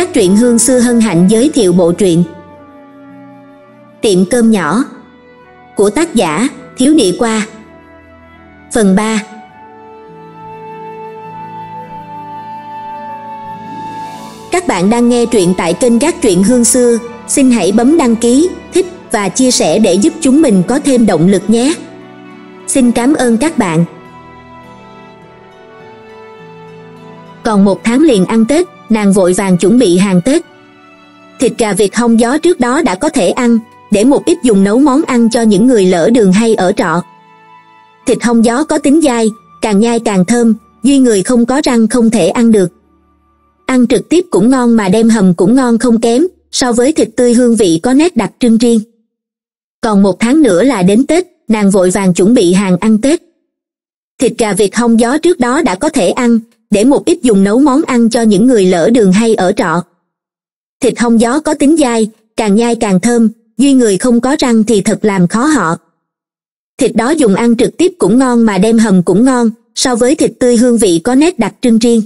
các truyện hương xưa hân hạnh giới thiệu bộ truyện Tiệm cơm nhỏ của tác giả Thiếu Địa Qua Phần 3 Các bạn đang nghe truyện tại kênh các Truyện Hương Xưa, xin hãy bấm đăng ký, thích và chia sẻ để giúp chúng mình có thêm động lực nhé. Xin cảm ơn các bạn. Còn một tháng liền ăn Tết, nàng vội vàng chuẩn bị hàng tết thịt gà việt hông gió trước đó đã có thể ăn để một ít dùng nấu món ăn cho những người lỡ đường hay ở trọ thịt hông gió có tính dai càng nhai càng thơm duy người không có răng không thể ăn được ăn trực tiếp cũng ngon mà đem hầm cũng ngon không kém so với thịt tươi hương vị có nét đặc trưng riêng còn một tháng nữa là đến tết nàng vội vàng chuẩn bị hàng ăn tết thịt gà việt hông gió trước đó đã có thể ăn để một ít dùng nấu món ăn cho những người lỡ đường hay ở trọ thịt hông gió có tính dai càng nhai càng thơm duy người không có răng thì thật làm khó họ thịt đó dùng ăn trực tiếp cũng ngon mà đem hầm cũng ngon so với thịt tươi hương vị có nét đặc trưng riêng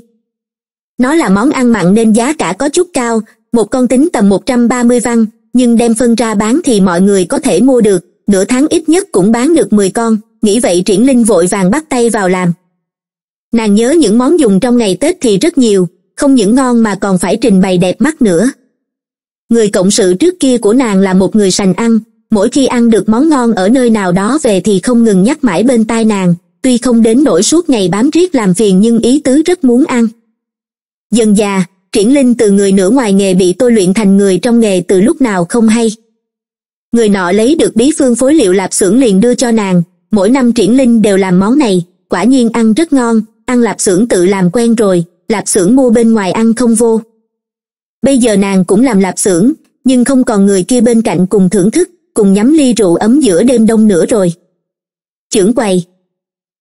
nó là món ăn mặn nên giá cả có chút cao một con tính tầm một trăm ba mươi văn nhưng đem phân ra bán thì mọi người có thể mua được nửa tháng ít nhất cũng bán được mười con nghĩ vậy triển linh vội vàng bắt tay vào làm nàng nhớ những món dùng trong ngày tết thì rất nhiều không những ngon mà còn phải trình bày đẹp mắt nữa người cộng sự trước kia của nàng là một người sành ăn mỗi khi ăn được món ngon ở nơi nào đó về thì không ngừng nhắc mãi bên tai nàng tuy không đến nỗi suốt ngày bám riết làm phiền nhưng ý tứ rất muốn ăn dần già triển linh từ người nửa ngoài nghề bị tôi luyện thành người trong nghề từ lúc nào không hay người nọ lấy được bí phương phối liệu lạp xưởng liền đưa cho nàng mỗi năm triển linh đều làm món này quả nhiên ăn rất ngon ăn lạp xưởng tự làm quen rồi lạp xưởng mua bên ngoài ăn không vô bây giờ nàng cũng làm lạp xưởng nhưng không còn người kia bên cạnh cùng thưởng thức cùng nhắm ly rượu ấm giữa đêm đông nữa rồi chưởng quầy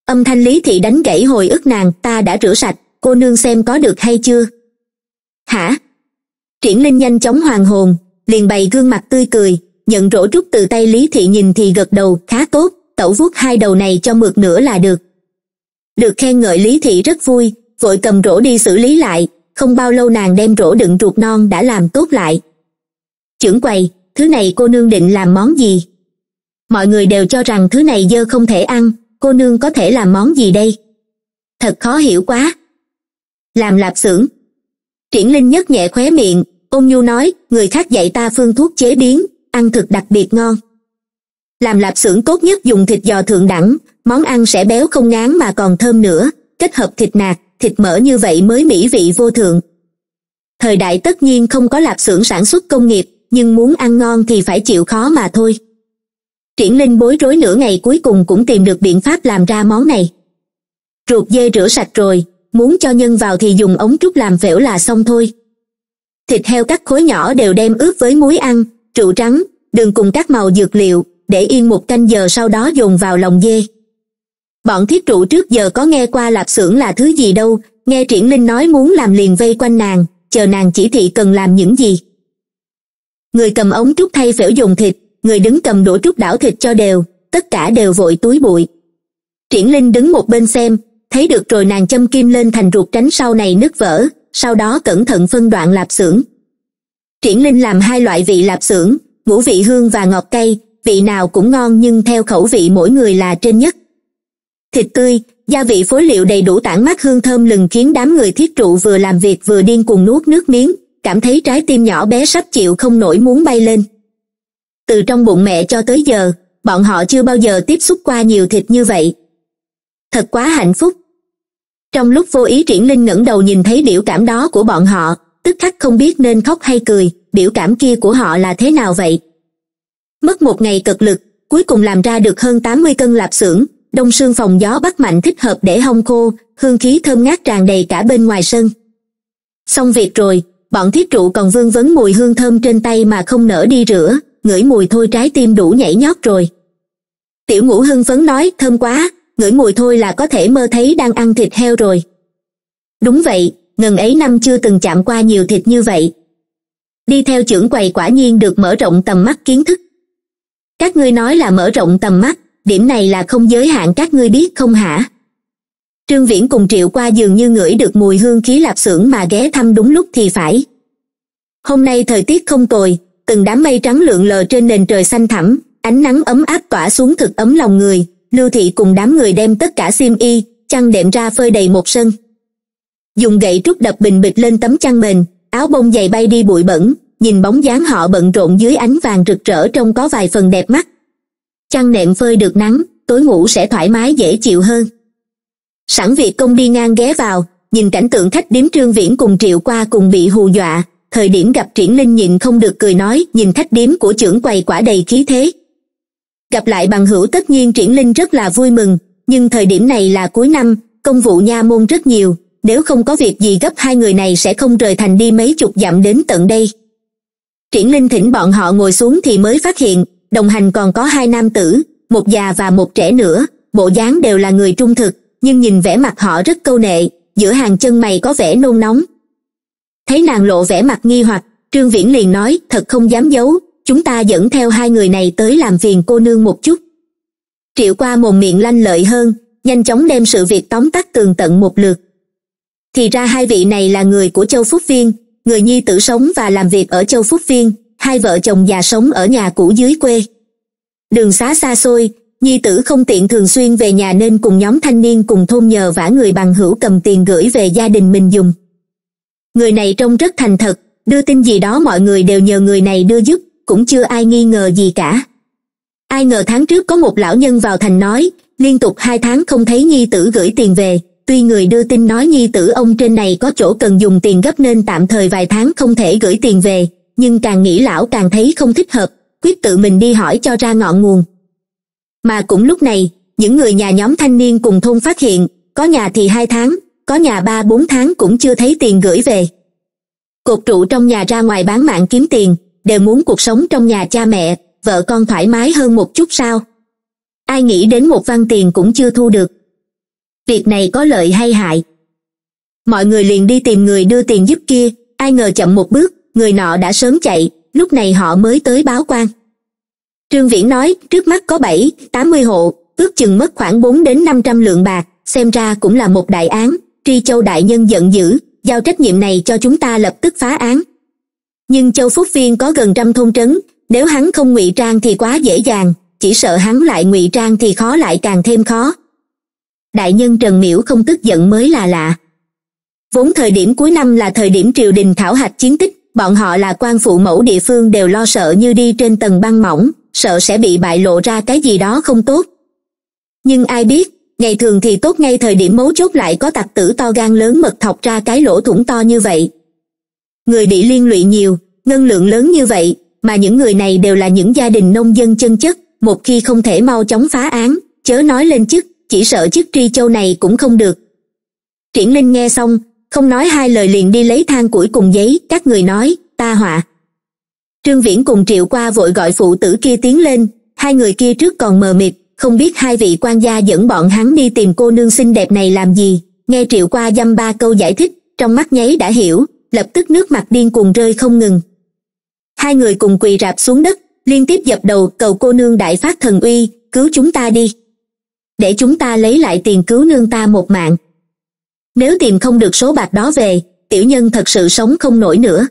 âm thanh lý thị đánh gãy hồi ức nàng ta đã rửa sạch cô nương xem có được hay chưa hả triển linh nhanh chóng hoàng hồn liền bày gương mặt tươi cười nhận rỗ trúc từ tay lý thị nhìn thì gật đầu khá tốt tẩu vuốt hai đầu này cho mượt nữa là được được khen ngợi lý thị rất vui vội cầm rổ đi xử lý lại không bao lâu nàng đem rổ đựng ruột non đã làm tốt lại chưởng quầy thứ này cô nương định làm món gì mọi người đều cho rằng thứ này dơ không thể ăn cô nương có thể làm món gì đây thật khó hiểu quá làm lạp xưởng triển linh nhấc nhẹ khóe miệng ôn nhu nói người khác dạy ta phương thuốc chế biến ăn thực đặc biệt ngon làm lạp xưởng tốt nhất dùng thịt giò thượng đẳng món ăn sẽ béo không ngán mà còn thơm nữa kết hợp thịt nạc thịt mỡ như vậy mới mỹ vị vô thượng thời đại tất nhiên không có lạp xưởng sản xuất công nghiệp nhưng muốn ăn ngon thì phải chịu khó mà thôi triển linh bối rối nửa ngày cuối cùng cũng tìm được biện pháp làm ra món này ruột dê rửa sạch rồi muốn cho nhân vào thì dùng ống trúc làm phễu là xong thôi thịt heo cắt khối nhỏ đều đem ướp với muối ăn rượu trắng đường cùng các màu dược liệu để yên một canh giờ sau đó dùng vào lòng dê bọn thiết trụ trước giờ có nghe qua lạp xưởng là thứ gì đâu nghe triển linh nói muốn làm liền vây quanh nàng chờ nàng chỉ thị cần làm những gì người cầm ống trúc thay phễu dùng thịt người đứng cầm đũa trúc đảo thịt cho đều tất cả đều vội túi bụi triển linh đứng một bên xem thấy được rồi nàng châm kim lên thành ruột tránh sau này nứt vỡ sau đó cẩn thận phân đoạn lạp xưởng triển linh làm hai loại vị lạp xưởng ngũ vị hương và ngọt cây vị nào cũng ngon nhưng theo khẩu vị mỗi người là trên nhất thịt tươi gia vị phối liệu đầy đủ tản mát hương thơm lừng khiến đám người thiết trụ vừa làm việc vừa điên cuồng nuốt nước miếng cảm thấy trái tim nhỏ bé sắp chịu không nổi muốn bay lên từ trong bụng mẹ cho tới giờ bọn họ chưa bao giờ tiếp xúc qua nhiều thịt như vậy thật quá hạnh phúc trong lúc vô ý triển linh ngẩng đầu nhìn thấy biểu cảm đó của bọn họ tức khắc không biết nên khóc hay cười biểu cảm kia của họ là thế nào vậy mất một ngày cực lực cuối cùng làm ra được hơn tám mươi cân lạp xưởng đông sương phòng gió bắc mạnh thích hợp để hong khô hương khí thơm ngát tràn đầy cả bên ngoài sân xong việc rồi bọn thiết trụ còn vương vấn mùi hương thơm trên tay mà không nỡ đi rửa ngửi mùi thôi trái tim đủ nhảy nhót rồi tiểu ngũ hưng phấn nói thơm quá ngửi mùi thôi là có thể mơ thấy đang ăn thịt heo rồi đúng vậy ngần ấy năm chưa từng chạm qua nhiều thịt như vậy đi theo trưởng quầy quả nhiên được mở rộng tầm mắt kiến thức các ngươi nói là mở rộng tầm mắt điểm này là không giới hạn các ngươi biết không hả trương viễn cùng triệu qua dường như ngửi được mùi hương khí lạp xưởng mà ghé thăm đúng lúc thì phải hôm nay thời tiết không tồi từng đám mây trắng lượn lờ trên nền trời xanh thẳm ánh nắng ấm áp tỏa xuống thực ấm lòng người lưu thị cùng đám người đem tất cả xiêm y chăn đệm ra phơi đầy một sân dùng gậy trút đập bình bịch lên tấm chăn mền áo bông dày bay đi bụi bẩn nhìn bóng dáng họ bận rộn dưới ánh vàng rực rỡ trông có vài phần đẹp mắt chăn nệm phơi được nắng tối ngủ sẽ thoải mái dễ chịu hơn sẵn việc công đi ngang ghé vào nhìn cảnh tượng khách điếm trương viễn cùng triệu qua cùng bị hù dọa thời điểm gặp triển linh nhìn không được cười nói nhìn khách điếm của trưởng quầy quả đầy khí thế gặp lại bằng hữu tất nhiên triển linh rất là vui mừng nhưng thời điểm này là cuối năm công vụ nha môn rất nhiều nếu không có việc gì gấp hai người này sẽ không rời thành đi mấy chục dặm đến tận đây triển linh thỉnh bọn họ ngồi xuống thì mới phát hiện đồng hành còn có hai nam tử một già và một trẻ nữa bộ dáng đều là người trung thực nhưng nhìn vẻ mặt họ rất câu nệ giữa hàng chân mày có vẻ nôn nóng thấy nàng lộ vẻ mặt nghi hoặc trương viễn liền nói thật không dám giấu chúng ta dẫn theo hai người này tới làm phiền cô nương một chút triệu qua mồm miệng lanh lợi hơn nhanh chóng đem sự việc tóm tắt tường tận một lượt thì ra hai vị này là người của châu phúc viên người nhi tử sống và làm việc ở châu phúc viên hai vợ chồng già sống ở nhà cũ dưới quê đường xá xa xôi nhi tử không tiện thường xuyên về nhà nên cùng nhóm thanh niên cùng thôn nhờ vả người bằng hữu cầm tiền gửi về gia đình mình dùng người này trông rất thành thật đưa tin gì đó mọi người đều nhờ người này đưa giúp cũng chưa ai nghi ngờ gì cả ai ngờ tháng trước có một lão nhân vào thành nói liên tục hai tháng không thấy nhi tử gửi tiền về tuy người đưa tin nói nhi tử ông trên này có chỗ cần dùng tiền gấp nên tạm thời vài tháng không thể gửi tiền về nhưng càng nghĩ lão càng thấy không thích hợp quyết tự mình đi hỏi cho ra ngọn nguồn mà cũng lúc này những người nhà nhóm thanh niên cùng thôn phát hiện có nhà thì hai tháng có nhà ba bốn tháng cũng chưa thấy tiền gửi về cột trụ trong nhà ra ngoài bán mạng kiếm tiền đều muốn cuộc sống trong nhà cha mẹ vợ con thoải mái hơn một chút sao ai nghĩ đến một văn tiền cũng chưa thu được việc này có lợi hay hại mọi người liền đi tìm người đưa tiền giúp kia ai ngờ chậm một bước người nọ đã sớm chạy lúc này họ mới tới báo quan trương viễn nói trước mắt có bảy tám mươi hộ ước chừng mất khoảng bốn đến năm trăm lượng bạc xem ra cũng là một đại án tri châu đại nhân giận dữ giao trách nhiệm này cho chúng ta lập tức phá án nhưng châu phúc viên có gần trăm thôn trấn nếu hắn không ngụy trang thì quá dễ dàng chỉ sợ hắn lại ngụy trang thì khó lại càng thêm khó đại nhân trần miễu không tức giận mới là lạ vốn thời điểm cuối năm là thời điểm triều đình thảo hạch chiến tích bọn họ là quan phụ mẫu địa phương đều lo sợ như đi trên tầng băng mỏng sợ sẽ bị bại lộ ra cái gì đó không tốt nhưng ai biết ngày thường thì tốt ngay thời điểm mấu chốt lại có tặc tử to gan lớn mật thọc ra cái lỗ thủng to như vậy người bị liên lụy nhiều ngân lượng lớn như vậy mà những người này đều là những gia đình nông dân chân chất một khi không thể mau chóng phá án chớ nói lên chức chỉ sợ chiếc tri châu này cũng không được triển linh nghe xong không nói hai lời liền đi lấy thang củi cùng giấy các người nói ta họa trương viễn cùng triệu qua vội gọi phụ tử kia tiến lên hai người kia trước còn mờ mịt không biết hai vị quan gia dẫn bọn hắn đi tìm cô nương xinh đẹp này làm gì nghe triệu qua dăm ba câu giải thích trong mắt nháy đã hiểu lập tức nước mặt điên cuồng rơi không ngừng hai người cùng quỳ rạp xuống đất liên tiếp dập đầu cầu cô nương đại phát thần uy cứu chúng ta đi để chúng ta lấy lại tiền cứu nương ta một mạng nếu tìm không được số bạc đó về tiểu nhân thật sự sống không nổi nữa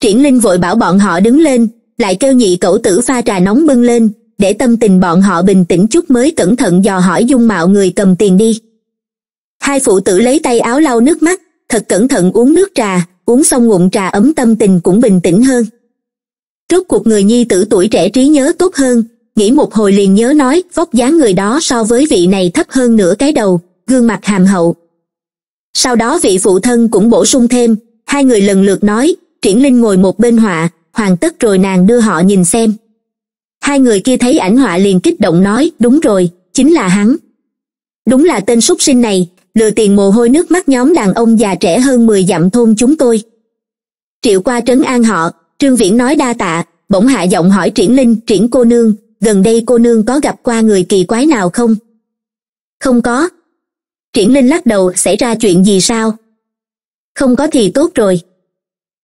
triển linh vội bảo bọn họ đứng lên lại kêu nhị cẩu tử pha trà nóng bưng lên để tâm tình bọn họ bình tĩnh chút mới cẩn thận dò hỏi dung mạo người cầm tiền đi hai phụ tử lấy tay áo lau nước mắt thật cẩn thận uống nước trà uống xong ngụm trà ấm tâm tình cũng bình tĩnh hơn rốt cuộc người nhi tử tuổi trẻ trí nhớ tốt hơn nghĩ một hồi liền nhớ nói vóc dáng người đó so với vị này thấp hơn nửa cái đầu gương mặt hàm hậu sau đó vị phụ thân cũng bổ sung thêm hai người lần lượt nói triển linh ngồi một bên họa hoàn tất rồi nàng đưa họ nhìn xem hai người kia thấy ảnh họa liền kích động nói đúng rồi chính là hắn đúng là tên súc sinh này lừa tiền mồ hôi nước mắt nhóm đàn ông già trẻ hơn mười dặm thôn chúng tôi triệu qua trấn an họ trương viễn nói đa tạ bỗng hạ giọng hỏi triển linh triển cô nương gần đây cô nương có gặp qua người kỳ quái nào không không có triển linh lắc đầu xảy ra chuyện gì sao không có thì tốt rồi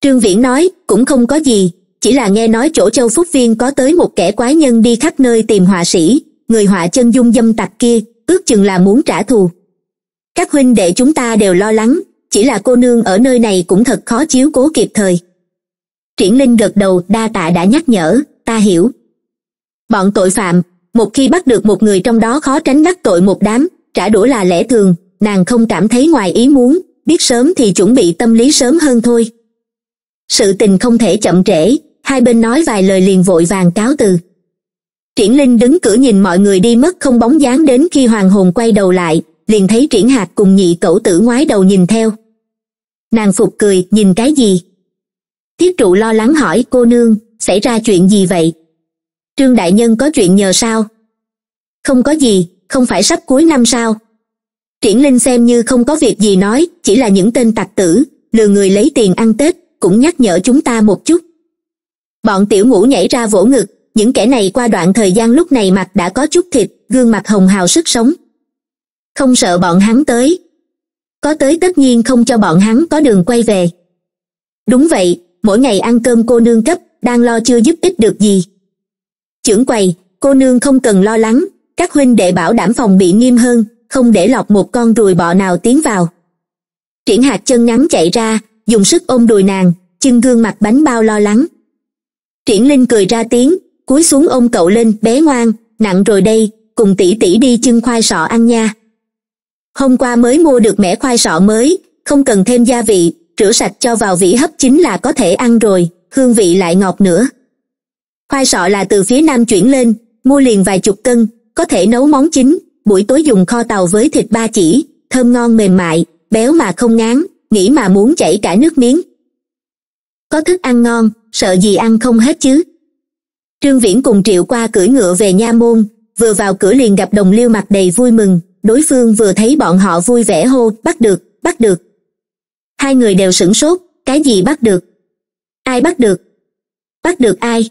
trương viễn nói cũng không có gì chỉ là nghe nói chỗ châu phúc viên có tới một kẻ quái nhân đi khắp nơi tìm họa sĩ người họa chân dung dâm tặc kia ước chừng là muốn trả thù các huynh đệ chúng ta đều lo lắng chỉ là cô nương ở nơi này cũng thật khó chiếu cố kịp thời triển linh gật đầu đa tạ đã nhắc nhở ta hiểu bọn tội phạm một khi bắt được một người trong đó khó tránh đắc tội một đám trả đũa là lẽ thường nàng không cảm thấy ngoài ý muốn biết sớm thì chuẩn bị tâm lý sớm hơn thôi sự tình không thể chậm trễ hai bên nói vài lời liền vội vàng cáo từ triển linh đứng cửa nhìn mọi người đi mất không bóng dáng đến khi hoàng hồn quay đầu lại liền thấy triển hạt cùng nhị cẩu tử ngoái đầu nhìn theo nàng phục cười nhìn cái gì thiết trụ lo lắng hỏi cô nương xảy ra chuyện gì vậy trương đại nhân có chuyện nhờ sao không có gì không phải sắp cuối năm sao triển linh xem như không có việc gì nói chỉ là những tên tặc tử lừa người lấy tiền ăn tết cũng nhắc nhở chúng ta một chút bọn tiểu ngũ nhảy ra vỗ ngực những kẻ này qua đoạn thời gian lúc này mặt đã có chút thịt gương mặt hồng hào sức sống không sợ bọn hắn tới có tới tất nhiên không cho bọn hắn có đường quay về đúng vậy mỗi ngày ăn cơm cô nương cấp đang lo chưa giúp ích được gì chưởng quầy cô nương không cần lo lắng các huynh đệ bảo đảm phòng bị nghiêm hơn không để lọt một con ruồi bọ nào tiến vào triển hạt chân ngắn chạy ra dùng sức ôm đùi nàng chưng gương mặt bánh bao lo lắng triển linh cười ra tiếng cúi xuống ôm cậu lên bé ngoan nặng rồi đây cùng tỷ tỷ đi chưng khoai sọ ăn nha hôm qua mới mua được mẻ khoai sọ mới không cần thêm gia vị rửa sạch cho vào vỉ hấp chính là có thể ăn rồi hương vị lại ngọt nữa khoai sọ là từ phía nam chuyển lên mua liền vài chục cân có thể nấu món chính buổi tối dùng kho tàu với thịt ba chỉ thơm ngon mềm mại béo mà không ngán nghĩ mà muốn chảy cả nước miếng có thức ăn ngon sợ gì ăn không hết chứ trương viễn cùng triệu qua cưỡi ngựa về nha môn vừa vào cửa liền gặp đồng liêu mặt đầy vui mừng đối phương vừa thấy bọn họ vui vẻ hô bắt được bắt được hai người đều sửng sốt cái gì bắt được ai bắt được bắt được ai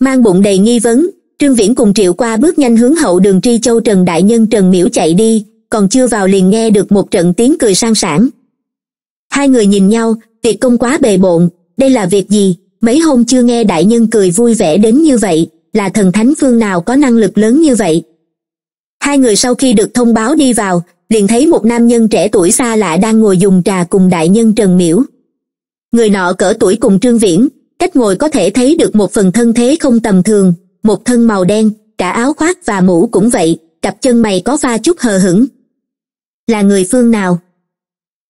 mang bụng đầy nghi vấn trương viễn cùng triệu qua bước nhanh hướng hậu đường tri châu trần đại nhân trần miễu chạy đi còn chưa vào liền nghe được một trận tiếng cười sang sảng hai người nhìn nhau việc công quá bề bộn đây là việc gì mấy hôm chưa nghe đại nhân cười vui vẻ đến như vậy là thần thánh phương nào có năng lực lớn như vậy hai người sau khi được thông báo đi vào liền thấy một nam nhân trẻ tuổi xa lạ đang ngồi dùng trà cùng đại nhân trần miễu người nọ cỡ tuổi cùng trương viễn cách ngồi có thể thấy được một phần thân thế không tầm thường một thân màu đen cả áo khoác và mũ cũng vậy cặp chân mày có pha chút hờ hững là người phương nào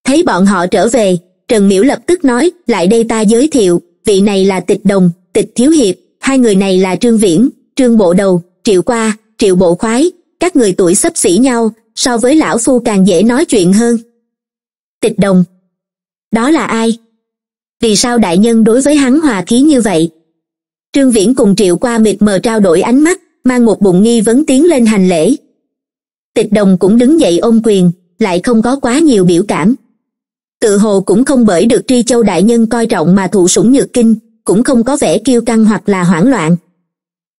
thấy bọn họ trở về trần miễu lập tức nói lại đây ta giới thiệu vị này là tịch đồng tịch thiếu hiệp hai người này là trương viễn trương bộ đầu triệu qua triệu bộ khoái các người tuổi xấp xỉ nhau so với lão phu càng dễ nói chuyện hơn tịch đồng đó là ai vì sao đại nhân đối với hắn hòa khí như vậy trương viễn cùng triệu qua mịt mờ trao đổi ánh mắt mang một bụng nghi vấn tiến lên hành lễ tịch đồng cũng đứng dậy ôm quyền lại không có quá nhiều biểu cảm tự hồ cũng không bởi được tri châu đại nhân coi trọng mà thụ sủng nhược kinh cũng không có vẻ kiêu căng hoặc là hoảng loạn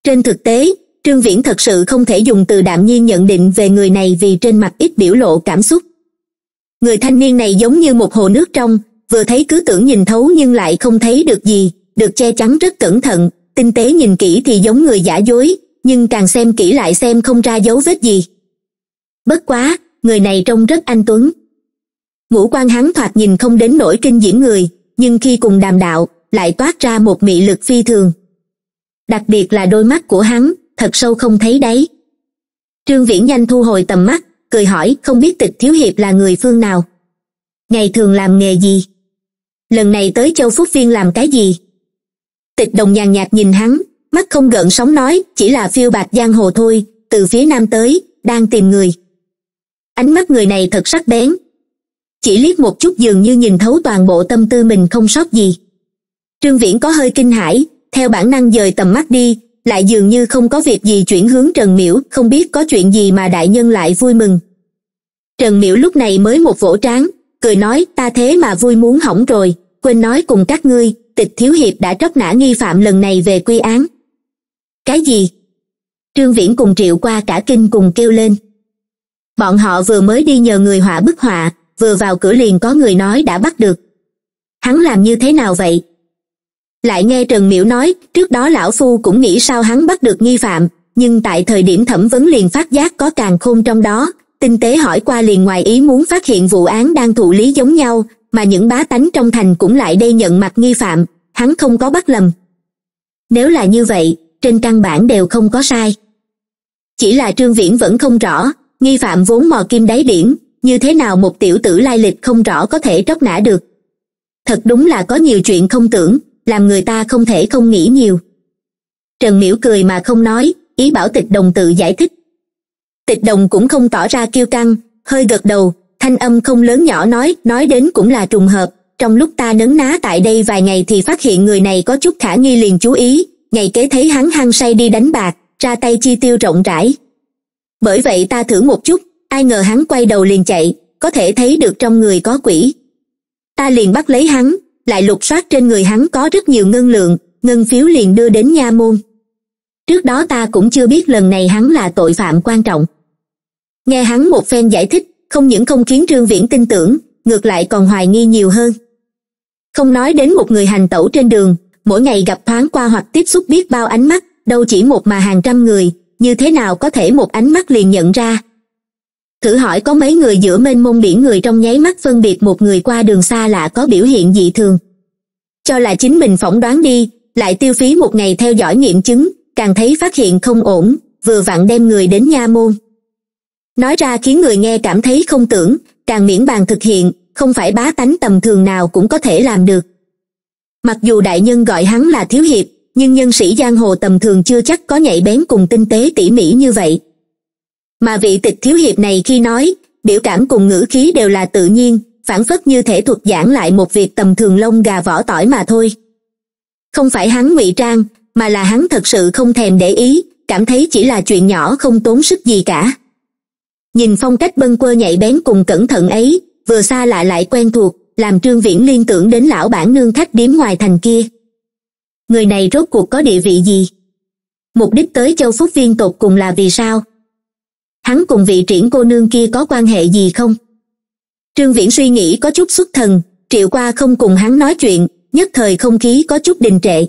trên thực tế trương viễn thật sự không thể dùng từ đạm nhiên nhận định về người này vì trên mặt ít biểu lộ cảm xúc người thanh niên này giống như một hồ nước trong vừa thấy cứ tưởng nhìn thấu nhưng lại không thấy được gì được che chắn rất cẩn thận tinh tế nhìn kỹ thì giống người giả dối nhưng càng xem kỹ lại xem không ra dấu vết gì bất quá người này trông rất anh tuấn ngũ quan hắn thoạt nhìn không đến nỗi kinh diễm người nhưng khi cùng đàm đạo lại toát ra một mị lực phi thường đặc biệt là đôi mắt của hắn thật sâu không thấy đấy. trương viễn nhanh thu hồi tầm mắt cười hỏi không biết tịch thiếu hiệp là người phương nào ngày thường làm nghề gì lần này tới châu phúc viên làm cái gì tịch đồng nhàn nhạt nhìn hắn mắt không gợn sóng nói chỉ là phiêu bạc giang hồ thôi từ phía nam tới đang tìm người ánh mắt người này thật sắc bén chỉ liếc một chút dường như nhìn thấu toàn bộ tâm tư mình không sót gì trương viễn có hơi kinh hãi theo bản năng dời tầm mắt đi lại dường như không có việc gì chuyển hướng trần miễu không biết có chuyện gì mà đại nhân lại vui mừng trần miễu lúc này mới một vỗ trán cười nói ta thế mà vui muốn hỏng rồi quên nói cùng các ngươi tịch thiếu hiệp đã tróc nã nghi phạm lần này về quy án cái gì trương viễn cùng triệu qua cả kinh cùng kêu lên bọn họ vừa mới đi nhờ người họa bức họa vừa vào cửa liền có người nói đã bắt được hắn làm như thế nào vậy lại nghe trần miễu nói trước đó lão phu cũng nghĩ sao hắn bắt được nghi phạm nhưng tại thời điểm thẩm vấn liền phát giác có càng khôn trong đó tinh tế hỏi qua liền ngoài ý muốn phát hiện vụ án đang thụ lý giống nhau mà những bá tánh trong thành cũng lại đây nhận mặt nghi phạm hắn không có bắt lầm nếu là như vậy trên căn bản đều không có sai chỉ là trương viễn vẫn không rõ nghi phạm vốn mò kim đáy biển như thế nào một tiểu tử lai lịch không rõ có thể tróc nã được thật đúng là có nhiều chuyện không tưởng làm người ta không thể không nghĩ nhiều trần miễu cười mà không nói ý bảo tịch đồng tự giải thích tịch đồng cũng không tỏ ra kiêu căng hơi gật đầu thanh âm không lớn nhỏ nói nói đến cũng là trùng hợp trong lúc ta nấn ná tại đây vài ngày thì phát hiện người này có chút khả nghi liền chú ý ngày kế thấy hắn hăng say đi đánh bạc ra tay chi tiêu rộng rãi bởi vậy ta thử một chút ai ngờ hắn quay đầu liền chạy có thể thấy được trong người có quỷ ta liền bắt lấy hắn lại lục soát trên người hắn có rất nhiều ngân lượng ngân phiếu liền đưa đến nha môn trước đó ta cũng chưa biết lần này hắn là tội phạm quan trọng nghe hắn một phen giải thích không những không khiến trương viễn tin tưởng ngược lại còn hoài nghi nhiều hơn không nói đến một người hành tẩu trên đường mỗi ngày gặp thoáng qua hoặc tiếp xúc biết bao ánh mắt đâu chỉ một mà hàng trăm người như thế nào có thể một ánh mắt liền nhận ra thử hỏi có mấy người giữa mênh mông biển người trong nháy mắt phân biệt một người qua đường xa lạ có biểu hiện dị thường cho là chính mình phỏng đoán đi lại tiêu phí một ngày theo dõi nghiệm chứng càng thấy phát hiện không ổn vừa vặn đem người đến nha môn nói ra khiến người nghe cảm thấy không tưởng càng miễn bàn thực hiện không phải bá tánh tầm thường nào cũng có thể làm được mặc dù đại nhân gọi hắn là thiếu hiệp nhưng nhân sĩ giang hồ tầm thường chưa chắc có nhạy bén cùng tinh tế tỉ mỉ như vậy mà vị tịch thiếu hiệp này khi nói biểu cảm cùng ngữ khí đều là tự nhiên phản phất như thể thuật giảng lại một việc tầm thường lông gà vỏ tỏi mà thôi không phải hắn ngụy trang mà là hắn thật sự không thèm để ý cảm thấy chỉ là chuyện nhỏ không tốn sức gì cả nhìn phong cách bâng quơ nhạy bén cùng cẩn thận ấy vừa xa lạ lại quen thuộc làm trương viễn liên tưởng đến lão bản nương khách điếm ngoài thành kia người này rốt cuộc có địa vị gì mục đích tới châu phúc viên tột cùng là vì sao hắn cùng vị triển cô nương kia có quan hệ gì không trương viễn suy nghĩ có chút xuất thần triệu qua không cùng hắn nói chuyện nhất thời không khí có chút đình trệ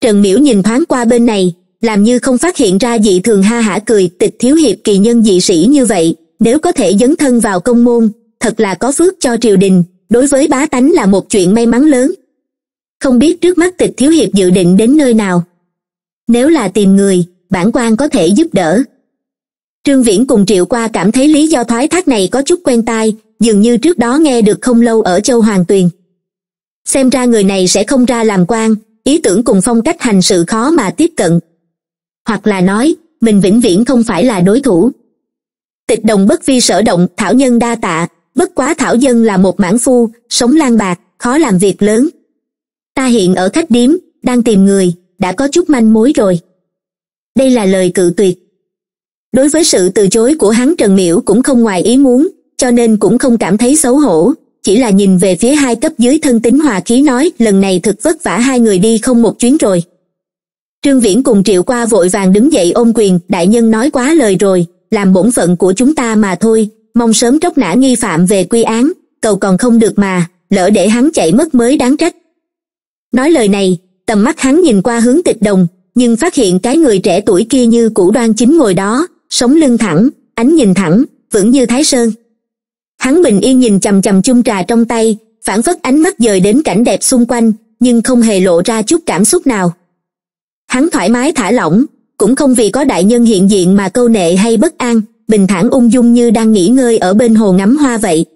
trần miễu nhìn thoáng qua bên này làm như không phát hiện ra dị thường ha hả cười tịch thiếu hiệp kỳ nhân dị sĩ như vậy nếu có thể dấn thân vào công môn thật là có phước cho triều đình đối với bá tánh là một chuyện may mắn lớn không biết trước mắt tịch thiếu hiệp dự định đến nơi nào nếu là tìm người bản quan có thể giúp đỡ trương viễn cùng triệu qua cảm thấy lý do thoái thác này có chút quen tai dường như trước đó nghe được không lâu ở châu hoàng tuyền xem ra người này sẽ không ra làm quan ý tưởng cùng phong cách hành sự khó mà tiếp cận hoặc là nói mình vĩnh viễn không phải là đối thủ tịch đồng bất vi sở động thảo nhân đa tạ bất quá thảo dân là một mãn phu sống lang bạc khó làm việc lớn ta hiện ở khách điếm đang tìm người đã có chút manh mối rồi đây là lời cự tuyệt đối với sự từ chối của hắn trần miễu cũng không ngoài ý muốn cho nên cũng không cảm thấy xấu hổ chỉ là nhìn về phía hai cấp dưới thân tính hòa khí nói lần này thực vất vả hai người đi không một chuyến rồi trương viễn cùng triệu qua vội vàng đứng dậy ôm quyền đại nhân nói quá lời rồi làm bổn phận của chúng ta mà thôi mong sớm tróc nã nghi phạm về quy án cầu còn không được mà lỡ để hắn chạy mất mới đáng trách nói lời này tầm mắt hắn nhìn qua hướng tịch đồng nhưng phát hiện cái người trẻ tuổi kia như củ đoan chính ngồi đó sống lưng thẳng ánh nhìn thẳng vững như thái sơn hắn bình yên nhìn chằm chằm chung trà trong tay phản phất ánh mắt dời đến cảnh đẹp xung quanh nhưng không hề lộ ra chút cảm xúc nào hắn thoải mái thả lỏng cũng không vì có đại nhân hiện diện mà câu nệ hay bất an bình thản ung dung như đang nghỉ ngơi ở bên hồ ngắm hoa vậy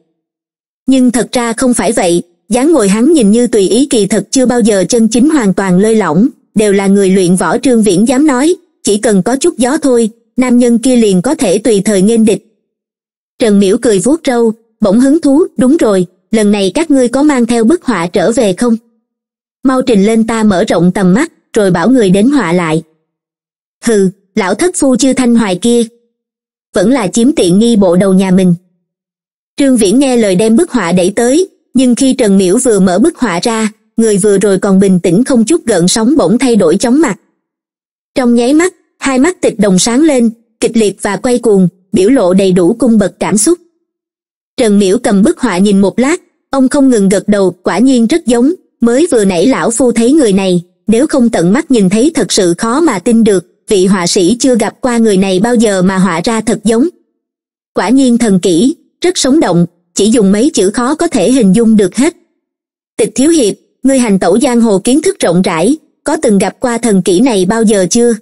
nhưng thật ra không phải vậy dáng ngồi hắn nhìn như tùy ý kỳ thật chưa bao giờ chân chính hoàn toàn lơi lỏng đều là người luyện võ trương viễn dám nói chỉ cần có chút gió thôi nam nhân kia liền có thể tùy thời nghênh địch trần miễu cười vuốt râu bỗng hứng thú đúng rồi lần này các ngươi có mang theo bức họa trở về không mau trình lên ta mở rộng tầm mắt rồi bảo người đến họa lại hừ lão thất phu chưa thanh hoài kia vẫn là chiếm tiện nghi bộ đầu nhà mình trương viễn nghe lời đem bức họa đẩy tới nhưng khi trần miễu vừa mở bức họa ra người vừa rồi còn bình tĩnh không chút gợn sóng bỗng thay đổi chóng mặt trong nháy mắt hai mắt tịch đồng sáng lên kịch liệt và quay cuồng biểu lộ đầy đủ cung bậc cảm xúc trần miễu cầm bức họa nhìn một lát ông không ngừng gật đầu quả nhiên rất giống mới vừa nãy lão phu thấy người này nếu không tận mắt nhìn thấy thật sự khó mà tin được vị họa sĩ chưa gặp qua người này bao giờ mà họa ra thật giống quả nhiên thần kỹ rất sống động chỉ dùng mấy chữ khó có thể hình dung được hết tịch thiếu hiệp ngươi hành tẩu giang hồ kiến thức rộng rãi có từng gặp qua thần kỹ này bao giờ chưa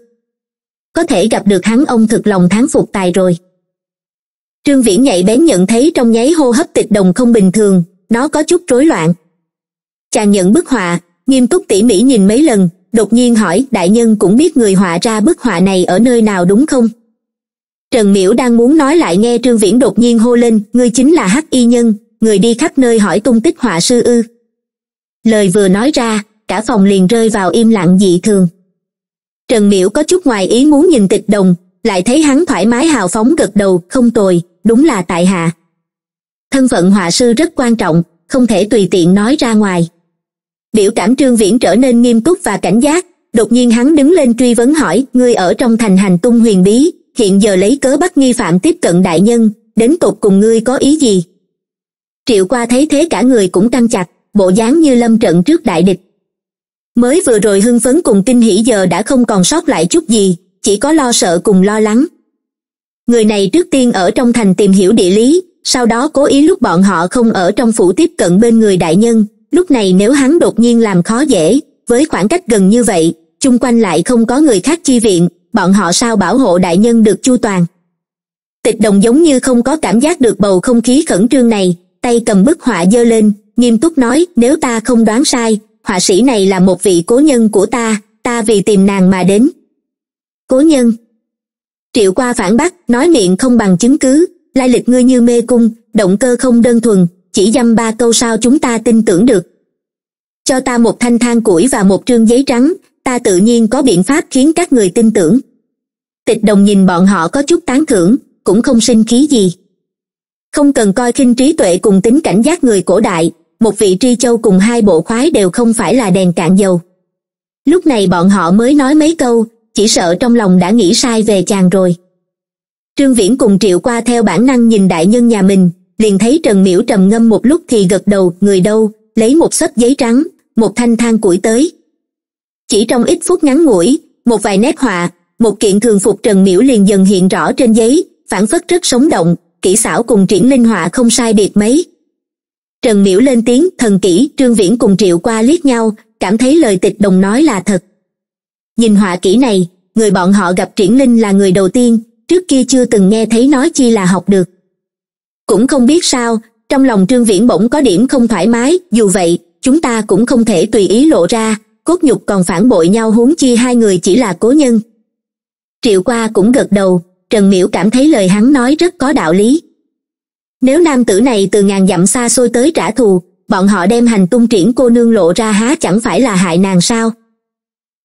có thể gặp được hắn ông thực lòng thán phục tài rồi trương viễn nhạy bén nhận thấy trong nháy hô hấp tịch đồng không bình thường nó có chút rối loạn chàng nhận bức họa nghiêm túc tỉ mỉ nhìn mấy lần đột nhiên hỏi đại nhân cũng biết người họa ra bức họa này ở nơi nào đúng không trần miễu đang muốn nói lại nghe trương viễn đột nhiên hô lên ngươi chính là hắc y nhân người đi khắp nơi hỏi tung tích họa sư ư lời vừa nói ra cả phòng liền rơi vào im lặng dị thường trần miễu có chút ngoài ý muốn nhìn tịch đồng lại thấy hắn thoải mái hào phóng gật đầu không tồi đúng là tại hạ thân phận họa sư rất quan trọng không thể tùy tiện nói ra ngoài biểu cảm trương viễn trở nên nghiêm túc và cảnh giác đột nhiên hắn đứng lên truy vấn hỏi ngươi ở trong thành hành tung huyền bí hiện giờ lấy cớ bắt nghi phạm tiếp cận đại nhân đến tột cùng ngươi có ý gì triệu qua thấy thế cả người cũng căng chặt bộ dáng như lâm trận trước đại địch mới vừa rồi hưng phấn cùng kinh hỉ giờ đã không còn sót lại chút gì chỉ có lo sợ cùng lo lắng người này trước tiên ở trong thành tìm hiểu địa lý sau đó cố ý lúc bọn họ không ở trong phủ tiếp cận bên người đại nhân lúc này nếu hắn đột nhiên làm khó dễ với khoảng cách gần như vậy chung quanh lại không có người khác chi viện bọn họ sao bảo hộ đại nhân được chu toàn tịch đồng giống như không có cảm giác được bầu không khí khẩn trương này tay cầm bức họa giơ lên nghiêm túc nói nếu ta không đoán sai họa sĩ này là một vị cố nhân của ta ta vì tìm nàng mà đến cố nhân triệu qua phản bác nói miệng không bằng chứng cứ lai lịch ngươi như mê cung động cơ không đơn thuần chỉ dăm ba câu sao chúng ta tin tưởng được cho ta một thanh than củi và một trương giấy trắng ta tự nhiên có biện pháp khiến các người tin tưởng tịch đồng nhìn bọn họ có chút tán thưởng cũng không sinh khí gì không cần coi khinh trí tuệ cùng tính cảnh giác người cổ đại một vị tri châu cùng hai bộ khoái đều không phải là đèn cạn dầu lúc này bọn họ mới nói mấy câu chỉ sợ trong lòng đã nghĩ sai về chàng rồi trương viễn cùng triệu qua theo bản năng nhìn đại nhân nhà mình liền thấy trần miễu trầm ngâm một lúc thì gật đầu người đâu lấy một xấp giấy trắng một thanh than củi tới chỉ trong ít phút ngắn ngủi một vài nét họa một kiện thường phục trần miễu liền dần hiện rõ trên giấy phản phất rất sống động kỹ xảo cùng triển linh họa không sai biệt mấy trần miễu lên tiếng thần kỹ trương viễn cùng triệu qua liếc nhau cảm thấy lời tịch đồng nói là thật nhìn họa kỹ này người bọn họ gặp triển linh là người đầu tiên trước kia chưa từng nghe thấy nói chi là học được cũng không biết sao trong lòng trương viễn bỗng có điểm không thoải mái dù vậy chúng ta cũng không thể tùy ý lộ ra cốt nhục còn phản bội nhau huống chi hai người chỉ là cố nhân triệu qua cũng gật đầu trần miễu cảm thấy lời hắn nói rất có đạo lý nếu nam tử này từ ngàn dặm xa xôi tới trả thù bọn họ đem hành tung triển cô nương lộ ra há chẳng phải là hại nàng sao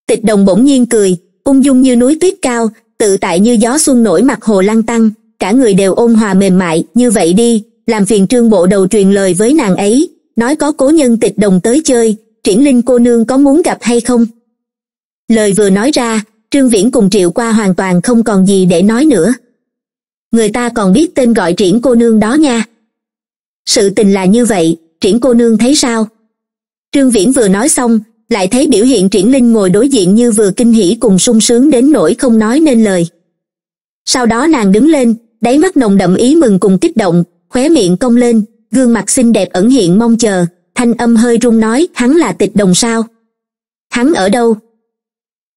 tịch đồng bỗng nhiên cười ung dung như núi tuyết cao tự tại như gió xuân nổi mặt hồ lăng tăng cả người đều ôn hòa mềm mại như vậy đi làm phiền trương bộ đầu truyền lời với nàng ấy nói có cố nhân tịch đồng tới chơi triển linh cô nương có muốn gặp hay không lời vừa nói ra trương viễn cùng triệu qua hoàn toàn không còn gì để nói nữa người ta còn biết tên gọi triển cô nương đó nha sự tình là như vậy triển cô nương thấy sao trương viễn vừa nói xong lại thấy biểu hiện triển linh ngồi đối diện như vừa kinh hỉ cùng sung sướng đến nỗi không nói nên lời sau đó nàng đứng lên đáy mắt nồng đậm ý mừng cùng kích động khóe miệng cong lên gương mặt xinh đẹp ẩn hiện mong chờ thanh âm hơi run nói hắn là tịch đồng sao hắn ở đâu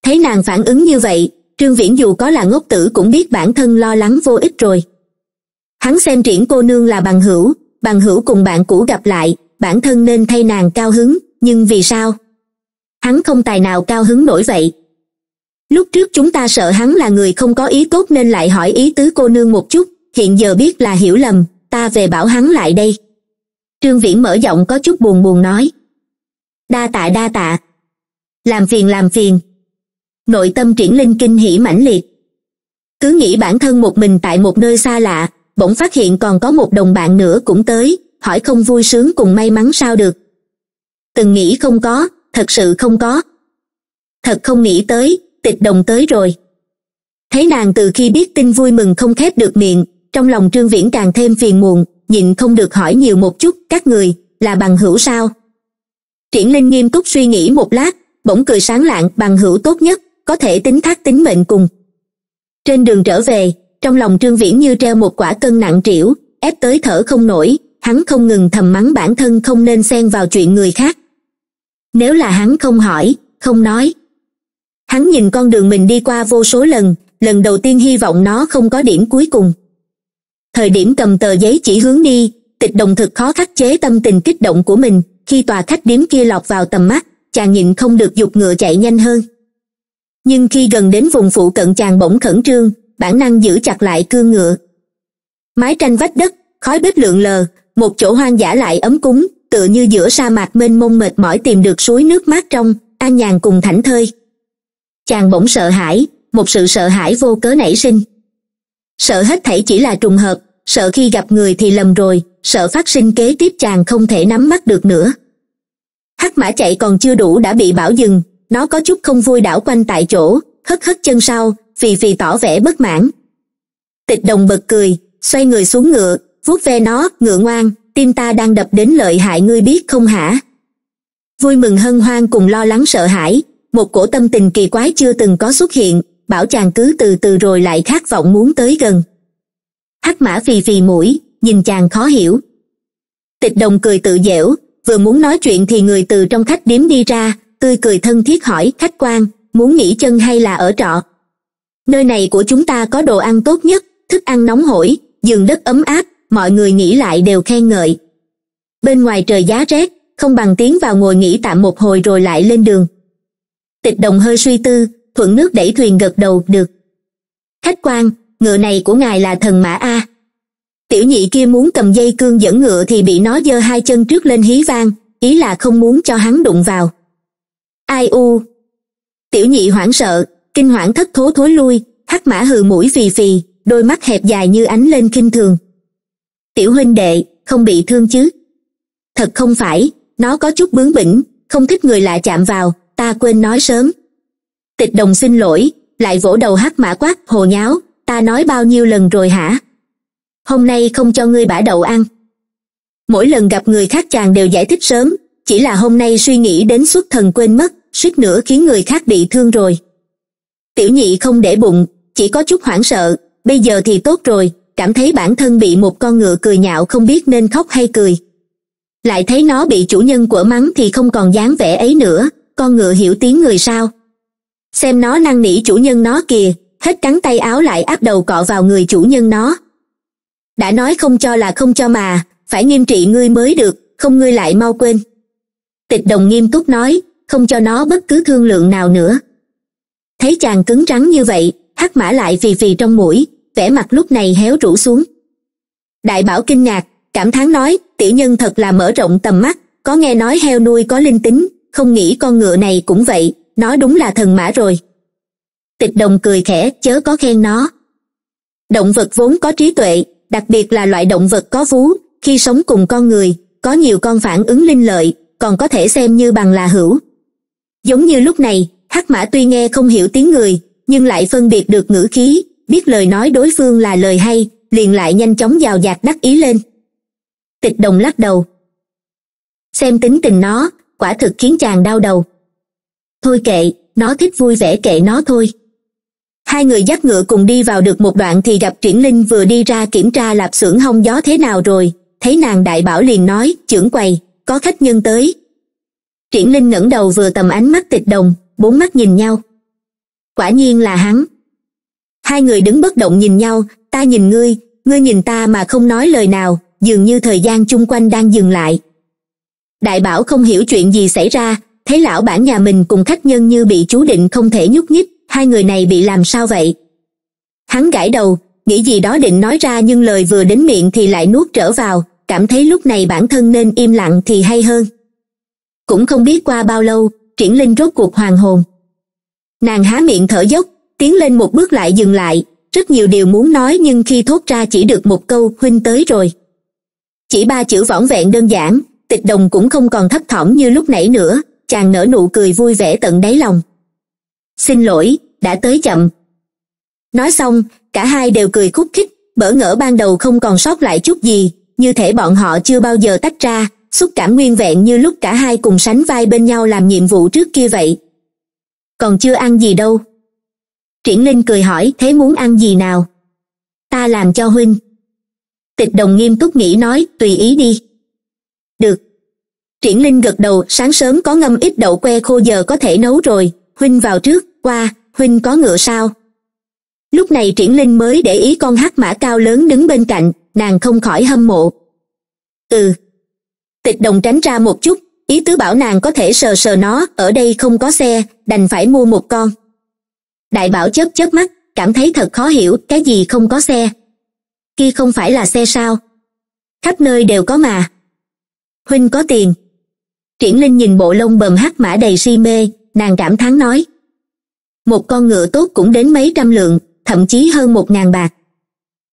thấy nàng phản ứng như vậy trương viễn dù có là ngốc tử cũng biết bản thân lo lắng vô ích rồi hắn xem triển cô nương là bằng hữu bằng hữu cùng bạn cũ gặp lại bản thân nên thay nàng cao hứng nhưng vì sao hắn không tài nào cao hứng nổi vậy lúc trước chúng ta sợ hắn là người không có ý tốt nên lại hỏi ý tứ cô nương một chút hiện giờ biết là hiểu lầm ta về bảo hắn lại đây trương viễn mở giọng có chút buồn buồn nói đa tạ đa tạ làm phiền làm phiền nội tâm triển linh kinh hỉ mãnh liệt cứ nghĩ bản thân một mình tại một nơi xa lạ bỗng phát hiện còn có một đồng bạn nữa cũng tới hỏi không vui sướng cùng may mắn sao được từng nghĩ không có thật sự không có thật không nghĩ tới tịch đồng tới rồi thấy nàng từ khi biết tin vui mừng không khép được miệng trong lòng trương viễn càng thêm phiền muộn nhịn không được hỏi nhiều một chút các người là bằng hữu sao triển linh nghiêm túc suy nghĩ một lát bỗng cười sáng lạng bằng hữu tốt nhất có thể tính thác tính mệnh cùng trên đường trở về trong lòng trương viễn như treo một quả cân nặng trĩu ép tới thở không nổi hắn không ngừng thầm mắng bản thân không nên xen vào chuyện người khác nếu là hắn không hỏi không nói hắn nhìn con đường mình đi qua vô số lần lần đầu tiên hy vọng nó không có điểm cuối cùng thời điểm cầm tờ giấy chỉ hướng đi tịch đồng thực khó khắc chế tâm tình kích động của mình khi tòa khách điếm kia lọt vào tầm mắt chàng nhịn không được giục ngựa chạy nhanh hơn nhưng khi gần đến vùng phụ cận chàng bỗng khẩn trương bản năng giữ chặt lại cương ngựa mái tranh vách đất khói bếp lượn lờ một chỗ hoang dã lại ấm cúng tựa như giữa sa mạc mênh mông mệt mỏi tìm được suối nước mát trong an nhàn cùng thảnh thơi chàng bỗng sợ hãi một sự sợ hãi vô cớ nảy sinh sợ hết thảy chỉ là trùng hợp sợ khi gặp người thì lầm rồi sợ phát sinh kế tiếp chàng không thể nắm bắt được nữa hắc mã chạy còn chưa đủ đã bị bảo dừng nó có chút không vui đảo quanh tại chỗ hất hất chân sau vì vì tỏ vẻ bất mãn tịch đồng bật cười xoay người xuống ngựa vuốt ve nó ngựa ngoan tim ta đang đập đến lợi hại ngươi biết không hả vui mừng hân hoan cùng lo lắng sợ hãi một cổ tâm tình kỳ quái chưa từng có xuất hiện bảo chàng cứ từ từ rồi lại khát vọng muốn tới gần hắc mã phì phì mũi nhìn chàng khó hiểu tịch đồng cười tự dẻo vừa muốn nói chuyện thì người từ trong khách điếm đi ra tươi cười thân thiết hỏi khách quan muốn nghỉ chân hay là ở trọ nơi này của chúng ta có đồ ăn tốt nhất thức ăn nóng hổi giường đất ấm áp mọi người nghĩ lại đều khen ngợi bên ngoài trời giá rét không bằng tiến vào ngồi nghỉ tạm một hồi rồi lại lên đường tịch đồng hơi suy tư thuận nước đẩy thuyền gật đầu được khách quan ngựa này của ngài là thần mã a tiểu nhị kia muốn cầm dây cương dẫn ngựa thì bị nó giơ hai chân trước lên hí vang ý là không muốn cho hắn đụng vào ai u tiểu nhị hoảng sợ kinh hoảng thất thố thối lui hắc mã hừ mũi phì phì đôi mắt hẹp dài như ánh lên kinh thường tiểu huynh đệ không bị thương chứ thật không phải nó có chút bướng bỉnh không thích người lạ chạm vào ta quên nói sớm tịch đồng xin lỗi lại vỗ đầu hắc mã quát hồ nháo ta nói bao nhiêu lần rồi hả hôm nay không cho ngươi bả đậu ăn mỗi lần gặp người khác chàng đều giải thích sớm chỉ là hôm nay suy nghĩ đến xuất thần quên mất suýt nữa khiến người khác bị thương rồi tiểu nhị không để bụng chỉ có chút hoảng sợ bây giờ thì tốt rồi cảm thấy bản thân bị một con ngựa cười nhạo không biết nên khóc hay cười lại thấy nó bị chủ nhân của mắng thì không còn dáng vẻ ấy nữa con ngựa hiểu tiếng người sao xem nó năn nỉ chủ nhân nó kìa hết cắn tay áo lại áp đầu cọ vào người chủ nhân nó đã nói không cho là không cho mà phải nghiêm trị ngươi mới được không ngươi lại mau quên tịch đồng nghiêm túc nói không cho nó bất cứ thương lượng nào nữa thấy chàng cứng rắn như vậy hắc mã lại phì phì trong mũi vẻ mặt lúc này héo rũ xuống đại bảo kinh ngạc cảm thán nói tiểu nhân thật là mở rộng tầm mắt có nghe nói heo nuôi có linh tính không nghĩ con ngựa này cũng vậy nó đúng là thần mã rồi tịch đồng cười khẽ chớ có khen nó động vật vốn có trí tuệ đặc biệt là loại động vật có vú khi sống cùng con người có nhiều con phản ứng linh lợi còn có thể xem như bằng là hữu giống như lúc này hắc mã tuy nghe không hiểu tiếng người nhưng lại phân biệt được ngữ khí biết lời nói đối phương là lời hay liền lại nhanh chóng giào dạt đắc ý lên tịch đồng lắc đầu xem tính tình nó quả thực khiến chàng đau đầu thôi kệ nó thích vui vẻ kệ nó thôi hai người dắt ngựa cùng đi vào được một đoạn thì gặp chuyển linh vừa đi ra kiểm tra lạp xưởng hông gió thế nào rồi thấy nàng đại bảo liền nói chưởng quầy có khách nhân tới triển linh ngẩng đầu vừa tầm ánh mắt tịch đồng bốn mắt nhìn nhau quả nhiên là hắn hai người đứng bất động nhìn nhau ta nhìn ngươi ngươi nhìn ta mà không nói lời nào dường như thời gian chung quanh đang dừng lại đại bảo không hiểu chuyện gì xảy ra thấy lão bản nhà mình cùng khách nhân như bị chú định không thể nhúc nhích hai người này bị làm sao vậy hắn gãi đầu nghĩ gì đó định nói ra nhưng lời vừa đến miệng thì lại nuốt trở vào cảm thấy lúc này bản thân nên im lặng thì hay hơn cũng không biết qua bao lâu triển linh rốt cuộc hoàng hồn nàng há miệng thở dốc tiến lên một bước lại dừng lại rất nhiều điều muốn nói nhưng khi thốt ra chỉ được một câu huynh tới rồi chỉ ba chữ võn vẹn đơn giản tịch đồng cũng không còn thấp thỏm như lúc nãy nữa chàng nở nụ cười vui vẻ tận đáy lòng xin lỗi đã tới chậm nói xong cả hai đều cười khúc khích bỡ ngỡ ban đầu không còn sót lại chút gì như thể bọn họ chưa bao giờ tách ra xúc cảm nguyên vẹn như lúc cả hai cùng sánh vai bên nhau làm nhiệm vụ trước kia vậy còn chưa ăn gì đâu triển linh cười hỏi thế muốn ăn gì nào ta làm cho huynh tịch đồng nghiêm túc nghĩ nói tùy ý đi triển linh gật đầu sáng sớm có ngâm ít đậu que khô giờ có thể nấu rồi huynh vào trước qua huynh có ngựa sao lúc này triển linh mới để ý con hắc mã cao lớn đứng bên cạnh nàng không khỏi hâm mộ ừ tịch đồng tránh ra một chút ý tứ bảo nàng có thể sờ sờ nó ở đây không có xe đành phải mua một con đại bảo chớp chớp mắt cảm thấy thật khó hiểu cái gì không có xe kia không phải là xe sao khắp nơi đều có mà huynh có tiền triển linh nhìn bộ lông bầm hắc mã đầy si mê nàng cảm thán nói một con ngựa tốt cũng đến mấy trăm lượng thậm chí hơn một ngàn bạc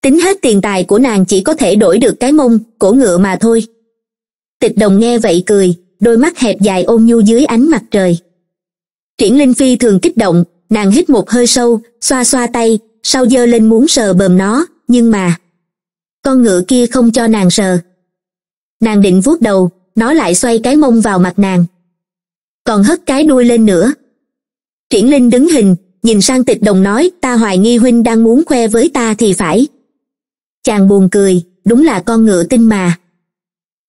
tính hết tiền tài của nàng chỉ có thể đổi được cái mông cổ ngựa mà thôi tịch đồng nghe vậy cười đôi mắt hẹp dài ôn nhu dưới ánh mặt trời triển linh phi thường kích động nàng hít một hơi sâu xoa xoa tay sau giơ lên muốn sờ bờm nó nhưng mà con ngựa kia không cho nàng sờ nàng định vuốt đầu nó lại xoay cái mông vào mặt nàng còn hất cái đuôi lên nữa triển linh đứng hình nhìn sang tịch đồng nói ta hoài nghi huynh đang muốn khoe với ta thì phải chàng buồn cười đúng là con ngựa tinh mà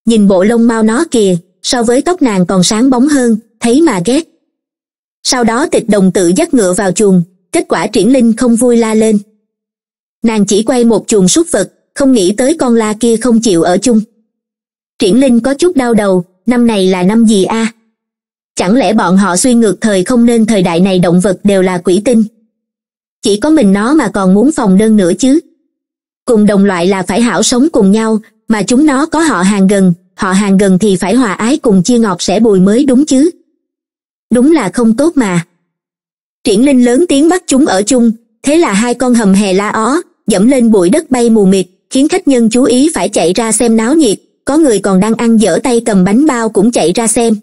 nhìn bộ lông mau nó kìa so với tóc nàng còn sáng bóng hơn thấy mà ghét sau đó tịch đồng tự dắt ngựa vào chuồng kết quả triển linh không vui la lên nàng chỉ quay một chuồng súc vật không nghĩ tới con la kia không chịu ở chung triển linh có chút đau đầu năm này là năm gì a à? chẳng lẽ bọn họ suy ngược thời không nên thời đại này động vật đều là quỷ tinh chỉ có mình nó mà còn muốn phòng đơn nữa chứ cùng đồng loại là phải hảo sống cùng nhau mà chúng nó có họ hàng gần họ hàng gần thì phải hòa ái cùng chia ngọt sẻ bùi mới đúng chứ đúng là không tốt mà triển linh lớn tiếng bắt chúng ở chung thế là hai con hầm hè la ó dẫm lên bụi đất bay mù mịt khiến khách nhân chú ý phải chạy ra xem náo nhiệt có người còn đang ăn dở tay cầm bánh bao cũng chạy ra xem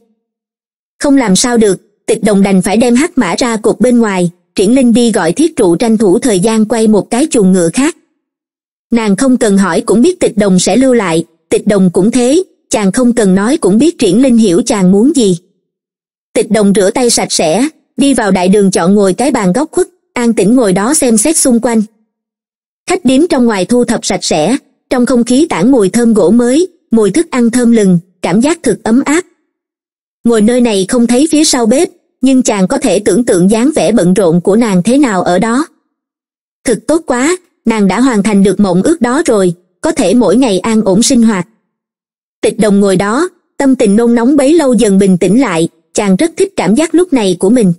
không làm sao được tịch đồng đành phải đem hắc mã ra cột bên ngoài triển linh đi gọi thiết trụ tranh thủ thời gian quay một cái chuồng ngựa khác nàng không cần hỏi cũng biết tịch đồng sẽ lưu lại tịch đồng cũng thế chàng không cần nói cũng biết triển linh hiểu chàng muốn gì tịch đồng rửa tay sạch sẽ đi vào đại đường chọn ngồi cái bàn góc khuất an tĩnh ngồi đó xem xét xung quanh khách điếm trong ngoài thu thập sạch sẽ trong không khí tản mùi thơm gỗ mới mùi thức ăn thơm lừng cảm giác thực ấm áp ngồi nơi này không thấy phía sau bếp nhưng chàng có thể tưởng tượng dáng vẻ bận rộn của nàng thế nào ở đó thực tốt quá nàng đã hoàn thành được mộng ước đó rồi có thể mỗi ngày an ổn sinh hoạt tịch đồng ngồi đó tâm tình nôn nóng bấy lâu dần bình tĩnh lại chàng rất thích cảm giác lúc này của mình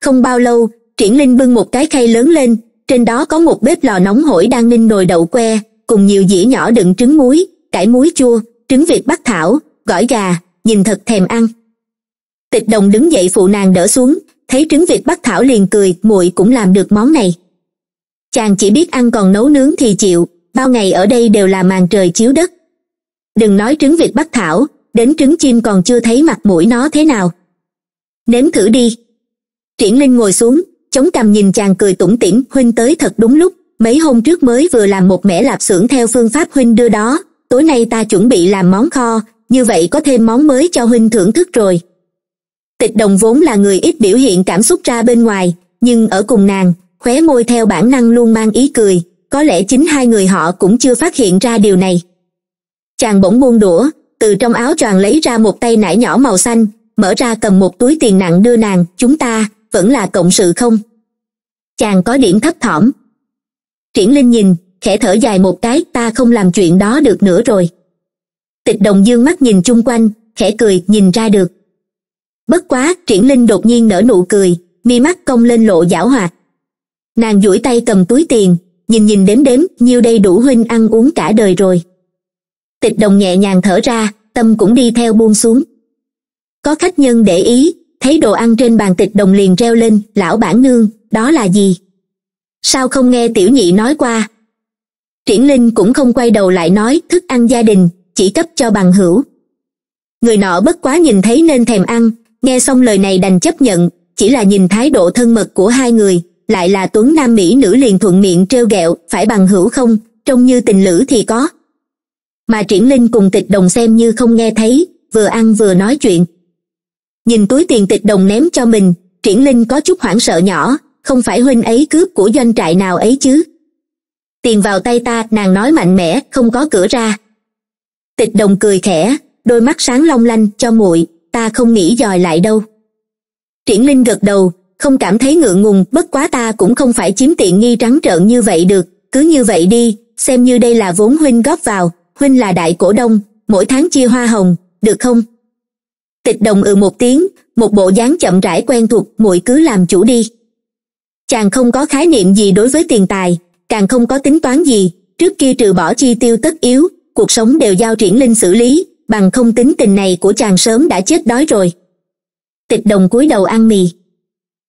không bao lâu triển linh bưng một cái khay lớn lên trên đó có một bếp lò nóng hổi đang ninh nồi đậu que cùng nhiều dĩa nhỏ đựng trứng muối cải muối chua trứng vịt bắc thảo gỏi gà nhìn thật thèm ăn tịch đồng đứng dậy phụ nàng đỡ xuống thấy trứng vịt bắc thảo liền cười muội cũng làm được món này chàng chỉ biết ăn còn nấu nướng thì chịu bao ngày ở đây đều là màn trời chiếu đất đừng nói trứng vịt bắc thảo đến trứng chim còn chưa thấy mặt mũi nó thế nào nếm thử đi triển linh ngồi xuống chống cằm nhìn chàng cười tủm tỉm huynh tới thật đúng lúc mấy hôm trước mới vừa làm một mẻ lạp xưởng theo phương pháp huynh đưa đó tối nay ta chuẩn bị làm món kho như vậy có thêm món mới cho huynh thưởng thức rồi tịch đồng vốn là người ít biểu hiện cảm xúc ra bên ngoài nhưng ở cùng nàng khóe môi theo bản năng luôn mang ý cười có lẽ chính hai người họ cũng chưa phát hiện ra điều này chàng bỗng buông đũa từ trong áo choàng lấy ra một tay nải nhỏ màu xanh mở ra cầm một túi tiền nặng đưa nàng chúng ta vẫn là cộng sự không chàng có điểm thấp thỏm triển linh nhìn khẽ thở dài một cái ta không làm chuyện đó được nữa rồi tịch đồng dương mắt nhìn chung quanh khẽ cười nhìn ra được bất quá triển linh đột nhiên nở nụ cười mi mắt cong lên lộ giảo hoạt nàng duỗi tay cầm túi tiền nhìn nhìn đếm đếm nhiêu đây đủ huynh ăn uống cả đời rồi tịch đồng nhẹ nhàng thở ra tâm cũng đi theo buông xuống có khách nhân để ý thấy đồ ăn trên bàn tịch đồng liền reo lên lão bản nương đó là gì sao không nghe tiểu nhị nói qua triển linh cũng không quay đầu lại nói thức ăn gia đình chỉ cấp cho bằng hữu người nọ bất quá nhìn thấy nên thèm ăn nghe xong lời này đành chấp nhận chỉ là nhìn thái độ thân mật của hai người lại là tuấn nam mỹ nữ liền thuận miệng trêu ghẹo phải bằng hữu không trông như tình lữ thì có mà triển linh cùng tịch đồng xem như không nghe thấy vừa ăn vừa nói chuyện nhìn túi tiền tịch đồng ném cho mình triển linh có chút hoảng sợ nhỏ không phải huynh ấy cướp của doanh trại nào ấy chứ tiền vào tay ta nàng nói mạnh mẽ không có cửa ra tịch đồng cười khẽ đôi mắt sáng long lanh cho muội ta không nghĩ dòi lại đâu triển linh gật đầu không cảm thấy ngượng ngùng bất quá ta cũng không phải chiếm tiện nghi trắng trợn như vậy được cứ như vậy đi xem như đây là vốn huynh góp vào huynh là đại cổ đông mỗi tháng chia hoa hồng được không tịch đồng ừ một tiếng một bộ dáng chậm rãi quen thuộc muội cứ làm chủ đi chàng không có khái niệm gì đối với tiền tài càng không có tính toán gì trước kia trừ bỏ chi tiêu tất yếu cuộc sống đều giao triển linh xử lý bằng không tính tình này của chàng sớm đã chết đói rồi tịch đồng cúi đầu ăn mì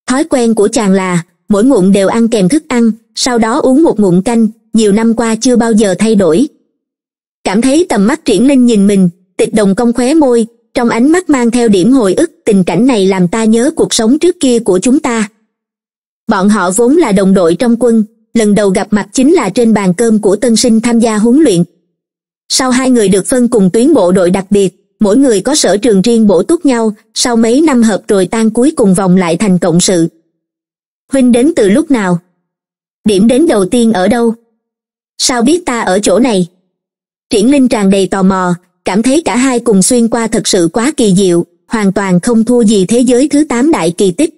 thói quen của chàng là mỗi ngụm đều ăn kèm thức ăn sau đó uống một ngụm canh nhiều năm qua chưa bao giờ thay đổi cảm thấy tầm mắt triển linh nhìn mình tịch đồng cong khóe môi trong ánh mắt mang theo điểm hồi ức tình cảnh này làm ta nhớ cuộc sống trước kia của chúng ta bọn họ vốn là đồng đội trong quân lần đầu gặp mặt chính là trên bàn cơm của tân sinh tham gia huấn luyện sau hai người được phân cùng tuyến bộ đội đặc biệt mỗi người có sở trường riêng bổ túc nhau sau mấy năm hợp rồi tan cuối cùng vòng lại thành cộng sự huynh đến từ lúc nào điểm đến đầu tiên ở đâu sao biết ta ở chỗ này triển linh tràn đầy tò mò cảm thấy cả hai cùng xuyên qua thật sự quá kỳ diệu hoàn toàn không thua gì thế giới thứ tám đại kỳ tích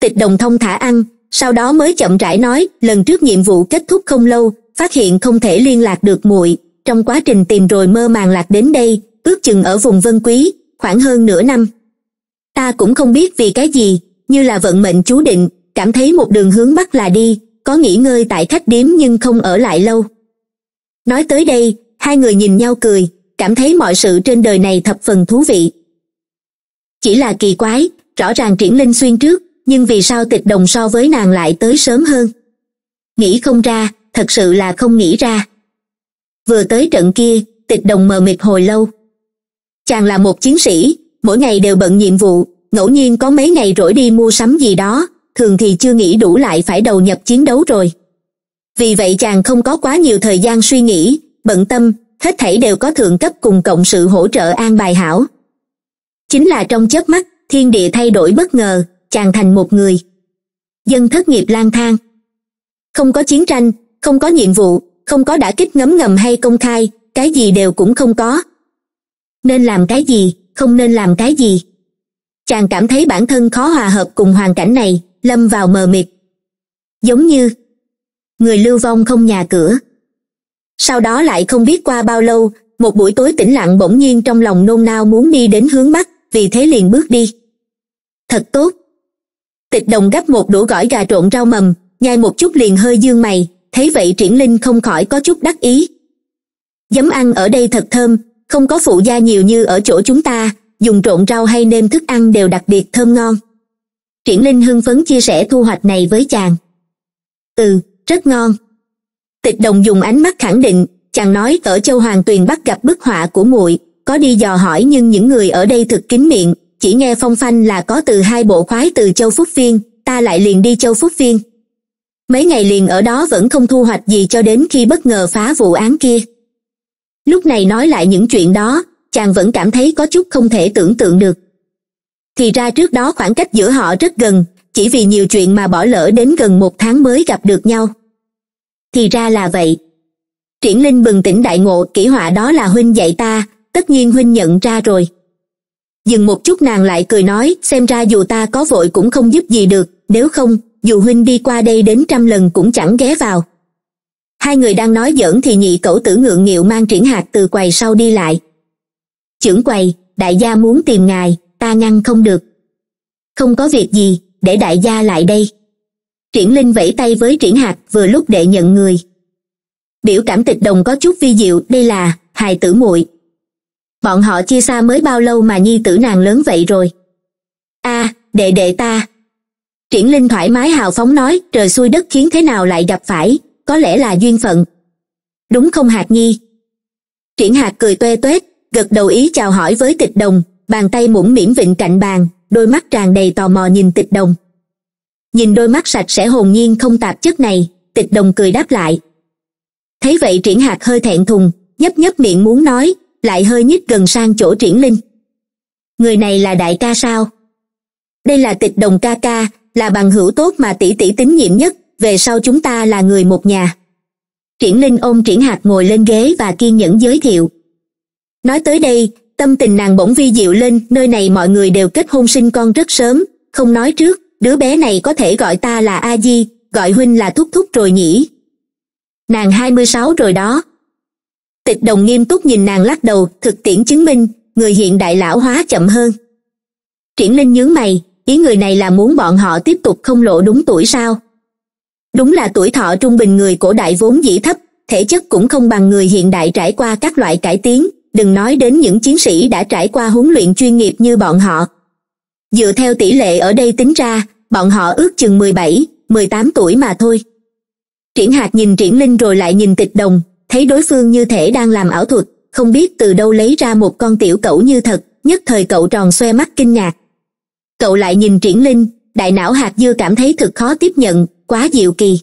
tịch đồng thông thả ăn sau đó mới chậm rãi nói lần trước nhiệm vụ kết thúc không lâu phát hiện không thể liên lạc được muội trong quá trình tìm rồi mơ màng lạc đến đây ước chừng ở vùng vân quý khoảng hơn nửa năm ta cũng không biết vì cái gì như là vận mệnh chú định cảm thấy một đường hướng bắc là đi có nghỉ ngơi tại khách điếm nhưng không ở lại lâu nói tới đây hai người nhìn nhau cười cảm thấy mọi sự trên đời này thập phần thú vị chỉ là kỳ quái rõ ràng triển linh xuyên trước nhưng vì sao tịch đồng so với nàng lại tới sớm hơn nghĩ không ra thật sự là không nghĩ ra vừa tới trận kia tịch đồng mờ mịt hồi lâu chàng là một chiến sĩ mỗi ngày đều bận nhiệm vụ ngẫu nhiên có mấy ngày rỗi đi mua sắm gì đó thường thì chưa nghĩ đủ lại phải đầu nhập chiến đấu rồi vì vậy chàng không có quá nhiều thời gian suy nghĩ bận tâm hết thảy đều có thượng cấp cùng cộng sự hỗ trợ an bài hảo chính là trong chớp mắt thiên địa thay đổi bất ngờ chàng thành một người dân thất nghiệp lang thang không có chiến tranh không có nhiệm vụ không có đả kích ngấm ngầm hay công khai cái gì đều cũng không có nên làm cái gì không nên làm cái gì chàng cảm thấy bản thân khó hòa hợp cùng hoàn cảnh này lâm vào mờ mịt giống như người lưu vong không nhà cửa sau đó lại không biết qua bao lâu một buổi tối tĩnh lặng bỗng nhiên trong lòng nôn nao muốn đi đến hướng bắc vì thế liền bước đi thật tốt tịch đồng gắp một đũa gỏi gà trộn rau mầm nhai một chút liền hơi dương mày thấy vậy triển linh không khỏi có chút đắc ý giấm ăn ở đây thật thơm không có phụ gia nhiều như ở chỗ chúng ta dùng trộn rau hay nêm thức ăn đều đặc biệt thơm ngon triển linh hưng phấn chia sẻ thu hoạch này với chàng ừ rất ngon tịch đồng dùng ánh mắt khẳng định chàng nói cỡ châu hoàng tuyền bắt gặp bức họa của muội có đi dò hỏi nhưng những người ở đây thực kín miệng chỉ nghe phong phanh là có từ hai bộ khoái từ châu phúc viên ta lại liền đi châu phúc viên mấy ngày liền ở đó vẫn không thu hoạch gì cho đến khi bất ngờ phá vụ án kia lúc này nói lại những chuyện đó chàng vẫn cảm thấy có chút không thể tưởng tượng được thì ra trước đó khoảng cách giữa họ rất gần chỉ vì nhiều chuyện mà bỏ lỡ đến gần một tháng mới gặp được nhau thì ra là vậy triển linh bừng tỉnh đại ngộ kỹ họa đó là huynh dạy ta tất nhiên huynh nhận ra rồi dừng một chút nàng lại cười nói xem ra dù ta có vội cũng không giúp gì được nếu không dù huynh đi qua đây đến trăm lần cũng chẳng ghé vào hai người đang nói giỡn thì nhị cẩu tử ngượng nghịu mang triển hạt từ quầy sau đi lại trưởng quầy đại gia muốn tìm ngài ta ngăn không được không có việc gì để đại gia lại đây triển linh vẫy tay với triển hạt vừa lúc đệ nhận người biểu cảm tịch đồng có chút vi diệu đây là hài tử muội bọn họ chia xa mới bao lâu mà nhi tử nàng lớn vậy rồi a đệ đệ ta triển linh thoải mái hào phóng nói trời xuôi đất khiến thế nào lại gặp phải có lẽ là duyên phận đúng không hạt nhi triển hạt cười toe toét gật đầu ý chào hỏi với tịch đồng bàn tay mũm mỉm vịnh cạnh bàn đôi mắt tràn đầy tò mò nhìn tịch đồng nhìn đôi mắt sạch sẽ hồn nhiên không tạp chất này tịch đồng cười đáp lại thấy vậy triển hạt hơi thẹn thùng nhấp nhấp miệng muốn nói lại hơi nhích gần sang chỗ triển linh người này là đại ca sao đây là tịch đồng ca ca là bằng hữu tốt mà tỷ tỷ tín nhiệm nhất về sau chúng ta là người một nhà triển linh ôm triển hạt ngồi lên ghế và kiên nhẫn giới thiệu nói tới đây tâm tình nàng bỗng vi diệu lên nơi này mọi người đều kết hôn sinh con rất sớm không nói trước đứa bé này có thể gọi ta là a di gọi huynh là thúc thúc rồi nhỉ nàng hai mươi sáu rồi đó tịch đồng nghiêm túc nhìn nàng lắc đầu thực tiễn chứng minh người hiện đại lão hóa chậm hơn triển linh nhướng mày ý người này là muốn bọn họ tiếp tục không lộ đúng tuổi sao đúng là tuổi thọ trung bình người cổ đại vốn dĩ thấp thể chất cũng không bằng người hiện đại trải qua các loại cải tiến đừng nói đến những chiến sĩ đã trải qua huấn luyện chuyên nghiệp như bọn họ dựa theo tỷ lệ ở đây tính ra bọn họ ước chừng mười bảy mười tám tuổi mà thôi triển hạt nhìn triển linh rồi lại nhìn tịch đồng thấy đối phương như thể đang làm ảo thuật không biết từ đâu lấy ra một con tiểu cẩu như thật nhất thời cậu tròn xoe mắt kinh ngạc cậu lại nhìn triển linh đại não hạt dưa cảm thấy thực khó tiếp nhận quá dịu kỳ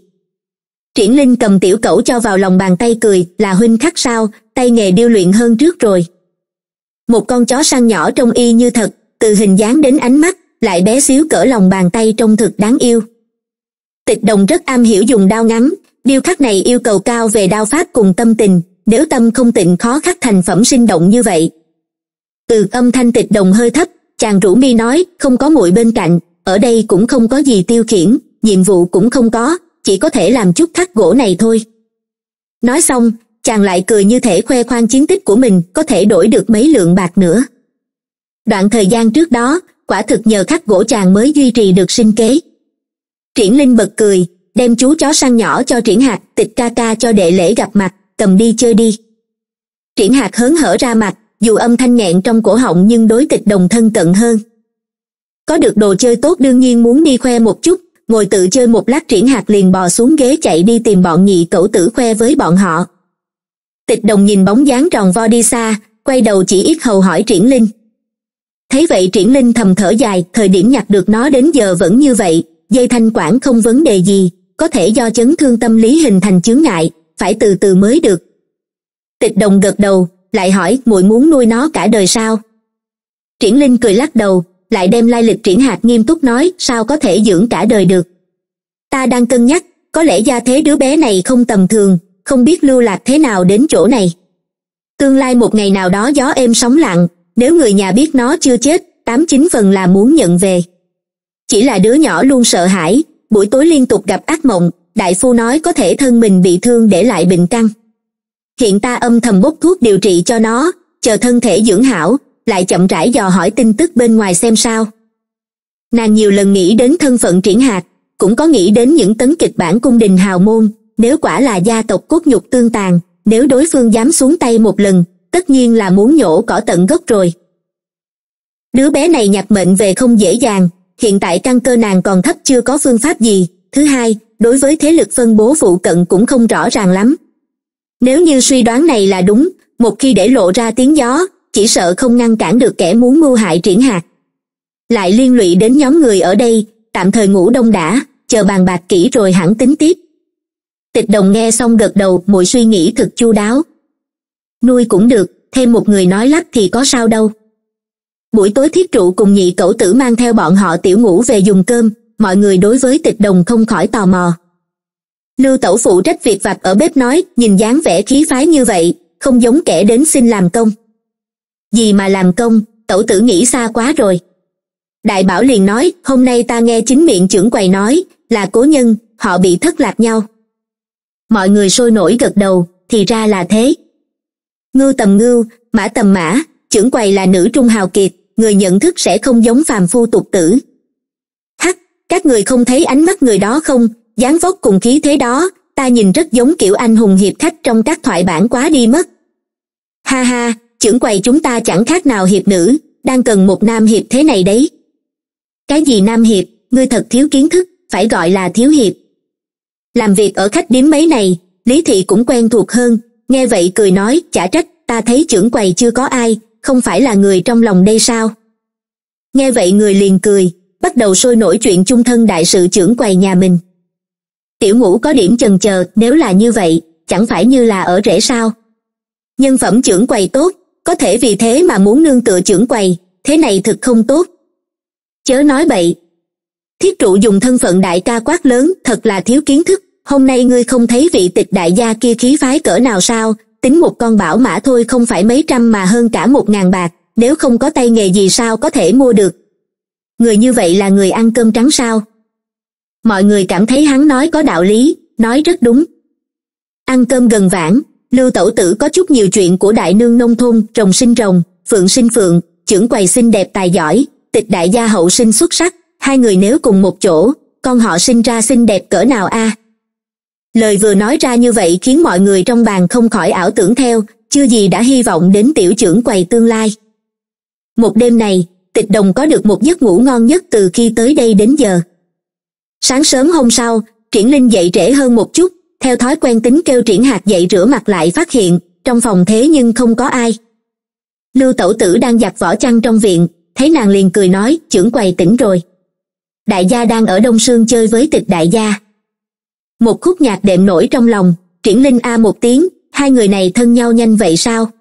triển linh cầm tiểu cẩu cho vào lòng bàn tay cười là huynh khắc sao tay nghề điêu luyện hơn trước rồi một con chó săn nhỏ trông y như thật từ hình dáng đến ánh mắt lại bé xíu cỡ lòng bàn tay trông thực đáng yêu tịch đồng rất am hiểu dùng đao ngắn điêu khắc này yêu cầu cao về đao pháp cùng tâm tình nếu tâm không tịnh khó khắc thành phẩm sinh động như vậy từ âm thanh tịch đồng hơi thấp chàng rủ mi nói không có muội bên cạnh ở đây cũng không có gì tiêu khiển nhiệm vụ cũng không có chỉ có thể làm chút khắc gỗ này thôi nói xong chàng lại cười như thể khoe khoang chiến tích của mình có thể đổi được mấy lượng bạc nữa đoạn thời gian trước đó quả thực nhờ khắc gỗ chàng mới duy trì được sinh kế triển linh bật cười đem chú chó săn nhỏ cho triển hạt tịch ca ca cho đệ lễ gặp mặt cầm đi chơi đi triển hạt hớn hở ra mặt dù âm thanh nghẹn trong cổ họng nhưng đối tịch đồng thân cận hơn có được đồ chơi tốt đương nhiên muốn đi khoe một chút ngồi tự chơi một lát triển hạt liền bò xuống ghế chạy đi tìm bọn nhị cẩu tử khoe với bọn họ tịch đồng nhìn bóng dáng tròn vo đi xa quay đầu chỉ ít hầu hỏi triển linh thấy vậy triển linh thầm thở dài thời điểm nhặt được nó đến giờ vẫn như vậy dây thanh quản không vấn đề gì có thể do chấn thương tâm lý hình thành chướng ngại phải từ từ mới được tịch đồng gật đầu lại hỏi muội muốn nuôi nó cả đời sao triển linh cười lắc đầu lại đem lai lịch triển hạt nghiêm túc nói sao có thể dưỡng cả đời được ta đang cân nhắc có lẽ gia thế đứa bé này không tầm thường không biết lưu lạc thế nào đến chỗ này tương lai một ngày nào đó gió êm sóng lặng nếu người nhà biết nó chưa chết tám chín phần là muốn nhận về chỉ là đứa nhỏ luôn sợ hãi buổi tối liên tục gặp ác mộng đại phu nói có thể thân mình bị thương để lại bệnh căn hiện ta âm thầm bốc thuốc điều trị cho nó chờ thân thể dưỡng hảo lại chậm rãi dò hỏi tin tức bên ngoài xem sao nàng nhiều lần nghĩ đến thân phận triển hạt cũng có nghĩ đến những tấn kịch bản cung đình hào môn nếu quả là gia tộc cốt nhục tương tàn nếu đối phương dám xuống tay một lần tất nhiên là muốn nhổ cỏ tận gốc rồi đứa bé này nhặt mệnh về không dễ dàng hiện tại căn cơ nàng còn thấp chưa có phương pháp gì thứ hai đối với thế lực phân bố phụ cận cũng không rõ ràng lắm nếu như suy đoán này là đúng một khi để lộ ra tiếng gió chỉ sợ không ngăn cản được kẻ muốn mưu hại triển hạt lại liên lụy đến nhóm người ở đây tạm thời ngủ đông đã chờ bàn bạc kỹ rồi hẳn tính tiếp tịch đồng nghe xong gật đầu muội suy nghĩ thật chu đáo nuôi cũng được thêm một người nói lắp thì có sao đâu buổi tối thiết trụ cùng nhị cẩu tử mang theo bọn họ tiểu ngủ về dùng cơm mọi người đối với tịch đồng không khỏi tò mò lưu tẩu phụ trách việc vặt ở bếp nói nhìn dáng vẻ khí phái như vậy không giống kẻ đến xin làm công gì mà làm công tẩu tử nghĩ xa quá rồi đại bảo liền nói hôm nay ta nghe chính miệng trưởng quầy nói là cố nhân họ bị thất lạc nhau mọi người sôi nổi gật đầu thì ra là thế ngưu tầm ngưu mã tầm mã chưởng quầy là nữ trung hào kiệt người nhận thức sẽ không giống phàm phu tục tử hắc các người không thấy ánh mắt người đó không dáng vóc cùng khí thế đó ta nhìn rất giống kiểu anh hùng hiệp khách trong các thoại bản quá đi mất ha ha chưởng quầy chúng ta chẳng khác nào hiệp nữ đang cần một nam hiệp thế này đấy cái gì nam hiệp ngươi thật thiếu kiến thức phải gọi là thiếu hiệp làm việc ở khách điếm mấy này lý thị cũng quen thuộc hơn nghe vậy cười nói chả trách ta thấy trưởng quầy chưa có ai không phải là người trong lòng đây sao nghe vậy người liền cười bắt đầu sôi nổi chuyện chung thân đại sự trưởng quầy nhà mình tiểu ngũ có điểm chần chờ nếu là như vậy chẳng phải như là ở rễ sao nhân phẩm trưởng quầy tốt có thể vì thế mà muốn nương tựa trưởng quầy thế này thật không tốt chớ nói bậy thiết trụ dùng thân phận đại ca quát lớn thật là thiếu kiến thức hôm nay ngươi không thấy vị tịch đại gia kia khí phái cỡ nào sao tính một con bảo mã thôi không phải mấy trăm mà hơn cả một ngàn bạc nếu không có tay nghề gì sao có thể mua được người như vậy là người ăn cơm trắng sao mọi người cảm thấy hắn nói có đạo lý nói rất đúng ăn cơm gần vãn lưu tẩu tử có chút nhiều chuyện của đại nương nông thôn trồng sinh rồng phượng sinh phượng trưởng quầy xinh đẹp tài giỏi tịch đại gia hậu sinh xuất sắc hai người nếu cùng một chỗ con họ sinh ra xinh đẹp cỡ nào a à? lời vừa nói ra như vậy khiến mọi người trong bàn không khỏi ảo tưởng theo chưa gì đã hy vọng đến tiểu trưởng quầy tương lai một đêm này tịch đồng có được một giấc ngủ ngon nhất từ khi tới đây đến giờ sáng sớm hôm sau triển linh dậy trễ hơn một chút theo thói quen tính kêu triển hạt dậy rửa mặt lại phát hiện trong phòng thế nhưng không có ai lưu tẩu tử đang giặt vỏ chăn trong viện thấy nàng liền cười nói trưởng quầy tỉnh rồi đại gia đang ở đông sương chơi với tịch đại gia một khúc nhạc đệm nổi trong lòng triển linh a một tiếng hai người này thân nhau nhanh vậy sao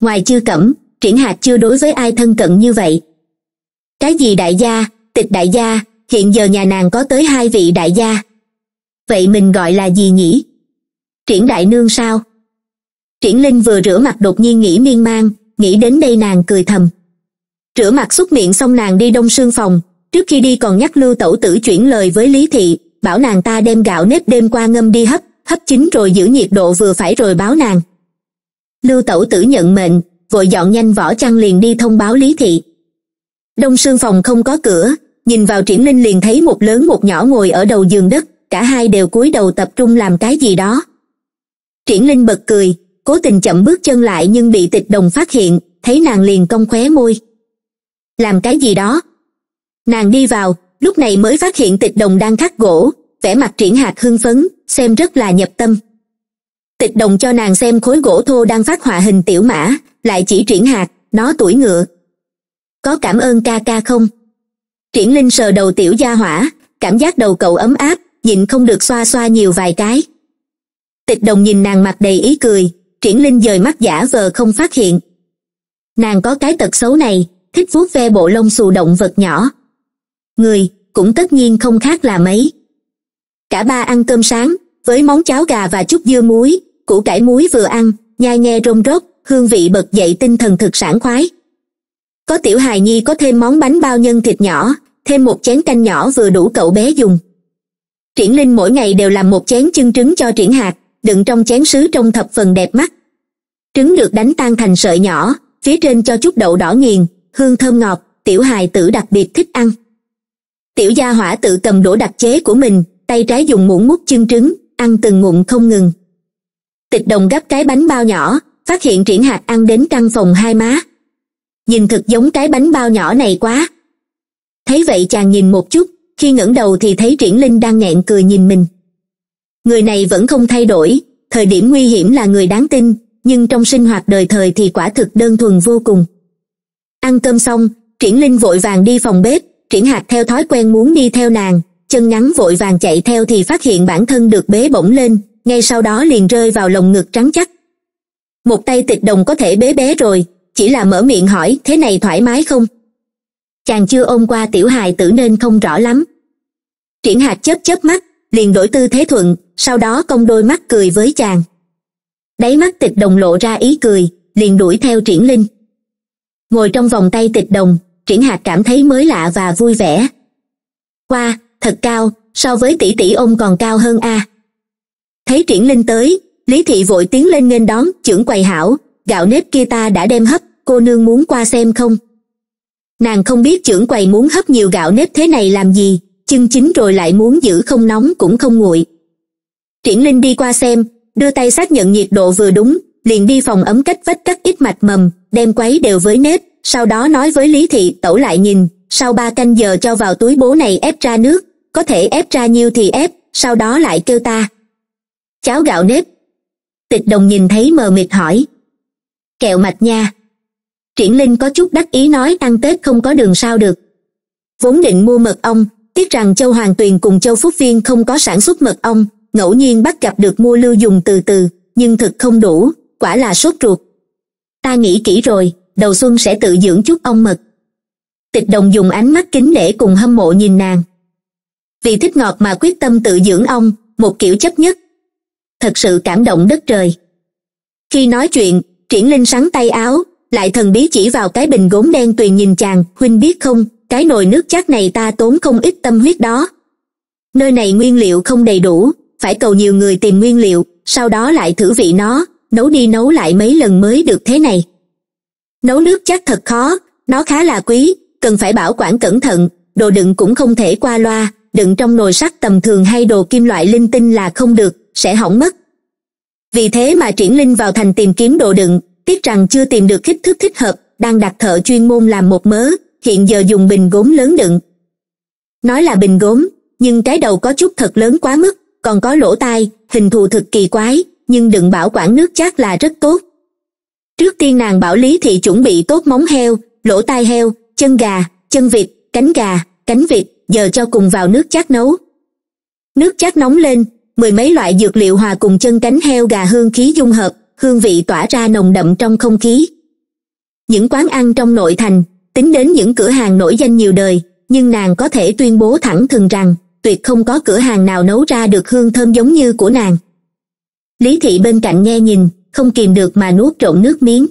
ngoài chư cẩm triển Hạc chưa đối với ai thân cận như vậy cái gì đại gia tịch đại gia hiện giờ nhà nàng có tới hai vị đại gia vậy mình gọi là gì nhỉ triển đại nương sao triển linh vừa rửa mặt đột nhiên nghĩ miên man nghĩ đến đây nàng cười thầm rửa mặt xúc miệng xong nàng đi đông sương phòng trước khi đi còn nhắc lưu tẩu tử chuyển lời với lý thị bảo nàng ta đem gạo nếp đêm qua ngâm đi hấp hấp chín rồi giữ nhiệt độ vừa phải rồi báo nàng lưu tẩu tử nhận mệnh vội dọn nhanh vỏ chăn liền đi thông báo lý thị đông sương phòng không có cửa nhìn vào triển linh liền thấy một lớn một nhỏ ngồi ở đầu giường đất cả hai đều cúi đầu tập trung làm cái gì đó triển linh bật cười cố tình chậm bước chân lại nhưng bị tịch đồng phát hiện thấy nàng liền cong khóe môi làm cái gì đó nàng đi vào lúc này mới phát hiện tịch đồng đang khắc gỗ vẻ mặt triển hạt hưng phấn xem rất là nhập tâm tịch đồng cho nàng xem khối gỗ thô đang phát họa hình tiểu mã lại chỉ triển hạt nó tuổi ngựa có cảm ơn ca ca không triển linh sờ đầu tiểu gia hỏa cảm giác đầu cậu ấm áp nhịn không được xoa xoa nhiều vài cái tịch đồng nhìn nàng mặt đầy ý cười triển linh dời mắt giả vờ không phát hiện nàng có cái tật xấu này thích vuốt ve bộ lông xù động vật nhỏ người cũng tất nhiên không khác là mấy cả ba ăn cơm sáng với món cháo gà và chút dưa muối củ cải muối vừa ăn nhai nghe rôm rốt hương vị bật dậy tinh thần thực sản khoái có tiểu hài nhi có thêm món bánh bao nhân thịt nhỏ thêm một chén canh nhỏ vừa đủ cậu bé dùng triển linh mỗi ngày đều làm một chén chân trứng cho triển hạt đựng trong chén sứ trông thập phần đẹp mắt trứng được đánh tan thành sợi nhỏ phía trên cho chút đậu đỏ nghiền hương thơm ngọt tiểu hài tử đặc biệt thích ăn tiểu gia hỏa tự cầm đổ đặc chế của mình tay trái dùng muỗng múc chân trứng ăn từng ngụm không ngừng tịch đồng gấp cái bánh bao nhỏ phát hiện triển hạt ăn đến căng phòng hai má nhìn thật giống cái bánh bao nhỏ này quá thấy vậy chàng nhìn một chút khi ngẩng đầu thì thấy triển linh đang nghẹn cười nhìn mình người này vẫn không thay đổi thời điểm nguy hiểm là người đáng tin nhưng trong sinh hoạt đời thời thì quả thực đơn thuần vô cùng ăn cơm xong triển linh vội vàng đi phòng bếp triển hạt theo thói quen muốn đi theo nàng chân ngắn vội vàng chạy theo thì phát hiện bản thân được bế bổng lên ngay sau đó liền rơi vào lồng ngực trắng chắc một tay tịch đồng có thể bế bé rồi chỉ là mở miệng hỏi thế này thoải mái không chàng chưa ôm qua tiểu hài tử nên không rõ lắm triển hạt chớp chớp mắt liền đổi tư thế thuận sau đó cong đôi mắt cười với chàng đáy mắt tịch đồng lộ ra ý cười liền đuổi theo triển linh ngồi trong vòng tay tịch đồng triển hạc cảm thấy mới lạ và vui vẻ qua thật cao so với tỷ tỷ ông còn cao hơn a thấy triển linh tới lý thị vội tiến lên nghênh đón chưởng quầy hảo gạo nếp kia ta đã đem hấp cô nương muốn qua xem không nàng không biết chưởng quầy muốn hấp nhiều gạo nếp thế này làm gì chưng chín rồi lại muốn giữ không nóng cũng không nguội triển linh đi qua xem đưa tay xác nhận nhiệt độ vừa đúng liền đi phòng ấm cách vách cắt ít mạch mầm đem quấy đều với nếp sau đó nói với lý thị tẩu lại nhìn sau ba canh giờ cho vào túi bố này ép ra nước có thể ép ra nhiêu thì ép sau đó lại kêu ta cháo gạo nếp tịch đồng nhìn thấy mờ mịt hỏi kẹo mạch nha triển linh có chút đắc ý nói ăn tết không có đường sao được vốn định mua mật ong tiếc rằng châu hoàng tuyền cùng châu phúc viên không có sản xuất mật ong ngẫu nhiên bắt gặp được mua lưu dùng từ từ nhưng thực không đủ quả là sốt ruột ta nghĩ kỹ rồi đầu xuân sẽ tự dưỡng chút ong mật tịch đồng dùng ánh mắt kính nể cùng hâm mộ nhìn nàng vì thích ngọt mà quyết tâm tự dưỡng ong một kiểu chấp nhất thật sự cảm động đất trời khi nói chuyện triển linh sáng tay áo lại thần bí chỉ vào cái bình gốm đen tuyền nhìn chàng huynh biết không cái nồi nước chát này ta tốn không ít tâm huyết đó nơi này nguyên liệu không đầy đủ phải cầu nhiều người tìm nguyên liệu sau đó lại thử vị nó nấu đi nấu lại mấy lần mới được thế này nấu nước chắc thật khó nó khá là quý cần phải bảo quản cẩn thận đồ đựng cũng không thể qua loa đựng trong nồi sắt tầm thường hay đồ kim loại linh tinh là không được sẽ hỏng mất vì thế mà triển linh vào thành tìm kiếm đồ đựng tiếc rằng chưa tìm được kích thước thích hợp đang đặt thợ chuyên môn làm một mớ hiện giờ dùng bình gốm lớn đựng nói là bình gốm nhưng cái đầu có chút thật lớn quá mức còn có lỗ tai hình thù thực kỳ quái nhưng đựng bảo quản nước chát là rất tốt trước tiên nàng bảo lý thị chuẩn bị tốt móng heo lỗ tai heo chân gà chân vịt cánh gà cánh vịt giờ cho cùng vào nước chát nấu nước chát nóng lên mười mấy loại dược liệu hòa cùng chân cánh heo gà hương khí dung hợp hương vị tỏa ra nồng đậm trong không khí những quán ăn trong nội thành tính đến những cửa hàng nổi danh nhiều đời nhưng nàng có thể tuyên bố thẳng thừng rằng tuyệt không có cửa hàng nào nấu ra được hương thơm giống như của nàng lý thị bên cạnh nghe nhìn không kìm được mà nuốt trộn nước miếng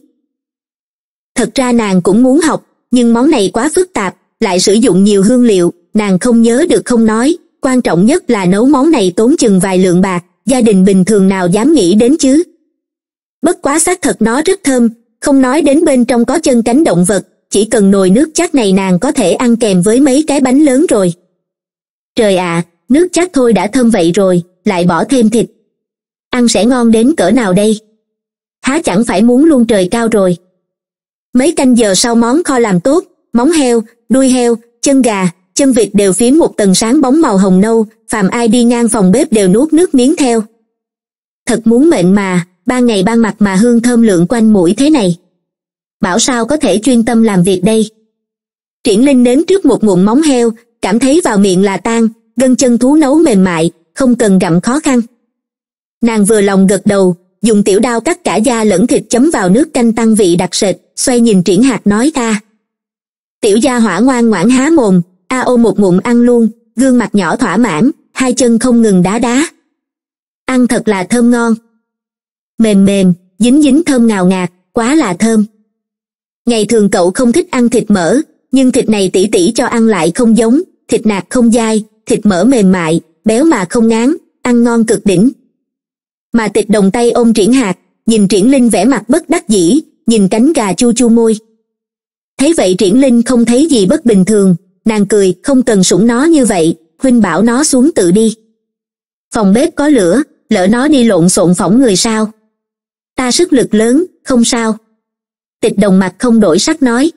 thật ra nàng cũng muốn học nhưng món này quá phức tạp lại sử dụng nhiều hương liệu nàng không nhớ được không nói quan trọng nhất là nấu món này tốn chừng vài lượng bạc gia đình bình thường nào dám nghĩ đến chứ bất quá xác thật nó rất thơm không nói đến bên trong có chân cánh động vật chỉ cần nồi nước chắc này nàng có thể ăn kèm với mấy cái bánh lớn rồi trời ạ nước chắc thôi đã thơm vậy rồi lại bỏ thêm thịt ăn sẽ ngon đến cỡ nào đây há chẳng phải muốn luôn trời cao rồi mấy canh giờ sau món kho làm tốt móng heo đuôi heo chân gà chân vịt đều phiến một tầng sáng bóng màu hồng nâu phàm ai đi ngang phòng bếp đều nuốt nước miếng theo thật muốn mệnh mà ban ngày ban mặt mà hương thơm lượn quanh mũi thế này bảo sao có thể chuyên tâm làm việc đây triển linh đến trước một ngụm móng heo cảm thấy vào miệng là tan gân chân thú nấu mềm mại không cần gặm khó khăn nàng vừa lòng gật đầu dùng tiểu đao cắt cả da lẫn thịt chấm vào nước canh tăng vị đặc sệt xoay nhìn triển hạt nói ta tiểu gia hỏa ngoan ngoãn há mồm a ô một ngụm ăn luôn gương mặt nhỏ thỏa mãn hai chân không ngừng đá đá ăn thật là thơm ngon mềm mềm dính dính thơm ngào ngạt quá là thơm ngày thường cậu không thích ăn thịt mỡ nhưng thịt này tỉ tỉ cho ăn lại không giống thịt nạc không dai thịt mỡ mềm mại béo mà không ngán ăn ngon cực đỉnh mà tịch đồng tay ôm triển hạt nhìn triển linh vẻ mặt bất đắc dĩ nhìn cánh gà chu chu môi thấy vậy triển linh không thấy gì bất bình thường nàng cười không cần sủng nó như vậy huynh bảo nó xuống tự đi phòng bếp có lửa lỡ nó đi lộn xộn phỏng người sao ta sức lực lớn không sao tịch đồng mặt không đổi sắc nói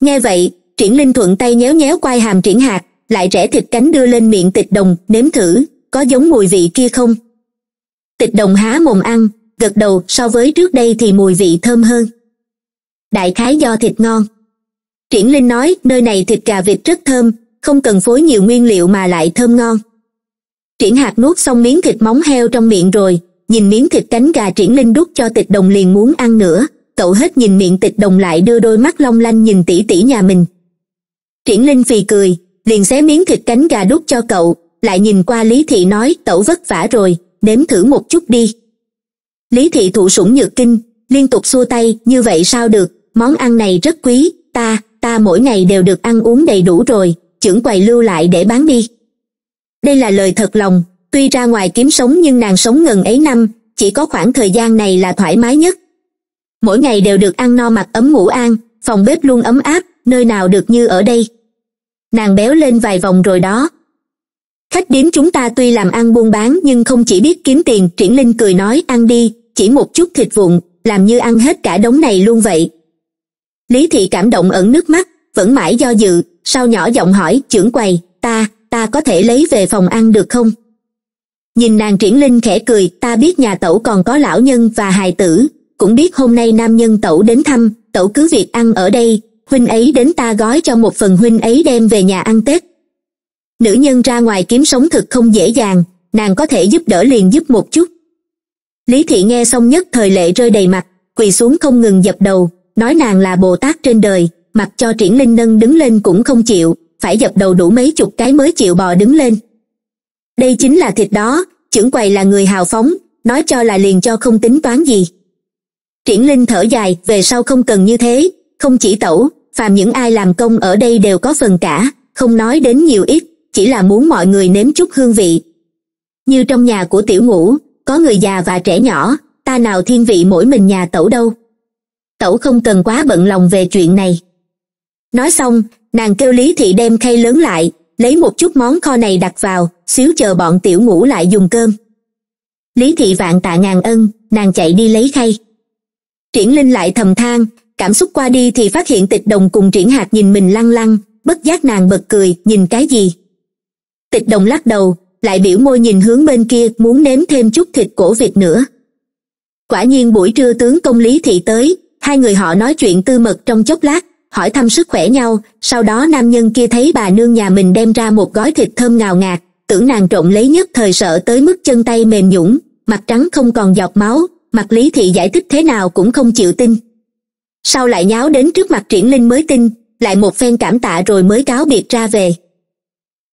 nghe vậy triển linh thuận tay nhéo nhéo quai hàm triển hạt lại rẽ thịt cánh đưa lên miệng tịch đồng nếm thử có giống mùi vị kia không tịch đồng há mồm ăn gật đầu so với trước đây thì mùi vị thơm hơn đại khái do thịt ngon triển linh nói nơi này thịt gà vịt rất thơm không cần phối nhiều nguyên liệu mà lại thơm ngon triển hạt nuốt xong miếng thịt móng heo trong miệng rồi nhìn miếng thịt cánh gà triển linh đút cho tịch đồng liền muốn ăn nữa cậu hết nhìn miệng tịch đồng lại đưa đôi mắt long lanh nhìn tỉ tỉ nhà mình triển linh phì cười liền xé miếng thịt cánh gà đút cho cậu lại nhìn qua lý thị nói cậu vất vả rồi nếm thử một chút đi lý thị thụ sủng nhược kinh liên tục xua tay như vậy sao được món ăn này rất quý ta ta mỗi ngày đều được ăn uống đầy đủ rồi trưởng quầy lưu lại để bán đi đây là lời thật lòng tuy ra ngoài kiếm sống nhưng nàng sống ngần ấy năm chỉ có khoảng thời gian này là thoải mái nhất mỗi ngày đều được ăn no mặc ấm ngủ an phòng bếp luôn ấm áp nơi nào được như ở đây nàng béo lên vài vòng rồi đó khách điếm chúng ta tuy làm ăn buôn bán nhưng không chỉ biết kiếm tiền triển linh cười nói ăn đi chỉ một chút thịt vụn làm như ăn hết cả đống này luôn vậy lý thị cảm động ẩn nước mắt vẫn mãi do dự sau nhỏ giọng hỏi trưởng quầy ta ta có thể lấy về phòng ăn được không nhìn nàng triển linh khẽ cười ta biết nhà tẩu còn có lão nhân và hài tử cũng biết hôm nay nam nhân tẩu đến thăm tẩu cứ việc ăn ở đây huynh ấy đến ta gói cho một phần huynh ấy đem về nhà ăn tết nữ nhân ra ngoài kiếm sống thực không dễ dàng nàng có thể giúp đỡ liền giúp một chút lý thị nghe xong nhất thời lệ rơi đầy mặt quỳ xuống không ngừng dập đầu nói nàng là bồ tát trên đời mặc cho triển linh nâng đứng lên cũng không chịu phải dập đầu đủ mấy chục cái mới chịu bò đứng lên đây chính là thịt đó trưởng quầy là người hào phóng nói cho là liền cho không tính toán gì triển linh thở dài về sau không cần như thế không chỉ tẩu phàm những ai làm công ở đây đều có phần cả không nói đến nhiều ít chỉ là muốn mọi người nếm chút hương vị như trong nhà của tiểu ngũ có người già và trẻ nhỏ ta nào thiên vị mỗi mình nhà tẩu đâu tẩu không cần quá bận lòng về chuyện này nói xong nàng kêu lý thị đem khay lớn lại lấy một chút món kho này đặt vào xíu chờ bọn tiểu ngũ lại dùng cơm lý thị vạn tạ ngàn ân nàng chạy đi lấy khay triển linh lại thầm than cảm xúc qua đi thì phát hiện tịch đồng cùng triển hạt nhìn mình lăng lăng bất giác nàng bật cười nhìn cái gì tịch đồng lắc đầu lại biểu môi nhìn hướng bên kia muốn nếm thêm chút thịt cổ việt nữa quả nhiên buổi trưa tướng công lý thị tới hai người họ nói chuyện tư mật trong chốc lát hỏi thăm sức khỏe nhau sau đó nam nhân kia thấy bà nương nhà mình đem ra một gói thịt thơm ngào ngạt tưởng nàng trộn lấy nhất thời sợ tới mức chân tay mềm nhũn, mặt trắng không còn giọt máu mặt lý thị giải thích thế nào cũng không chịu tin sau lại nháo đến trước mặt triển linh mới tin lại một phen cảm tạ rồi mới cáo biệt ra về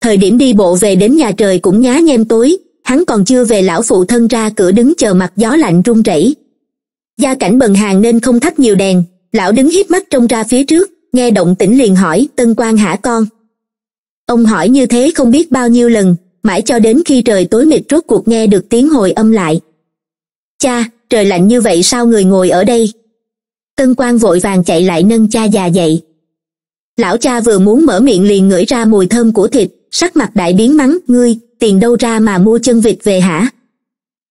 thời điểm đi bộ về đến nhà trời cũng nhá nhem tối hắn còn chưa về lão phụ thân ra cửa đứng chờ mặt gió lạnh run rẩy gia cảnh bần hàng nên không thắp nhiều đèn lão đứng hít mắt trông ra phía trước nghe động tĩnh liền hỏi tân quan hả con ông hỏi như thế không biết bao nhiêu lần mãi cho đến khi trời tối mịt rốt cuộc nghe được tiếng hồi âm lại cha trời lạnh như vậy sao người ngồi ở đây tân quan vội vàng chạy lại nâng cha già dậy lão cha vừa muốn mở miệng liền ngửi ra mùi thơm của thịt sắc mặt đại biến mắng ngươi tiền đâu ra mà mua chân vịt về hả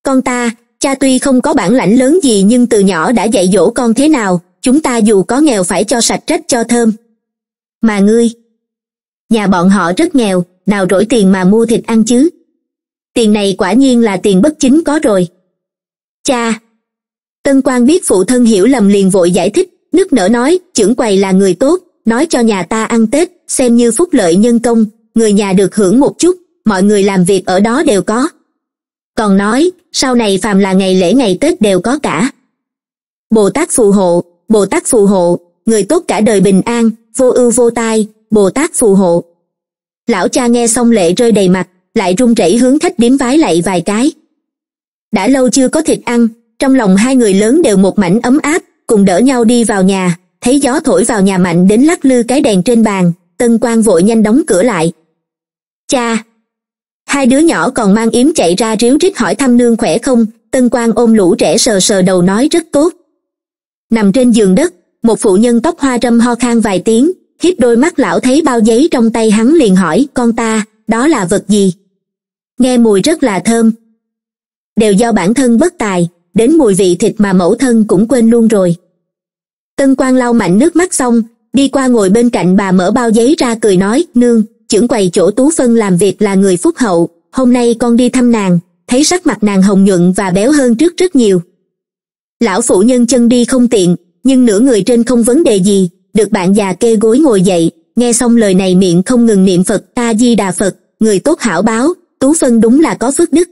con ta cha tuy không có bản lãnh lớn gì nhưng từ nhỏ đã dạy dỗ con thế nào chúng ta dù có nghèo phải cho sạch rách cho thơm mà ngươi nhà bọn họ rất nghèo nào rỗi tiền mà mua thịt ăn chứ tiền này quả nhiên là tiền bất chính có rồi cha tân quan biết phụ thân hiểu lầm liền vội giải thích nức nở nói trưởng quầy là người tốt nói cho nhà ta ăn tết xem như phúc lợi nhân công người nhà được hưởng một chút mọi người làm việc ở đó đều có còn nói sau này phàm là ngày lễ ngày tết đều có cả bồ tát phù hộ bồ tát phù hộ người tốt cả đời bình an vô ưu vô tai bồ tát phù hộ lão cha nghe xong lệ rơi đầy mặt lại run rẩy hướng khách điếm vái lạy vài cái đã lâu chưa có thịt ăn trong lòng hai người lớn đều một mảnh ấm áp cùng đỡ nhau đi vào nhà thấy gió thổi vào nhà mạnh đến lắc lư cái đèn trên bàn tân quang vội nhanh đóng cửa lại cha hai đứa nhỏ còn mang yếm chạy ra ríu rít hỏi thăm nương khỏe không tân quang ôm lũ trẻ sờ sờ đầu nói rất tốt nằm trên giường đất một phụ nhân tóc hoa râm ho khan vài tiếng hít đôi mắt lão thấy bao giấy trong tay hắn liền hỏi con ta đó là vật gì nghe mùi rất là thơm đều do bản thân bất tài đến mùi vị thịt mà mẫu thân cũng quên luôn rồi tân quang lau mạnh nước mắt xong đi qua ngồi bên cạnh bà mở bao giấy ra cười nói nương trưởng quầy chỗ tú phân làm việc là người phúc hậu hôm nay con đi thăm nàng thấy sắc mặt nàng hồng nhuận và béo hơn trước rất nhiều lão phụ nhân chân đi không tiện nhưng nửa người trên không vấn đề gì được bạn già kê gối ngồi dậy nghe xong lời này miệng không ngừng niệm phật ta di đà phật người tốt hảo báo tú phân đúng là có phước đức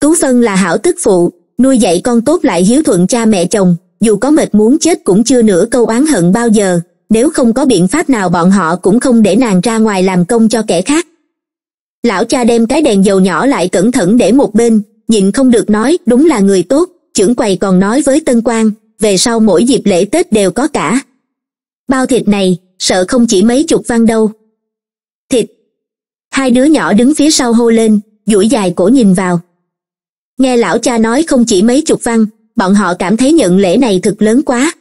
tú phân là hảo tức phụ nuôi dạy con tốt lại hiếu thuận cha mẹ chồng dù có mệt muốn chết cũng chưa nửa câu oán hận bao giờ nếu không có biện pháp nào bọn họ cũng không để nàng ra ngoài làm công cho kẻ khác lão cha đem cái đèn dầu nhỏ lại cẩn thận để một bên nhịn không được nói đúng là người tốt trưởng quầy còn nói với tân quang về sau mỗi dịp lễ tết đều có cả bao thịt này sợ không chỉ mấy chục văn đâu thịt hai đứa nhỏ đứng phía sau hô lên duỗi dài cổ nhìn vào nghe lão cha nói không chỉ mấy chục văn bọn họ cảm thấy nhận lễ này thực lớn quá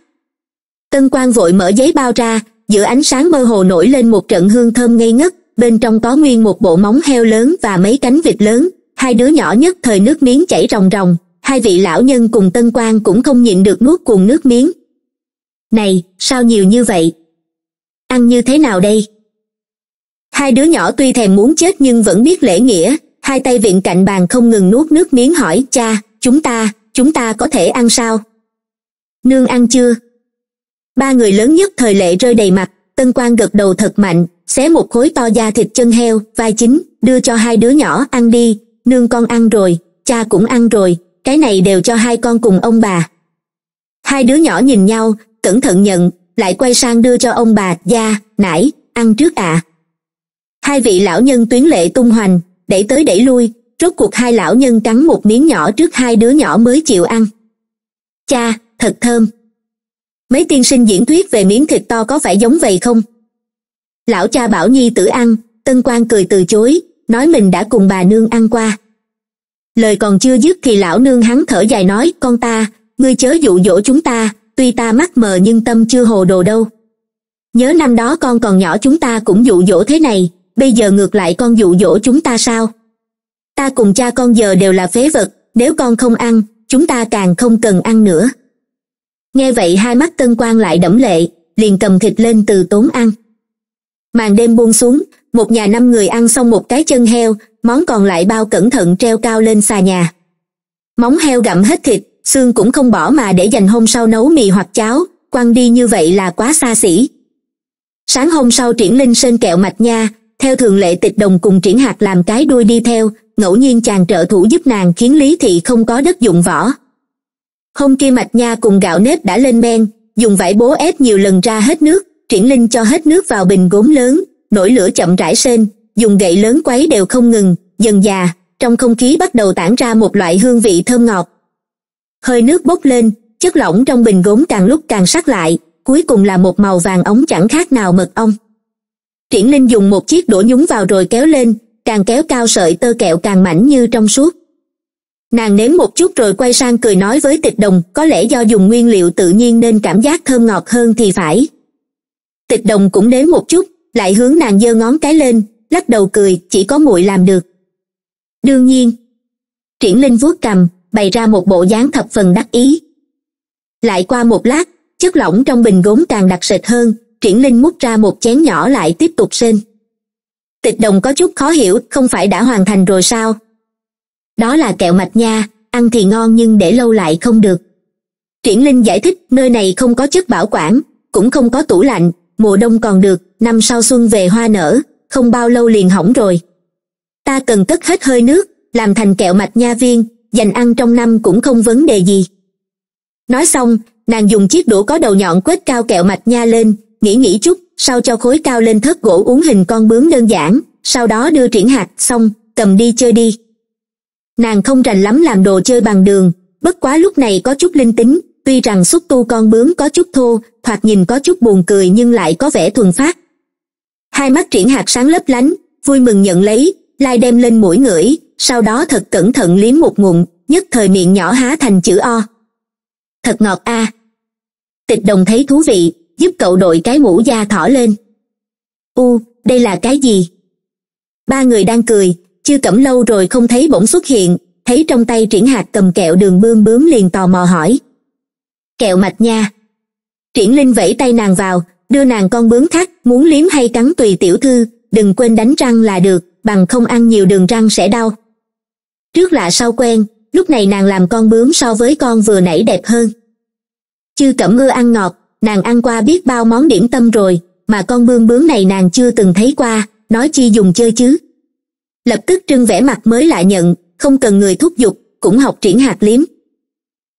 tân quang vội mở giấy bao ra giữa ánh sáng mơ hồ nổi lên một trận hương thơm ngây ngất bên trong có nguyên một bộ móng heo lớn và mấy cánh vịt lớn hai đứa nhỏ nhất thời nước miếng chảy ròng ròng hai vị lão nhân cùng tân quang cũng không nhịn được nuốt cuồng nước miếng này sao nhiều như vậy ăn như thế nào đây hai đứa nhỏ tuy thèm muốn chết nhưng vẫn biết lễ nghĩa hai tay viện cạnh bàn không ngừng nuốt nước miếng hỏi cha chúng ta chúng ta có thể ăn sao nương ăn chưa ba người lớn nhất thời lệ rơi đầy mặt tân quan gật đầu thật mạnh xé một khối to da thịt chân heo vai chính đưa cho hai đứa nhỏ ăn đi nương con ăn rồi cha cũng ăn rồi cái này đều cho hai con cùng ông bà hai đứa nhỏ nhìn nhau cẩn thận nhận lại quay sang đưa cho ông bà da nải ăn trước ạ à. hai vị lão nhân tuyến lệ tung hoành đẩy tới đẩy lui rốt cuộc hai lão nhân cắn một miếng nhỏ trước hai đứa nhỏ mới chịu ăn cha thật thơm mấy tiên sinh diễn thuyết về miếng thịt to có phải giống vậy không lão cha bảo nhi tử ăn tân quan cười từ chối nói mình đã cùng bà nương ăn qua lời còn chưa dứt thì lão nương hắn thở dài nói con ta ngươi chớ dụ dỗ chúng ta tuy ta mắc mờ nhưng tâm chưa hồ đồ đâu nhớ năm đó con còn nhỏ chúng ta cũng dụ dỗ thế này bây giờ ngược lại con dụ dỗ chúng ta sao ta cùng cha con giờ đều là phế vật nếu con không ăn chúng ta càng không cần ăn nữa nghe vậy hai mắt tân quan lại đẫm lệ liền cầm thịt lên từ tốn ăn màn đêm buông xuống một nhà năm người ăn xong một cái chân heo món còn lại bao cẩn thận treo cao lên xà nhà móng heo gặm hết thịt xương cũng không bỏ mà để dành hôm sau nấu mì hoặc cháo quăng đi như vậy là quá xa xỉ sáng hôm sau triển linh sơn kẹo mạch nha theo thường lệ tịch đồng cùng triển hạt làm cái đuôi đi theo ngẫu nhiên chàng trợ thủ giúp nàng khiến lý thị không có đất dụng võ hông kia mạch nha cùng gạo nếp đã lên men dùng vải bố ép nhiều lần ra hết nước triển linh cho hết nước vào bình gốm lớn nổi lửa chậm rãi sên dùng gậy lớn quấy đều không ngừng dần già trong không khí bắt đầu tản ra một loại hương vị thơm ngọt hơi nước bốc lên chất lỏng trong bình gốm càng lúc càng sắc lại cuối cùng là một màu vàng ống chẳng khác nào mật ong triển linh dùng một chiếc đũa nhúng vào rồi kéo lên càng kéo cao sợi tơ kẹo càng mảnh như trong suốt nàng nếm một chút rồi quay sang cười nói với tịch đồng có lẽ do dùng nguyên liệu tự nhiên nên cảm giác thơm ngọt hơn thì phải tịch đồng cũng nếm một chút lại hướng nàng giơ ngón cái lên lắc đầu cười chỉ có muội làm được đương nhiên triển linh vuốt cằm bày ra một bộ dáng thập phần đắc ý lại qua một lát chất lỏng trong bình gốm càng đặc sệt hơn triển linh múc ra một chén nhỏ lại tiếp tục sên tịch đồng có chút khó hiểu không phải đã hoàn thành rồi sao đó là kẹo mạch nha ăn thì ngon nhưng để lâu lại không được triển linh giải thích nơi này không có chất bảo quản cũng không có tủ lạnh mùa đông còn được năm sau xuân về hoa nở không bao lâu liền hỏng rồi ta cần cất hết hơi nước làm thành kẹo mạch nha viên dành ăn trong năm cũng không vấn đề gì nói xong nàng dùng chiếc đũa có đầu nhọn quét cao kẹo mạch nha lên nghĩ nghĩ chút sau cho khối cao lên thớt gỗ uống hình con bướm đơn giản sau đó đưa triển hạt xong cầm đi chơi đi nàng không rành lắm làm đồ chơi bằng đường bất quá lúc này có chút linh tính tuy rằng xúc tu con bướm có chút thô thoạt nhìn có chút buồn cười nhưng lại có vẻ thuần phát hai mắt triển hạt sáng lấp lánh vui mừng nhận lấy lai đem lên mũi ngửi sau đó thật cẩn thận liếm một ngụm nhất thời miệng nhỏ há thành chữ o thật ngọt a tịch đồng thấy thú vị giúp cậu đội cái mũ da thỏ lên u đây là cái gì ba người đang cười chưa cẩm lâu rồi không thấy bỗng xuất hiện thấy trong tay triển hạt cầm kẹo đường bươm bướm liền tò mò hỏi kẹo mạch nha triển linh vẫy tay nàng vào đưa nàng con bướm thắt muốn liếm hay cắn tùy tiểu thư đừng quên đánh răng là được bằng không ăn nhiều đường răng sẽ đau trước lạ sau quen lúc này nàng làm con bướm so với con vừa nãy đẹp hơn chư cẩm ngơ ăn ngọt nàng ăn qua biết bao món điểm tâm rồi mà con bươm bướm này nàng chưa từng thấy qua nói chi dùng chơi chứ lập tức trưng vẻ mặt mới lạ nhận không cần người thúc giục cũng học triển hạt liếm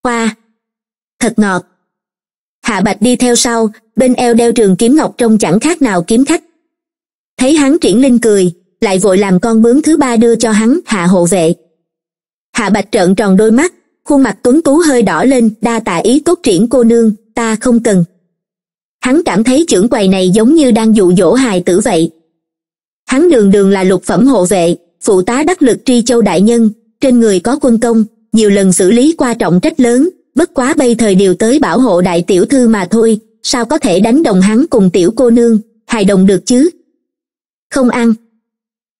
hoa thật ngọt hạ bạch đi theo sau bên eo đeo trường kiếm ngọc trông chẳng khác nào kiếm khách thấy hắn triển linh cười lại vội làm con bướm thứ ba đưa cho hắn hạ hộ vệ hạ bạch trợn tròn đôi mắt khuôn mặt tuấn tú hơi đỏ lên đa tạ ý tốt triển cô nương ta không cần hắn cảm thấy trưởng quầy này giống như đang dụ dỗ hài tử vậy hắn đường đường là lục phẩm hộ vệ phụ tá đắc lực tri châu đại nhân trên người có quân công nhiều lần xử lý qua trọng trách lớn bất quá bây thời điều tới bảo hộ đại tiểu thư mà thôi sao có thể đánh đồng hắn cùng tiểu cô nương hài đồng được chứ không ăn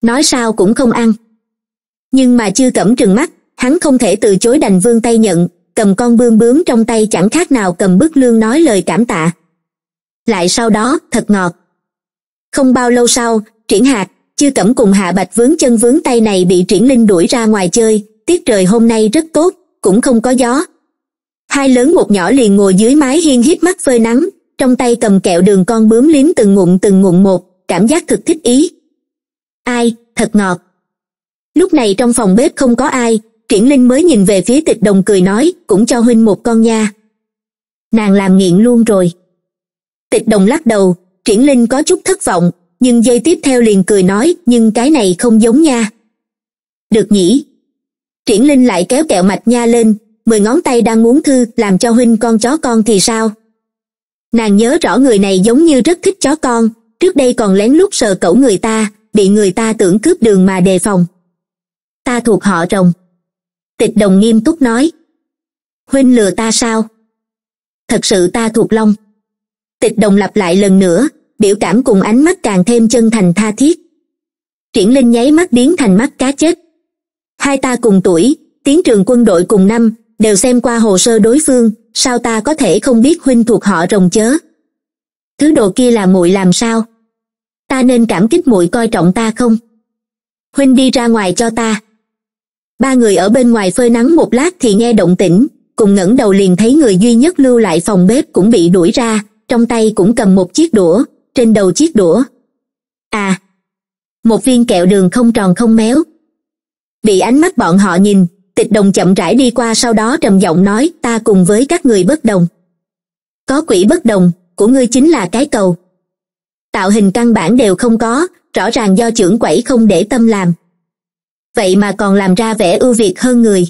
nói sao cũng không ăn nhưng mà chưa cẩm trừng mắt hắn không thể từ chối đành vương tay nhận cầm con bươm bướm trong tay chẳng khác nào cầm bức lương nói lời cảm tạ lại sau đó thật ngọt không bao lâu sau triển hạt chư cẩm cùng hạ bạch vướng chân vướng tay này bị triển linh đuổi ra ngoài chơi tiết trời hôm nay rất tốt cũng không có gió hai lớn một nhỏ liền ngồi dưới mái hiên hít mắt phơi nắng trong tay cầm kẹo đường con bướm liếm từng ngụm từng ngụm một cảm giác thực thích ý ai thật ngọt lúc này trong phòng bếp không có ai triển linh mới nhìn về phía tịch đồng cười nói cũng cho huynh một con nha nàng làm nghiện luôn rồi tịch đồng lắc đầu triển linh có chút thất vọng nhưng giây tiếp theo liền cười nói nhưng cái này không giống nha được nhỉ triển linh lại kéo kẹo mạch nha lên mười ngón tay đang muốn thư làm cho huynh con chó con thì sao nàng nhớ rõ người này giống như rất thích chó con trước đây còn lén lút sờ cẩu người ta bị người ta tưởng cướp đường mà đề phòng ta thuộc họ rồng tịch đồng nghiêm túc nói huynh lừa ta sao thật sự ta thuộc long tịch đồng lặp lại lần nữa biểu cảm cùng ánh mắt càng thêm chân thành tha thiết triển linh nháy mắt biến thành mắt cá chết hai ta cùng tuổi tiến trường quân đội cùng năm đều xem qua hồ sơ đối phương sao ta có thể không biết huynh thuộc họ rồng chớ thứ đồ kia là muội làm sao ta nên cảm kích muội coi trọng ta không huynh đi ra ngoài cho ta ba người ở bên ngoài phơi nắng một lát thì nghe động tĩnh cùng ngẩng đầu liền thấy người duy nhất lưu lại phòng bếp cũng bị đuổi ra trong tay cũng cầm một chiếc đũa trên đầu chiếc đũa à một viên kẹo đường không tròn không méo bị ánh mắt bọn họ nhìn tịch đồng chậm rãi đi qua sau đó trầm giọng nói ta cùng với các người bất đồng có quỷ bất đồng của ngươi chính là cái cầu tạo hình căn bản đều không có rõ ràng do trưởng quẩy không để tâm làm vậy mà còn làm ra vẻ ưu việt hơn người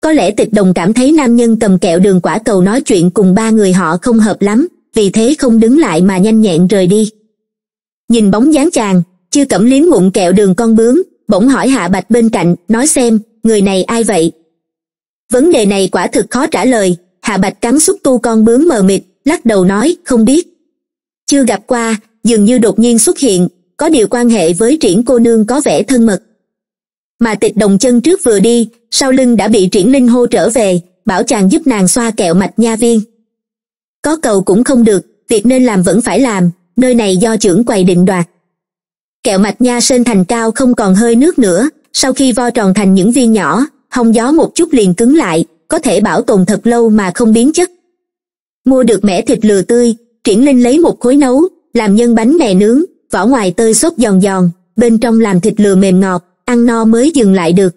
có lẽ tịch đồng cảm thấy nam nhân cầm kẹo đường quả cầu nói chuyện cùng ba người họ không hợp lắm vì thế không đứng lại mà nhanh nhẹn rời đi nhìn bóng dáng chàng chưa cẩm liếm ngụm kẹo đường con bướm bỗng hỏi hạ bạch bên cạnh nói xem người này ai vậy vấn đề này quả thực khó trả lời hạ bạch cắn xúc tu con bướm mờ mịt lắc đầu nói không biết chưa gặp qua dường như đột nhiên xuất hiện có điều quan hệ với triển cô nương có vẻ thân mật mà tịch đồng chân trước vừa đi sau lưng đã bị triển linh hô trở về bảo chàng giúp nàng xoa kẹo mạch nha viên có cầu cũng không được việc nên làm vẫn phải làm nơi này do trưởng quầy định đoạt kẹo mạch nha sơn thành cao không còn hơi nước nữa sau khi vo tròn thành những viên nhỏ hong gió một chút liền cứng lại có thể bảo tồn thật lâu mà không biến chất mua được mẻ thịt lừa tươi triển linh lấy một khối nấu làm nhân bánh mè nướng vỏ ngoài tơi xốp giòn giòn bên trong làm thịt lừa mềm ngọt ăn no mới dừng lại được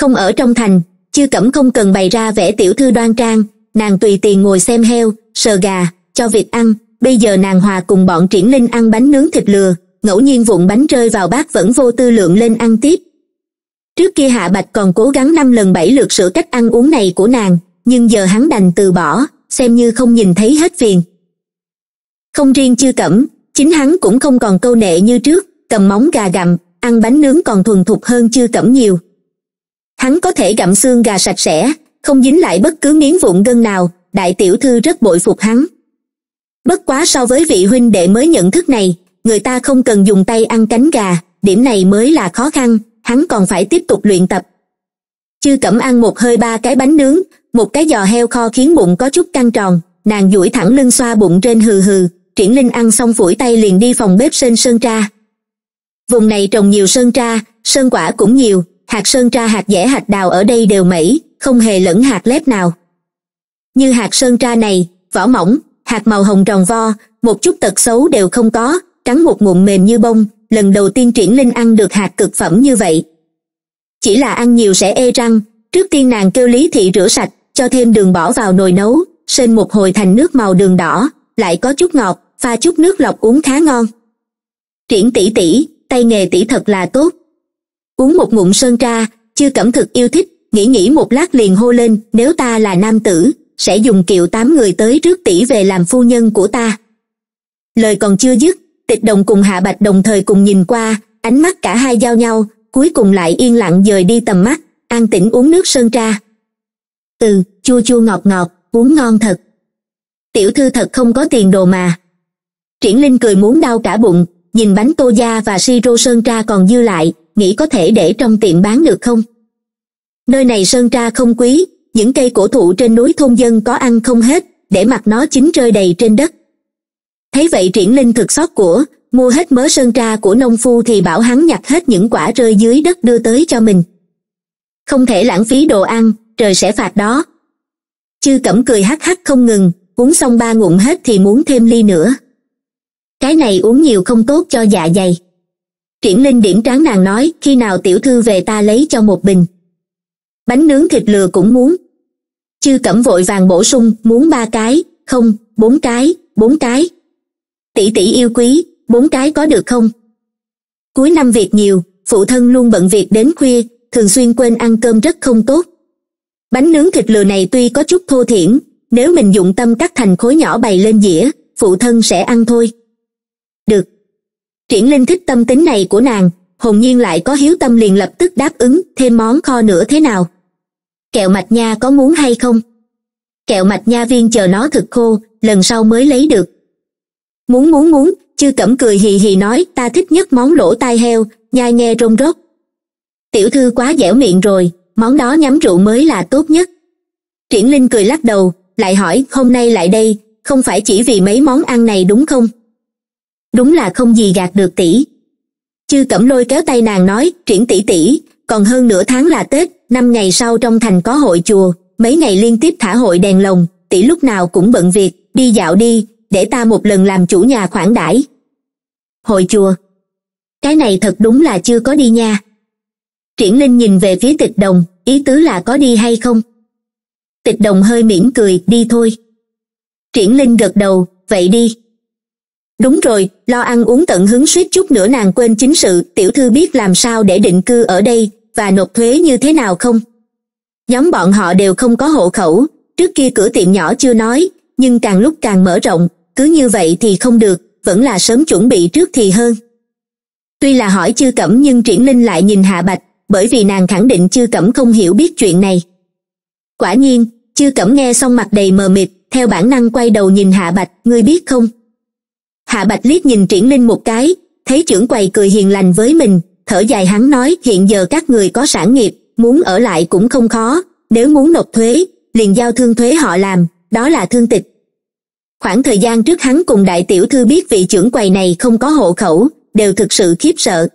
không ở trong thành chư cẩm không cần bày ra vẻ tiểu thư đoan trang nàng tùy tiền ngồi xem heo sờ gà cho việc ăn bây giờ nàng hòa cùng bọn triển linh ăn bánh nướng thịt lừa ngẫu nhiên vụn bánh rơi vào bát vẫn vô tư lượng lên ăn tiếp trước kia hạ bạch còn cố gắng năm lần bảy lượt sửa cách ăn uống này của nàng nhưng giờ hắn đành từ bỏ xem như không nhìn thấy hết phiền không riêng chưa cẩm chính hắn cũng không còn câu nệ như trước cầm móng gà gặm ăn bánh nướng còn thuần thục hơn chưa cẩm nhiều hắn có thể gặm xương gà sạch sẽ không dính lại bất cứ miếng vụn gân nào đại tiểu thư rất bội phục hắn bất quá so với vị huynh đệ mới nhận thức này người ta không cần dùng tay ăn cánh gà điểm này mới là khó khăn hắn còn phải tiếp tục luyện tập chư cẩm ăn một hơi ba cái bánh nướng một cái giò heo kho khiến bụng có chút căng tròn nàng duỗi thẳng lưng xoa bụng trên hừ hừ triển linh ăn xong phủi tay liền đi phòng bếp sên sơn tra vùng này trồng nhiều sơn tra sơn quả cũng nhiều hạt sơn tra hạt dẻ hạt đào ở đây đều mẩy không hề lẫn hạt lép nào như hạt sơn tra này vỏ mỏng hạt màu hồng tròn vo một chút tật xấu đều không có trắng một ngụm mềm như bông lần đầu tiên triển linh ăn được hạt cực phẩm như vậy chỉ là ăn nhiều sẽ ê e răng trước tiên nàng kêu lý thị rửa sạch cho thêm đường bỏ vào nồi nấu sên một hồi thành nước màu đường đỏ lại có chút ngọt pha chút nước lọc uống khá ngon triển tỷ tỷ tay nghề tỷ thật là tốt uống một ngụm sơn tra chưa cẩm thực yêu thích nghĩ nghĩ một lát liền hô lên nếu ta là nam tử sẽ dùng kiệu tám người tới rước tỷ về làm phu nhân của ta lời còn chưa dứt tịch đồng cùng hạ bạch đồng thời cùng nhìn qua ánh mắt cả hai giao nhau cuối cùng lại yên lặng dời đi tầm mắt an tĩnh uống nước sơn tra ừ chua chua ngọt ngọt uống ngon thật tiểu thư thật không có tiền đồ mà triển linh cười muốn đau cả bụng nhìn bánh tô da và si rô sơn tra còn dư lại nghĩ có thể để trong tiệm bán được không nơi này sơn tra không quý những cây cổ thụ trên núi thôn dân có ăn không hết để mặc nó chính rơi đầy trên đất thấy vậy triển linh thực xót của mua hết mớ sơn tra của nông phu thì bảo hắn nhặt hết những quả rơi dưới đất đưa tới cho mình không thể lãng phí đồ ăn trời sẽ phạt đó chư cẩm cười hắc hắc không ngừng uống xong ba ngụm hết thì muốn thêm ly nữa cái này uống nhiều không tốt cho dạ dày triển linh điểm tráng nàng nói khi nào tiểu thư về ta lấy cho một bình bánh nướng thịt lừa cũng muốn chư cẩm vội vàng bổ sung muốn ba cái không bốn cái bốn cái tỷ tỷ yêu quý bốn cái có được không cuối năm việc nhiều phụ thân luôn bận việc đến khuya thường xuyên quên ăn cơm rất không tốt bánh nướng thịt lừa này tuy có chút thô thiển nếu mình dụng tâm cắt thành khối nhỏ bày lên dĩa phụ thân sẽ ăn thôi được triển linh thích tâm tính này của nàng hồn nhiên lại có hiếu tâm liền lập tức đáp ứng thêm món kho nữa thế nào kẹo mạch nha có muốn hay không kẹo mạch nha viên chờ nó thực khô lần sau mới lấy được muốn muốn muốn chư cẩm cười hì hì nói ta thích nhất món lỗ tai heo nhai nghe rong rốt tiểu thư quá dẻo miệng rồi món đó nhắm rượu mới là tốt nhất triển linh cười lắc đầu lại hỏi hôm nay lại đây không phải chỉ vì mấy món ăn này đúng không đúng là không gì gạt được tỷ chư cẩm lôi kéo tay nàng nói triển tỷ tỷ còn hơn nửa tháng là tết năm ngày sau trong thành có hội chùa mấy ngày liên tiếp thả hội đèn lồng tỷ lúc nào cũng bận việc đi dạo đi để ta một lần làm chủ nhà khoản đãi hội chùa cái này thật đúng là chưa có đi nha triển linh nhìn về phía tịch đồng ý tứ là có đi hay không tịch đồng hơi mỉm cười đi thôi triển linh gật đầu vậy đi đúng rồi lo ăn uống tận hứng suýt chút nữa nàng quên chính sự tiểu thư biết làm sao để định cư ở đây và nộp thuế như thế nào không nhóm bọn họ đều không có hộ khẩu trước kia cửa tiệm nhỏ chưa nói nhưng càng lúc càng mở rộng cứ như vậy thì không được vẫn là sớm chuẩn bị trước thì hơn tuy là hỏi chư cẩm nhưng triển linh lại nhìn hạ bạch bởi vì nàng khẳng định chư cẩm không hiểu biết chuyện này quả nhiên chư cẩm nghe xong mặt đầy mờ mịt theo bản năng quay đầu nhìn hạ bạch ngươi biết không hạ bạch liếc nhìn triển linh một cái thấy trưởng quầy cười hiền lành với mình thở dài hắn nói hiện giờ các người có sản nghiệp muốn ở lại cũng không khó nếu muốn nộp thuế liền giao thương thuế họ làm đó là thương tịch khoảng thời gian trước hắn cùng đại tiểu thư biết vị trưởng quầy này không có hộ khẩu đều thực sự khiếp sợ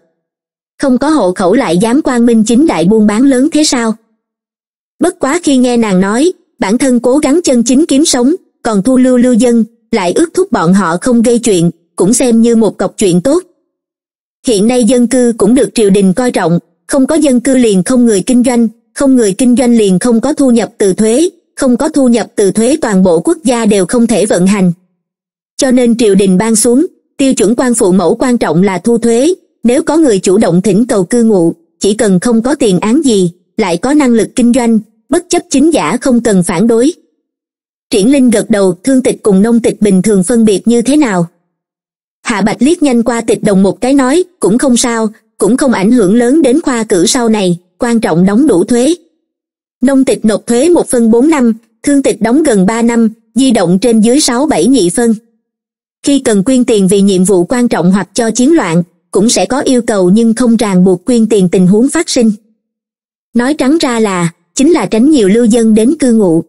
không có hộ khẩu lại dám quan minh chính đại buôn bán lớn thế sao bất quá khi nghe nàng nói bản thân cố gắng chân chính kiếm sống còn thu lưu lưu dân lại ước thúc bọn họ không gây chuyện cũng xem như một cọc chuyện tốt hiện nay dân cư cũng được triều đình coi trọng không có dân cư liền không người kinh doanh không người kinh doanh liền không có thu nhập từ thuế không có thu nhập từ thuế toàn bộ quốc gia đều không thể vận hành cho nên triều đình ban xuống tiêu chuẩn quan phụ mẫu quan trọng là thu thuế nếu có người chủ động thỉnh cầu cư ngụ chỉ cần không có tiền án gì lại có năng lực kinh doanh bất chấp chính giả không cần phản đối triển linh gật đầu thương tịch cùng nông tịch bình thường phân biệt như thế nào hạ bạch liếc nhanh qua tịch đồng một cái nói cũng không sao cũng không ảnh hưởng lớn đến khoa cử sau này quan trọng đóng đủ thuế nông tịch nộp thuế một phân bốn năm thương tịch đóng gần ba năm di động trên dưới sáu bảy nhị phân khi cần quyên tiền vì nhiệm vụ quan trọng hoặc cho chiến loạn cũng sẽ có yêu cầu nhưng không ràng buộc quyên tiền tình huống phát sinh nói trắng ra là chính là tránh nhiều lưu dân đến cư ngụ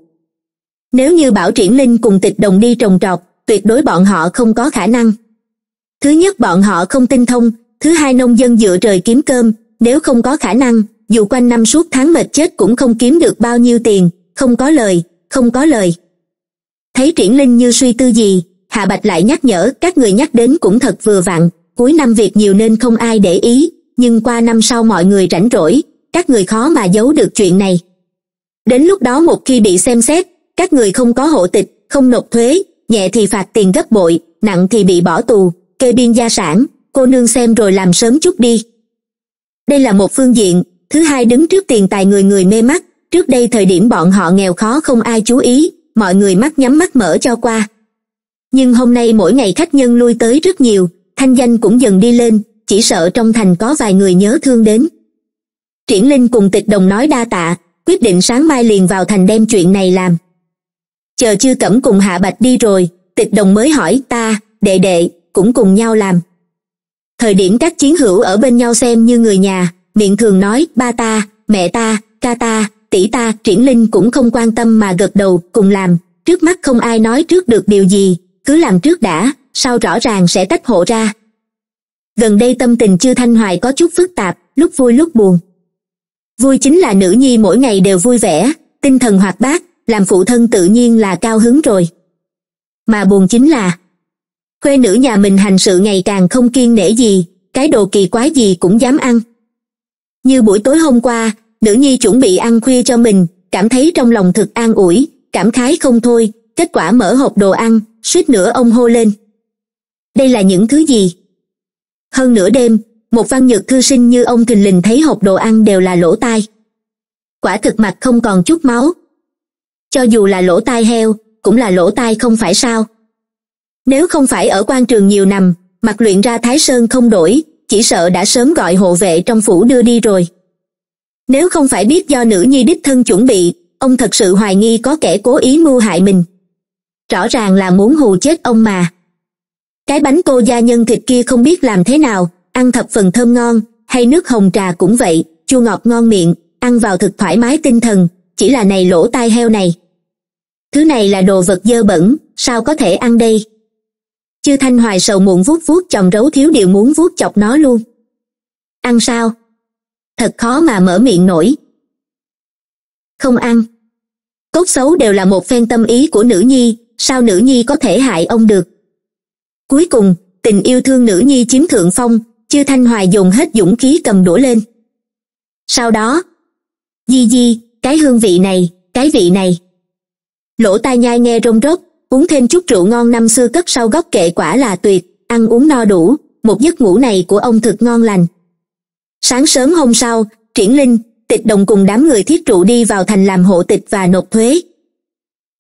nếu như bảo triển linh cùng tịch đồng đi trồng trọt tuyệt đối bọn họ không có khả năng thứ nhất bọn họ không tinh thông thứ hai nông dân dựa trời kiếm cơm nếu không có khả năng dù quanh năm suốt tháng mệt chết cũng không kiếm được bao nhiêu tiền không có lời không có lời thấy triển linh như suy tư gì hà bạch lại nhắc nhở các người nhắc đến cũng thật vừa vặn cuối năm việc nhiều nên không ai để ý nhưng qua năm sau mọi người rảnh rỗi các người khó mà giấu được chuyện này đến lúc đó một khi bị xem xét các người không có hộ tịch không nộp thuế nhẹ thì phạt tiền gấp bội nặng thì bị bỏ tù kê biên gia sản cô nương xem rồi làm sớm chút đi đây là một phương diện thứ hai đứng trước tiền tài người người mê mắt trước đây thời điểm bọn họ nghèo khó không ai chú ý mọi người mắt nhắm mắt mở cho qua nhưng hôm nay mỗi ngày khách nhân lui tới rất nhiều thanh danh cũng dần đi lên chỉ sợ trong thành có vài người nhớ thương đến triển linh cùng tịch đồng nói đa tạ quyết định sáng mai liền vào thành đem chuyện này làm chờ chư cẩm cùng hạ bạch đi rồi tịch đồng mới hỏi ta đệ đệ cũng cùng nhau làm thời điểm các chiến hữu ở bên nhau xem như người nhà miệng thường nói ba ta mẹ ta ca ta tỷ ta triển linh cũng không quan tâm mà gật đầu cùng làm trước mắt không ai nói trước được điều gì cứ làm trước đã sau rõ ràng sẽ tách hộ ra gần đây tâm tình chư thanh hoài có chút phức tạp lúc vui lúc buồn vui chính là nữ nhi mỗi ngày đều vui vẻ tinh thần hoạt bát làm phụ thân tự nhiên là cao hứng rồi mà buồn chính là khuê nữ nhà mình hành sự ngày càng không kiên nể gì cái đồ kỳ quái gì cũng dám ăn như buổi tối hôm qua nữ nhi chuẩn bị ăn khuya cho mình cảm thấy trong lòng thực an ủi cảm khái không thôi kết quả mở hộp đồ ăn suýt nữa ông hô lên đây là những thứ gì hơn nửa đêm một văn nhược thư sinh như ông thình lình thấy hộp đồ ăn đều là lỗ tai quả thực mặt không còn chút máu cho dù là lỗ tai heo cũng là lỗ tai không phải sao nếu không phải ở quan trường nhiều năm mặt luyện ra thái sơn không đổi chỉ sợ đã sớm gọi hộ vệ trong phủ đưa đi rồi nếu không phải biết do nữ nhi đích thân chuẩn bị ông thật sự hoài nghi có kẻ cố ý mưu hại mình rõ ràng là muốn hù chết ông mà cái bánh cô gia nhân thịt kia không biết làm thế nào ăn thập phần thơm ngon hay nước hồng trà cũng vậy chua ngọt ngon miệng ăn vào thực thoải mái tinh thần chỉ là này lỗ tai heo này thứ này là đồ vật dơ bẩn sao có thể ăn đây chư thanh hoài sầu muộn vuốt vuốt chồng rấu thiếu điều muốn vuốt chọc nó luôn ăn sao thật khó mà mở miệng nổi không ăn cốt xấu đều là một phen tâm ý của nữ nhi sao nữ nhi có thể hại ông được cuối cùng tình yêu thương nữ nhi chiếm thượng phong chư thanh hoài dùng hết dũng khí cầm đũa lên sau đó di di cái hương vị này cái vị này lỗ tai nhai nghe rông rốc uống thêm chút rượu ngon năm xưa cất sau góc kệ quả là tuyệt ăn uống no đủ một giấc ngủ này của ông thực ngon lành sáng sớm hôm sau triển linh tịch đồng cùng đám người thiết trụ đi vào thành làm hộ tịch và nộp thuế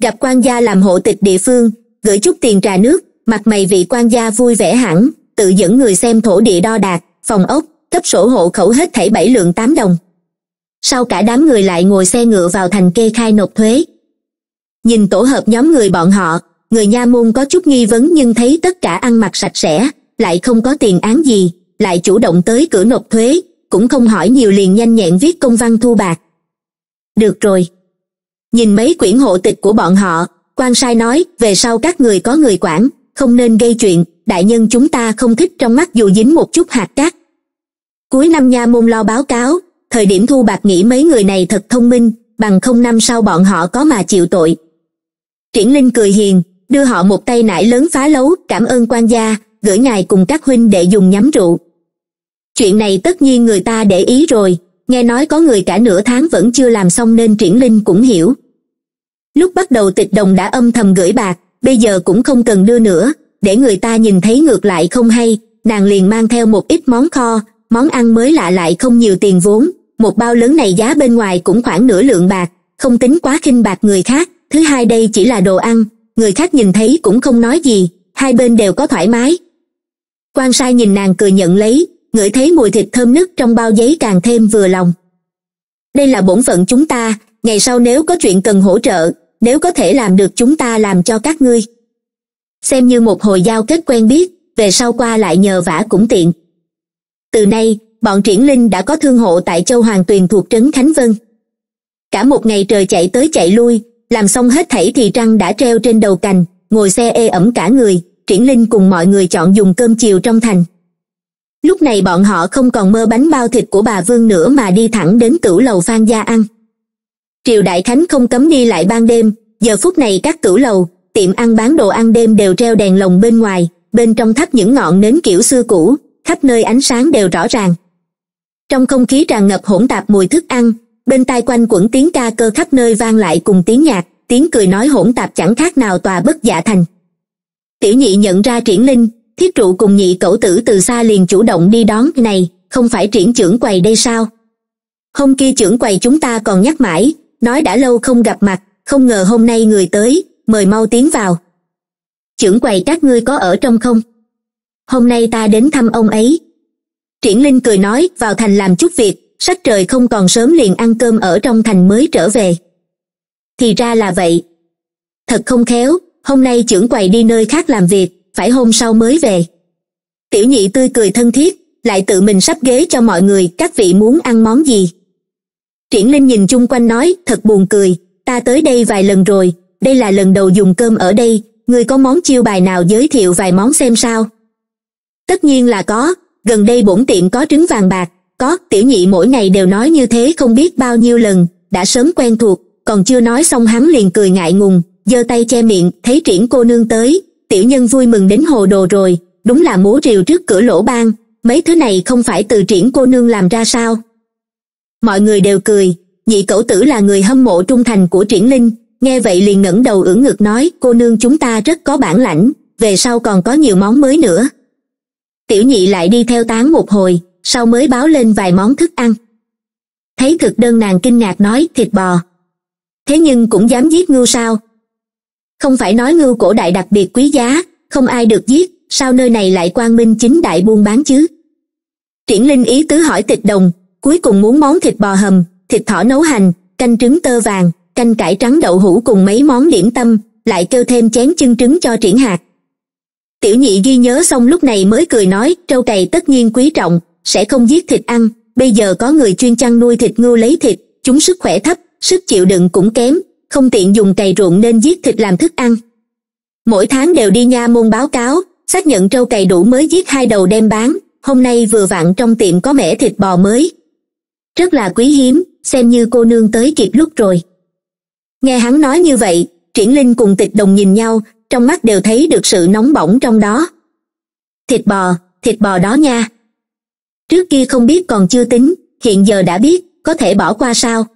gặp quan gia làm hộ tịch địa phương gửi chút tiền trà nước mặt mày vị quan gia vui vẻ hẳn tự dẫn người xem thổ địa đo đạt phòng ốc cấp sổ hộ khẩu hết thảy bảy lượng tám đồng sau cả đám người lại ngồi xe ngựa vào thành kê khai nộp thuế nhìn tổ hợp nhóm người bọn họ người nha môn có chút nghi vấn nhưng thấy tất cả ăn mặc sạch sẽ lại không có tiền án gì lại chủ động tới cửa nộp thuế cũng không hỏi nhiều liền nhanh nhẹn viết công văn thu bạc được rồi nhìn mấy quyển hộ tịch của bọn họ quan sai nói về sau các người có người quản không nên gây chuyện đại nhân chúng ta không thích trong mắt dù dính một chút hạt cát cuối năm nha môn lo báo cáo thời điểm thu bạc nghĩ mấy người này thật thông minh bằng không năm sau bọn họ có mà chịu tội triển linh cười hiền đưa họ một tay nải lớn phá lấu cảm ơn quan gia gửi ngài cùng các huynh để dùng nhắm rượu chuyện này tất nhiên người ta để ý rồi nghe nói có người cả nửa tháng vẫn chưa làm xong nên triển linh cũng hiểu lúc bắt đầu tịch đồng đã âm thầm gửi bạc bây giờ cũng không cần đưa nữa để người ta nhìn thấy ngược lại không hay nàng liền mang theo một ít món kho món ăn mới lạ lại không nhiều tiền vốn một bao lớn này giá bên ngoài cũng khoảng nửa lượng bạc không tính quá khinh bạc người khác thứ hai đây chỉ là đồ ăn người khác nhìn thấy cũng không nói gì hai bên đều có thoải mái quan sai nhìn nàng cười nhận lấy ngửi thấy mùi thịt thơm nức trong bao giấy càng thêm vừa lòng đây là bổn phận chúng ta ngày sau nếu có chuyện cần hỗ trợ nếu có thể làm được chúng ta làm cho các ngươi xem như một hồi giao kết quen biết về sau qua lại nhờ vả cũng tiện từ nay bọn triển linh đã có thương hộ tại châu hoàng tuyền thuộc trấn khánh vân cả một ngày trời chạy tới chạy lui làm xong hết thảy thì trăng đã treo trên đầu cành ngồi xe ê ẩm cả người triển linh cùng mọi người chọn dùng cơm chiều trong thành lúc này bọn họ không còn mơ bánh bao thịt của bà vương nữa mà đi thẳng đến tửu lầu phan gia ăn triều đại khánh không cấm đi lại ban đêm giờ phút này các tửu lầu tiệm ăn bán đồ ăn đêm đều treo đèn lồng bên ngoài bên trong thắp những ngọn nến kiểu xưa cũ khắp nơi ánh sáng đều rõ ràng trong không khí tràn ngập hỗn tạp mùi thức ăn bên tai quanh quẩn tiếng ca cơ khắp nơi vang lại cùng tiếng nhạc tiếng cười nói hỗn tạp chẳng khác nào tòa bất dạ thành tiểu nhị nhận ra triển linh thiết trụ cùng nhị cẩu tử từ xa liền chủ động đi đón này không phải triển trưởng quầy đây sao hôm kia trưởng quầy chúng ta còn nhắc mãi nói đã lâu không gặp mặt không ngờ hôm nay người tới mời mau tiến vào trưởng quầy các ngươi có ở trong không hôm nay ta đến thăm ông ấy triển linh cười nói vào thành làm chút việc sách trời không còn sớm liền ăn cơm ở trong thành mới trở về thì ra là vậy thật không khéo hôm nay trưởng quầy đi nơi khác làm việc phải hôm sau mới về tiểu nhị tươi cười thân thiết lại tự mình sắp ghế cho mọi người các vị muốn ăn món gì triển linh nhìn chung quanh nói thật buồn cười ta tới đây vài lần rồi đây là lần đầu dùng cơm ở đây người có món chiêu bài nào giới thiệu vài món xem sao tất nhiên là có gần đây bổn tiệm có trứng vàng bạc có tiểu nhị mỗi ngày đều nói như thế không biết bao nhiêu lần đã sớm quen thuộc còn chưa nói xong hắn liền cười ngại ngùng giơ tay che miệng thấy triển cô nương tới tiểu nhân vui mừng đến hồ đồ rồi đúng là múa rìu trước cửa lỗ ban mấy thứ này không phải từ triển cô nương làm ra sao mọi người đều cười nhị cẩu tử là người hâm mộ trung thành của triển linh nghe vậy liền ngẩng đầu ưỡn ngực nói cô nương chúng ta rất có bản lãnh về sau còn có nhiều món mới nữa tiểu nhị lại đi theo tán một hồi sau mới báo lên vài món thức ăn thấy thực đơn nàng kinh ngạc nói thịt bò thế nhưng cũng dám giết ngưu sao không phải nói ngưu cổ đại đặc biệt quý giá không ai được giết sao nơi này lại quang minh chính đại buôn bán chứ triển linh ý tứ hỏi thịt đồng cuối cùng muốn món thịt bò hầm thịt thỏ nấu hành canh trứng tơ vàng canh cải trắng đậu hũ cùng mấy món điểm tâm lại kêu thêm chén chân trứng cho triển hạt tiểu nhị ghi nhớ xong lúc này mới cười nói trâu cày tất nhiên quý trọng sẽ không giết thịt ăn bây giờ có người chuyên chăn nuôi thịt ngưu lấy thịt chúng sức khỏe thấp sức chịu đựng cũng kém không tiện dùng cày ruộng nên giết thịt làm thức ăn mỗi tháng đều đi nha môn báo cáo xác nhận trâu cày đủ mới giết hai đầu đem bán hôm nay vừa vặn trong tiệm có mẻ thịt bò mới rất là quý hiếm xem như cô nương tới kịp lúc rồi nghe hắn nói như vậy triển linh cùng tịch đồng nhìn nhau trong mắt đều thấy được sự nóng bỏng trong đó thịt bò thịt bò đó nha trước kia không biết còn chưa tính hiện giờ đã biết có thể bỏ qua sao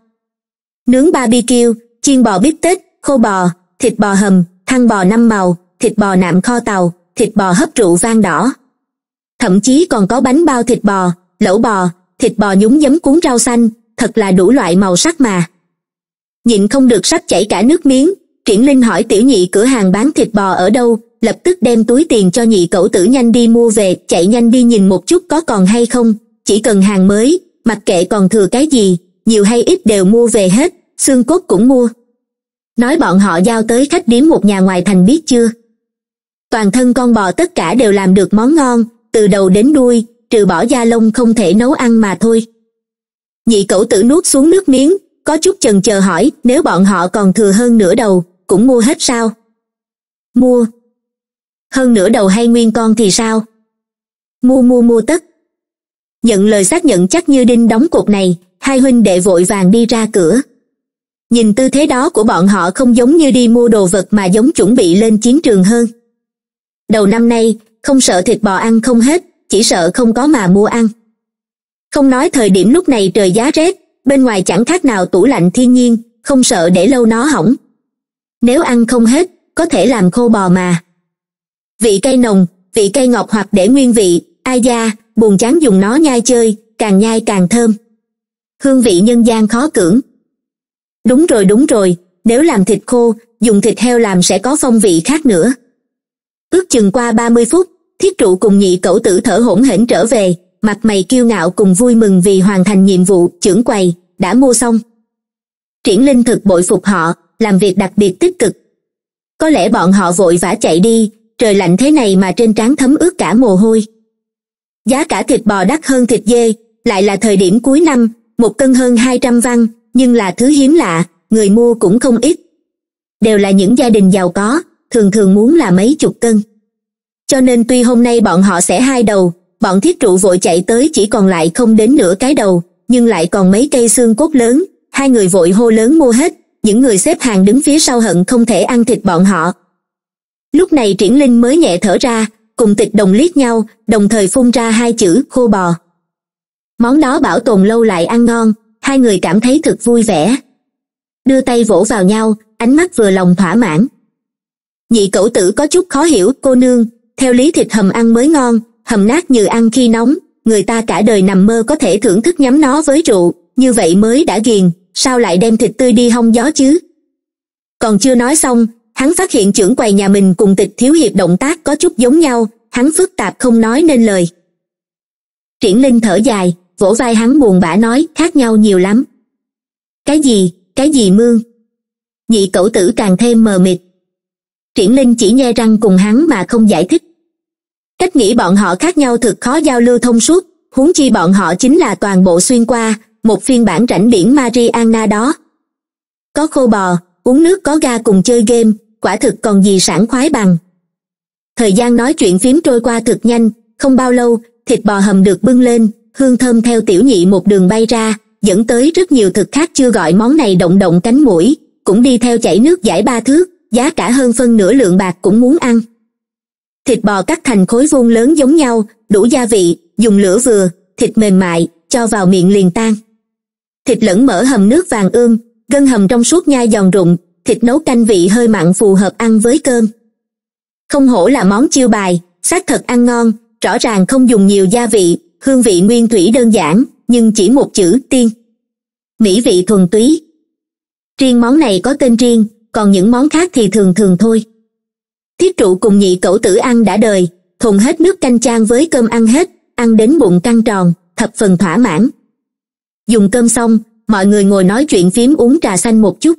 nướng barbecue chiên bò bít tết khô bò thịt bò hầm thăn bò năm màu thịt bò nạm kho tàu thịt bò hấp rượu vang đỏ thậm chí còn có bánh bao thịt bò lẩu bò thịt bò nhúng giấm cuốn rau xanh thật là đủ loại màu sắc mà nhịn không được sắp chảy cả nước miếng triển linh hỏi tiểu nhị cửa hàng bán thịt bò ở đâu lập tức đem túi tiền cho nhị cẩu tử nhanh đi mua về chạy nhanh đi nhìn một chút có còn hay không chỉ cần hàng mới mặc kệ còn thừa cái gì nhiều hay ít đều mua về hết xương cốt cũng mua nói bọn họ giao tới khách điếm một nhà ngoài thành biết chưa toàn thân con bò tất cả đều làm được món ngon từ đầu đến đuôi trừ bỏ da lông không thể nấu ăn mà thôi nhị cẩu tử nuốt xuống nước miếng có chút chần chờ hỏi nếu bọn họ còn thừa hơn nửa đầu cũng mua hết sao mua hơn nửa đầu hay nguyên con thì sao mua mua mua tất nhận lời xác nhận chắc như đinh đóng cột này hai huynh đệ vội vàng đi ra cửa nhìn tư thế đó của bọn họ không giống như đi mua đồ vật mà giống chuẩn bị lên chiến trường hơn đầu năm nay không sợ thịt bò ăn không hết chỉ sợ không có mà mua ăn không nói thời điểm lúc này trời giá rét bên ngoài chẳng khác nào tủ lạnh thiên nhiên không sợ để lâu nó hỏng nếu ăn không hết có thể làm khô bò mà vị cây nồng vị cây ngọt hoặc để nguyên vị ai da buồn chán dùng nó nhai chơi càng nhai càng thơm hương vị nhân gian khó cưỡng đúng rồi đúng rồi nếu làm thịt khô dùng thịt heo làm sẽ có phong vị khác nữa ước chừng qua ba mươi phút thiết trụ cùng nhị cẩu tử thở hổn hển trở về mặt mày kiêu ngạo cùng vui mừng vì hoàn thành nhiệm vụ trưởng quầy đã mua xong triển linh thực bội phục họ làm việc đặc biệt tích cực có lẽ bọn họ vội vã chạy đi trời lạnh thế này mà trên trán thấm ướt cả mồ hôi giá cả thịt bò đắt hơn thịt dê lại là thời điểm cuối năm một cân hơn hai trăm văn nhưng là thứ hiếm lạ người mua cũng không ít đều là những gia đình giàu có thường thường muốn là mấy chục cân cho nên tuy hôm nay bọn họ sẽ hai đầu bọn thiết trụ vội chạy tới chỉ còn lại không đến nửa cái đầu nhưng lại còn mấy cây xương cốt lớn hai người vội hô lớn mua hết những người xếp hàng đứng phía sau hận không thể ăn thịt bọn họ lúc này triển linh mới nhẹ thở ra cùng tịch đồng liếc nhau đồng thời phun ra hai chữ khô bò món đó bảo tồn lâu lại ăn ngon hai người cảm thấy thật vui vẻ đưa tay vỗ vào nhau ánh mắt vừa lòng thỏa mãn nhị cẩu tử có chút khó hiểu cô nương theo lý thịt hầm ăn mới ngon hầm nát như ăn khi nóng người ta cả đời nằm mơ có thể thưởng thức nhắm nó với rượu như vậy mới đã ghiền sao lại đem thịt tươi đi hong gió chứ còn chưa nói xong hắn phát hiện trưởng quầy nhà mình cùng tịch thiếu hiệp động tác có chút giống nhau hắn phức tạp không nói nên lời triển linh thở dài vỗ vai hắn buồn bã nói khác nhau nhiều lắm cái gì cái gì mương nhị cậu tử càng thêm mờ mịt triển linh chỉ nghe răng cùng hắn mà không giải thích cách nghĩ bọn họ khác nhau thực khó giao lưu thông suốt huống chi bọn họ chính là toàn bộ xuyên qua một phiên bản rảnh biển mariana đó có khô bò uống nước có ga cùng chơi game quả thực còn gì sảng khoái bằng thời gian nói chuyện phím trôi qua thực nhanh không bao lâu thịt bò hầm được bưng lên hương thơm theo tiểu nhị một đường bay ra dẫn tới rất nhiều thực khác chưa gọi món này động động cánh mũi cũng đi theo chảy nước giải ba thước giá cả hơn phân nửa lượng bạc cũng muốn ăn thịt bò cắt thành khối vuông lớn giống nhau đủ gia vị dùng lửa vừa thịt mềm mại cho vào miệng liền tan thịt lẫn mỡ hầm nước vàng ươm gân hầm trong suốt nhai giòn rụng thịt nấu canh vị hơi mặn phù hợp ăn với cơm không hổ là món chiêu bài xác thật ăn ngon rõ ràng không dùng nhiều gia vị hương vị nguyên thủy đơn giản nhưng chỉ một chữ tiên mỹ vị thuần túy riêng món này có tên riêng còn những món khác thì thường thường thôi thiết trụ cùng nhị cẩu tử ăn đã đời thùng hết nước canh chan với cơm ăn hết ăn đến bụng căng tròn thập phần thỏa mãn dùng cơm xong mọi người ngồi nói chuyện phím uống trà xanh một chút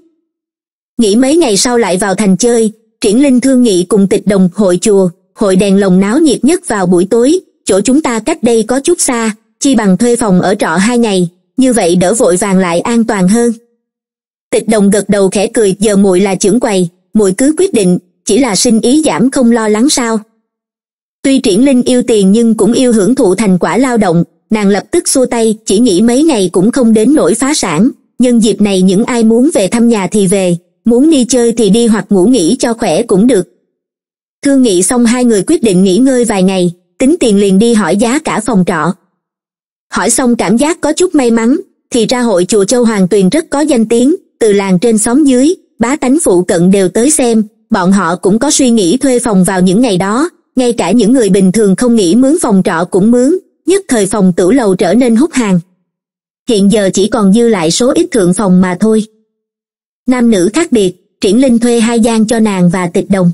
nghỉ mấy ngày sau lại vào thành chơi triển linh thương nghị cùng tịch đồng hội chùa hội đèn lồng náo nhiệt nhất vào buổi tối chỗ chúng ta cách đây có chút xa chi bằng thuê phòng ở trọ hai ngày như vậy đỡ vội vàng lại an toàn hơn tịch đồng gật đầu khẽ cười giờ muội là trưởng quầy muội cứ quyết định chỉ là sinh ý giảm không lo lắng sao tuy triển linh yêu tiền nhưng cũng yêu hưởng thụ thành quả lao động nàng lập tức xua tay chỉ nghĩ mấy ngày cũng không đến nỗi phá sản nhân dịp này những ai muốn về thăm nhà thì về muốn đi chơi thì đi hoặc ngủ nghỉ cho khỏe cũng được thương nghị xong hai người quyết định nghỉ ngơi vài ngày tính tiền liền đi hỏi giá cả phòng trọ hỏi xong cảm giác có chút may mắn thì ra hội chùa châu hoàng tuyền rất có danh tiếng từ làng trên xóm dưới bá tánh phụ cận đều tới xem bọn họ cũng có suy nghĩ thuê phòng vào những ngày đó ngay cả những người bình thường không nghĩ mướn phòng trọ cũng mướn nhất thời phòng tử lầu trở nên hút hàng hiện giờ chỉ còn dư lại số ít thượng phòng mà thôi nam nữ khác biệt triển linh thuê hai gian cho nàng và tịch đồng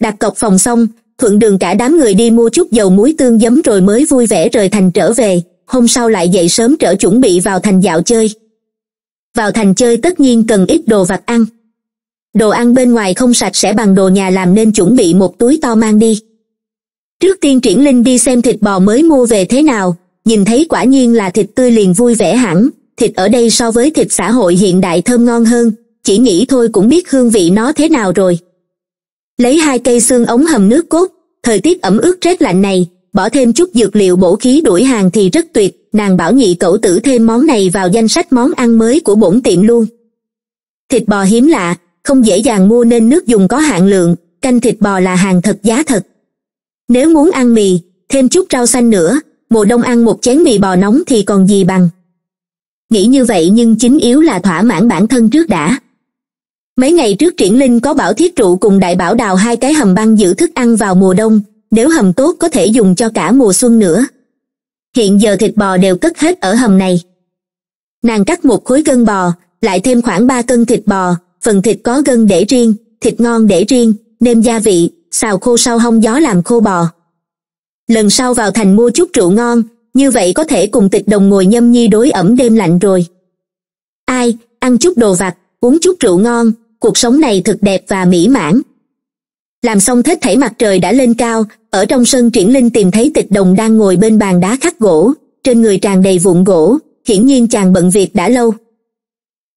đặt cọc phòng xong thuận đường cả đám người đi mua chút dầu muối tương giấm rồi mới vui vẻ rời thành trở về hôm sau lại dậy sớm trở chuẩn bị vào thành dạo chơi vào thành chơi tất nhiên cần ít đồ vặt ăn đồ ăn bên ngoài không sạch sẽ bằng đồ nhà làm nên chuẩn bị một túi to mang đi trước tiên triển linh đi xem thịt bò mới mua về thế nào nhìn thấy quả nhiên là thịt tươi liền vui vẻ hẳn thịt ở đây so với thịt xã hội hiện đại thơm ngon hơn chỉ nghĩ thôi cũng biết hương vị nó thế nào rồi lấy hai cây xương ống hầm nước cốt thời tiết ẩm ướt rét lạnh này bỏ thêm chút dược liệu bổ khí đuổi hàng thì rất tuyệt nàng bảo nhị cẩu tử thêm món này vào danh sách món ăn mới của bổn tiệm luôn thịt bò hiếm lạ không dễ dàng mua nên nước dùng có hạn lượng canh thịt bò là hàng thật giá thật nếu muốn ăn mì thêm chút rau xanh nữa mùa đông ăn một chén mì bò nóng thì còn gì bằng nghĩ như vậy nhưng chính yếu là thỏa mãn bản thân trước đã mấy ngày trước triển linh có bảo thiết trụ cùng đại bảo đào hai cái hầm băng giữ thức ăn vào mùa đông nếu hầm tốt có thể dùng cho cả mùa xuân nữa hiện giờ thịt bò đều cất hết ở hầm này nàng cắt một khối gân bò lại thêm khoảng ba cân thịt bò phần thịt có gân để riêng thịt ngon để riêng nêm gia vị xào khô sau hông gió làm khô bò lần sau vào thành mua chút rượu ngon như vậy có thể cùng tịch đồng ngồi nhâm nhi đối ẩm đêm lạnh rồi ai ăn chút đồ vặt uống chút rượu ngon cuộc sống này thật đẹp và mỹ mãn làm xong hết thảy mặt trời đã lên cao ở trong sân triển linh tìm thấy tịch đồng đang ngồi bên bàn đá khắc gỗ trên người tràn đầy vụn gỗ hiển nhiên chàng bận việc đã lâu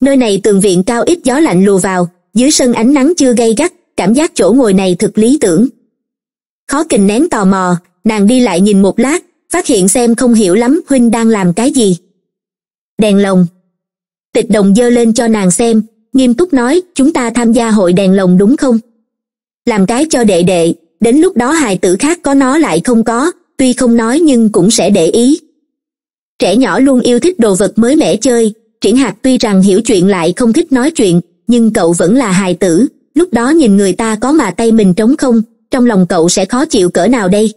nơi này tường viện cao ít gió lạnh lùa vào dưới sân ánh nắng chưa gây gắt cảm giác chỗ ngồi này thực lý tưởng khó kìm nén tò mò nàng đi lại nhìn một lát phát hiện xem không hiểu lắm huynh đang làm cái gì đèn lồng tịch đồng dơ lên cho nàng xem nghiêm túc nói chúng ta tham gia hội đèn lồng đúng không làm cái cho đệ đệ đến lúc đó hài tử khác có nó lại không có tuy không nói nhưng cũng sẽ để ý trẻ nhỏ luôn yêu thích đồ vật mới mẻ chơi triển hạt tuy rằng hiểu chuyện lại không thích nói chuyện nhưng cậu vẫn là hài tử lúc đó nhìn người ta có mà tay mình trống không trong lòng cậu sẽ khó chịu cỡ nào đây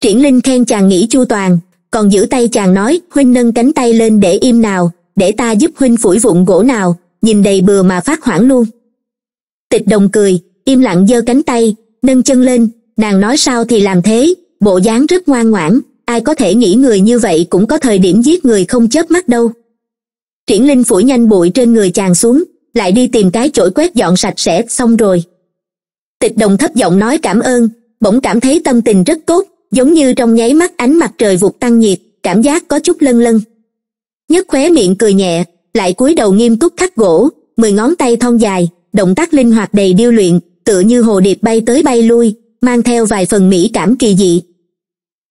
triển linh khen chàng nghĩ chu toàn còn giữ tay chàng nói huynh nâng cánh tay lên để im nào để ta giúp huynh phủi vụn gỗ nào nhìn đầy bừa mà phát hoảng luôn tịch đồng cười im lặng giơ cánh tay nâng chân lên nàng nói sao thì làm thế bộ dáng rất ngoan ngoãn ai có thể nghĩ người như vậy cũng có thời điểm giết người không chớp mắt đâu triển linh phủi nhanh bụi trên người chàng xuống lại đi tìm cái chổi quét dọn sạch sẽ xong rồi tịch đồng thấp giọng nói cảm ơn bỗng cảm thấy tâm tình rất tốt giống như trong nháy mắt ánh mặt trời vụt tăng nhiệt cảm giác có chút lân lân nhất khóe miệng cười nhẹ lại cúi đầu nghiêm túc khắc gỗ mười ngón tay thon dài động tác linh hoạt đầy điêu luyện tựa như hồ điệp bay tới bay lui mang theo vài phần mỹ cảm kỳ dị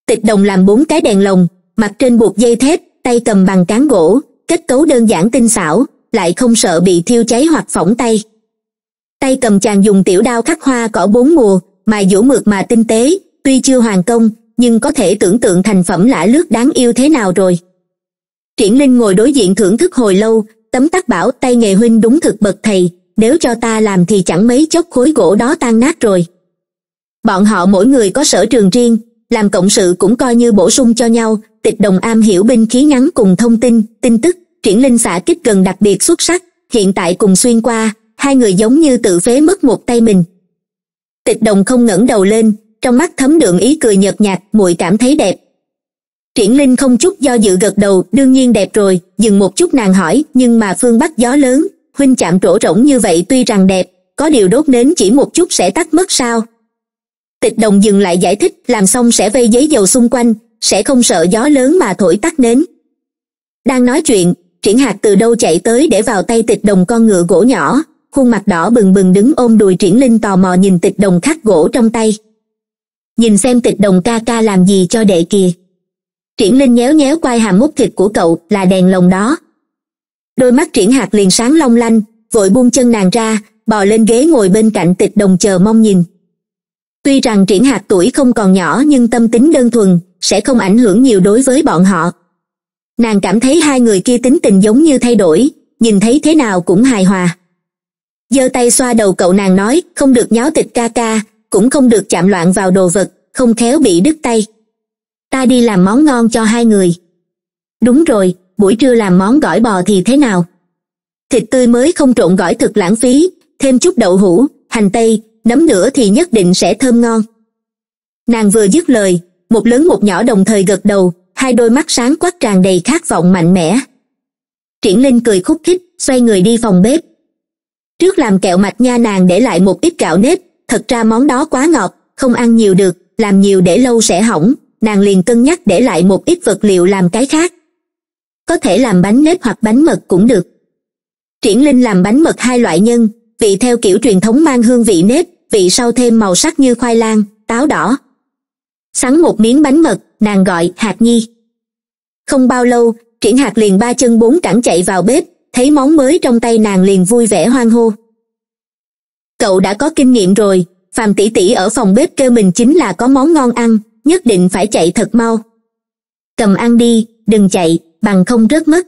tịch đồng làm bốn cái đèn lồng mặt trên buộc dây thép tay cầm bằng cán gỗ kết cấu đơn giản tinh xảo lại không sợ bị thiêu cháy hoặc phỏng tay tay cầm chàng dùng tiểu đao khắc hoa cỏ bốn mùa mà dỗ mượt mà tinh tế tuy chưa hoàn công nhưng có thể tưởng tượng thành phẩm lạ lướt đáng yêu thế nào rồi triển linh ngồi đối diện thưởng thức hồi lâu tấm tắc bảo tay nghề huynh đúng thực bậc thầy nếu cho ta làm thì chẳng mấy chốc khối gỗ đó tan nát rồi bọn họ mỗi người có sở trường riêng làm cộng sự cũng coi như bổ sung cho nhau tịch đồng am hiểu binh khí ngắn cùng thông tin tin tức triển linh xạ kích gần đặc biệt xuất sắc hiện tại cùng xuyên qua hai người giống như tự phế mất một tay mình tịch đồng không ngẩng đầu lên trong mắt thấm đượm ý cười nhợt nhạt muội cảm thấy đẹp triển linh không chút do dự gật đầu đương nhiên đẹp rồi dừng một chút nàng hỏi nhưng mà phương bắc gió lớn huynh chạm trổ rỗng như vậy tuy rằng đẹp có điều đốt nến chỉ một chút sẽ tắt mất sao tịch đồng dừng lại giải thích làm xong sẽ vây giấy dầu xung quanh sẽ không sợ gió lớn mà thổi tắt nến đang nói chuyện triển hạc từ đâu chạy tới để vào tay tịch đồng con ngựa gỗ nhỏ khuôn mặt đỏ bừng bừng đứng ôm đùi triển linh tò mò nhìn tịch đồng khắc gỗ trong tay nhìn xem tịch đồng ca ca làm gì cho đệ kìa triển linh nhéo nhéo quai hàm mút thịt của cậu là đèn lồng đó đôi mắt triển hạc liền sáng long lanh vội buông chân nàng ra bò lên ghế ngồi bên cạnh tịch đồng chờ mong nhìn tuy rằng triển hạc tuổi không còn nhỏ nhưng tâm tính đơn thuần sẽ không ảnh hưởng nhiều đối với bọn họ nàng cảm thấy hai người kia tính tình giống như thay đổi nhìn thấy thế nào cũng hài hòa giơ tay xoa đầu cậu nàng nói không được nháo tịch ca ca cũng không được chạm loạn vào đồ vật không khéo bị đứt tay ta đi làm món ngon cho hai người đúng rồi buổi trưa làm món gỏi bò thì thế nào thịt tươi mới không trộn gỏi thực lãng phí thêm chút đậu hũ hành tây nấm nữa thì nhất định sẽ thơm ngon nàng vừa dứt lời một lớn một nhỏ đồng thời gật đầu hai đôi mắt sáng quắc tràn đầy khát vọng mạnh mẽ triển linh cười khúc khích xoay người đi phòng bếp trước làm kẹo mạch nha nàng để lại một ít gạo nếp thật ra món đó quá ngọt không ăn nhiều được làm nhiều để lâu sẽ hỏng nàng liền cân nhắc để lại một ít vật liệu làm cái khác có thể làm bánh nếp hoặc bánh mật cũng được triển linh làm bánh mật hai loại nhân vị theo kiểu truyền thống mang hương vị nếp vị sau thêm màu sắc như khoai lang táo đỏ sắn một miếng bánh mật nàng gọi hạt nhi không bao lâu triển hạt liền ba chân bốn cẳng chạy vào bếp thấy món mới trong tay nàng liền vui vẻ hoan hô cậu đã có kinh nghiệm rồi phàm tỷ tỷ ở phòng bếp kêu mình chính là có món ngon ăn nhất định phải chạy thật mau cầm ăn đi đừng chạy bằng không rớt mất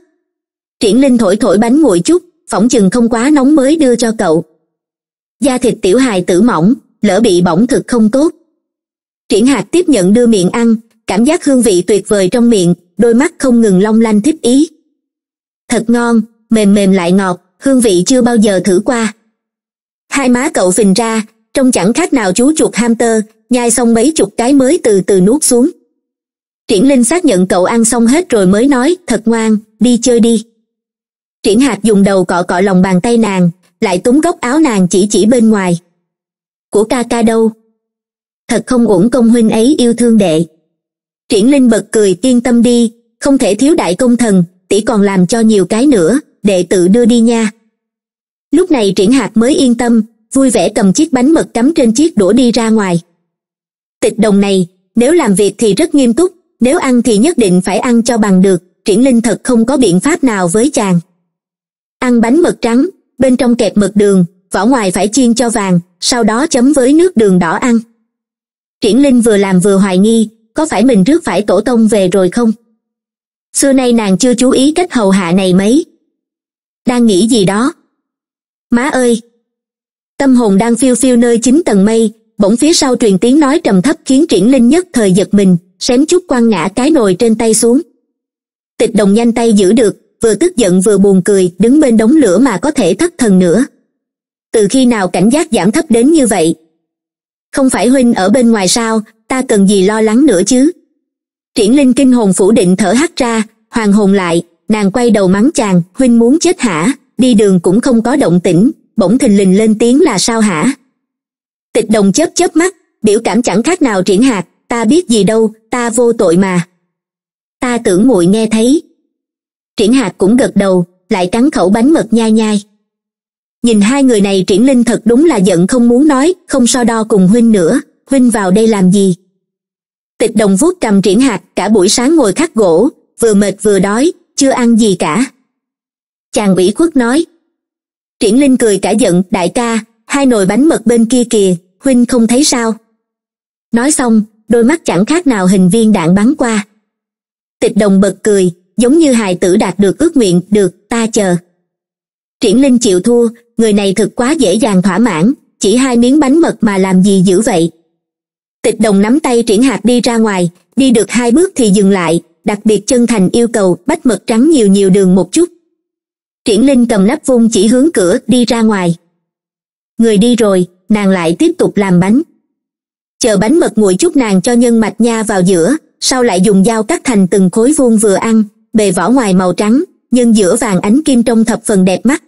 triển linh thổi thổi bánh nguội chút phỏng chừng không quá nóng mới đưa cho cậu da thịt tiểu hài tử mỏng lỡ bị bỏng thực không tốt triển hạt tiếp nhận đưa miệng ăn cảm giác hương vị tuyệt vời trong miệng đôi mắt không ngừng long lanh thích ý thật ngon mềm mềm lại ngọt hương vị chưa bao giờ thử qua hai má cậu phình ra trông chẳng khác nào chú chuột hamster nhai xong mấy chục cái mới từ từ nuốt xuống triển linh xác nhận cậu ăn xong hết rồi mới nói thật ngoan đi chơi đi triển hạt dùng đầu cọ cọ lòng bàn tay nàng lại túm góc áo nàng chỉ chỉ bên ngoài của ca ca đâu thật không uổng công huynh ấy yêu thương đệ triển linh bật cười yên tâm đi không thể thiếu đại công thần tỷ còn làm cho nhiều cái nữa đệ tự đưa đi nha lúc này triển hạc mới yên tâm vui vẻ cầm chiếc bánh mật cắm trên chiếc đũa đi ra ngoài tịch đồng này nếu làm việc thì rất nghiêm túc nếu ăn thì nhất định phải ăn cho bằng được triển linh thật không có biện pháp nào với chàng ăn bánh mật trắng bên trong kẹp mật đường vỏ ngoài phải chiên cho vàng sau đó chấm với nước đường đỏ ăn triển linh vừa làm vừa hoài nghi có phải mình rước phải tổ tông về rồi không xưa nay nàng chưa chú ý cách hầu hạ này mấy đang nghĩ gì đó má ơi tâm hồn đang phiêu phiêu nơi chín tầng mây bỗng phía sau truyền tiếng nói trầm thấp khiến triển linh nhất thời giật mình xém chút quăng ngã cái nồi trên tay xuống tịch đồng nhanh tay giữ được vừa tức giận vừa buồn cười đứng bên đống lửa mà có thể thất thần nữa từ khi nào cảnh giác giảm thấp đến như vậy không phải huynh ở bên ngoài sao ta cần gì lo lắng nữa chứ triển linh kinh hồn phủ định thở hắt ra hoàng hồn lại nàng quay đầu mắng chàng huynh muốn chết hả đi đường cũng không có động tĩnh bỗng thình lình lên tiếng là sao hả tịch đồng chớp chớp mắt biểu cảm chẳng khác nào triển hạt ta biết gì đâu ta vô tội mà ta tưởng muội nghe thấy triển hạt cũng gật đầu lại cắn khẩu bánh mật nhai nhai nhìn hai người này triển linh thật đúng là giận không muốn nói không so đo cùng huynh nữa huynh vào đây làm gì tịch đồng vuốt cầm triển hạt cả buổi sáng ngồi khắc gỗ vừa mệt vừa đói chưa ăn gì cả chàng ủy khuất nói triển linh cười cả giận đại ca hai nồi bánh mật bên kia kìa huynh không thấy sao nói xong đôi mắt chẳng khác nào hình viên đạn bắn qua tịch đồng bật cười giống như hài tử đạt được ước nguyện được ta chờ triển linh chịu thua người này thực quá dễ dàng thỏa mãn chỉ hai miếng bánh mật mà làm gì dữ vậy tịch đồng nắm tay triển hạt đi ra ngoài đi được hai bước thì dừng lại đặc biệt chân thành yêu cầu bách mật trắng nhiều nhiều đường một chút triển linh cầm nắp vung chỉ hướng cửa đi ra ngoài người đi rồi nàng lại tiếp tục làm bánh chờ bánh mật nguội chút nàng cho nhân mạch nha vào giữa sau lại dùng dao cắt thành từng khối vuông vừa ăn bề vỏ ngoài màu trắng nhân giữa vàng ánh kim trông thập phần đẹp mắt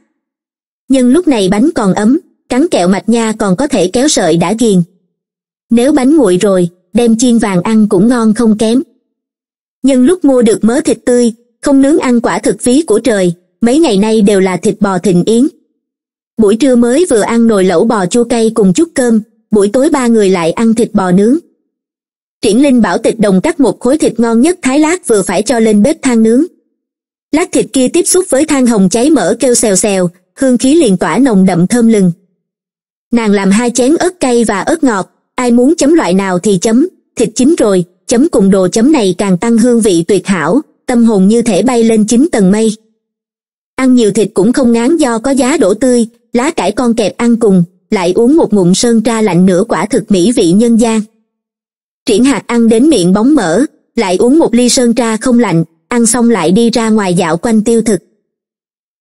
nhân lúc này bánh còn ấm cắn kẹo mạch nha còn có thể kéo sợi đã ghiền nếu bánh nguội rồi đem chiên vàng ăn cũng ngon không kém nhân lúc mua được mớ thịt tươi không nướng ăn quả thực phí của trời mấy ngày nay đều là thịt bò thịnh yến buổi trưa mới vừa ăn nồi lẩu bò chua cay cùng chút cơm buổi tối ba người lại ăn thịt bò nướng triển linh bảo tịch đồng cắt một khối thịt ngon nhất thái lát vừa phải cho lên bếp than nướng lát thịt kia tiếp xúc với than hồng cháy mỡ kêu xèo xèo hương khí liền tỏa nồng đậm thơm lừng nàng làm hai chén ớt cay và ớt ngọt ai muốn chấm loại nào thì chấm thịt chín rồi chấm cùng đồ chấm này càng tăng hương vị tuyệt hảo tâm hồn như thể bay lên chín tầng mây ăn nhiều thịt cũng không ngán do có giá đổ tươi lá cải con kẹp ăn cùng lại uống một ngụm sơn tra lạnh nửa quả thực mỹ vị nhân gian triển hạt ăn đến miệng bóng mỡ lại uống một ly sơn tra không lạnh ăn xong lại đi ra ngoài dạo quanh tiêu thực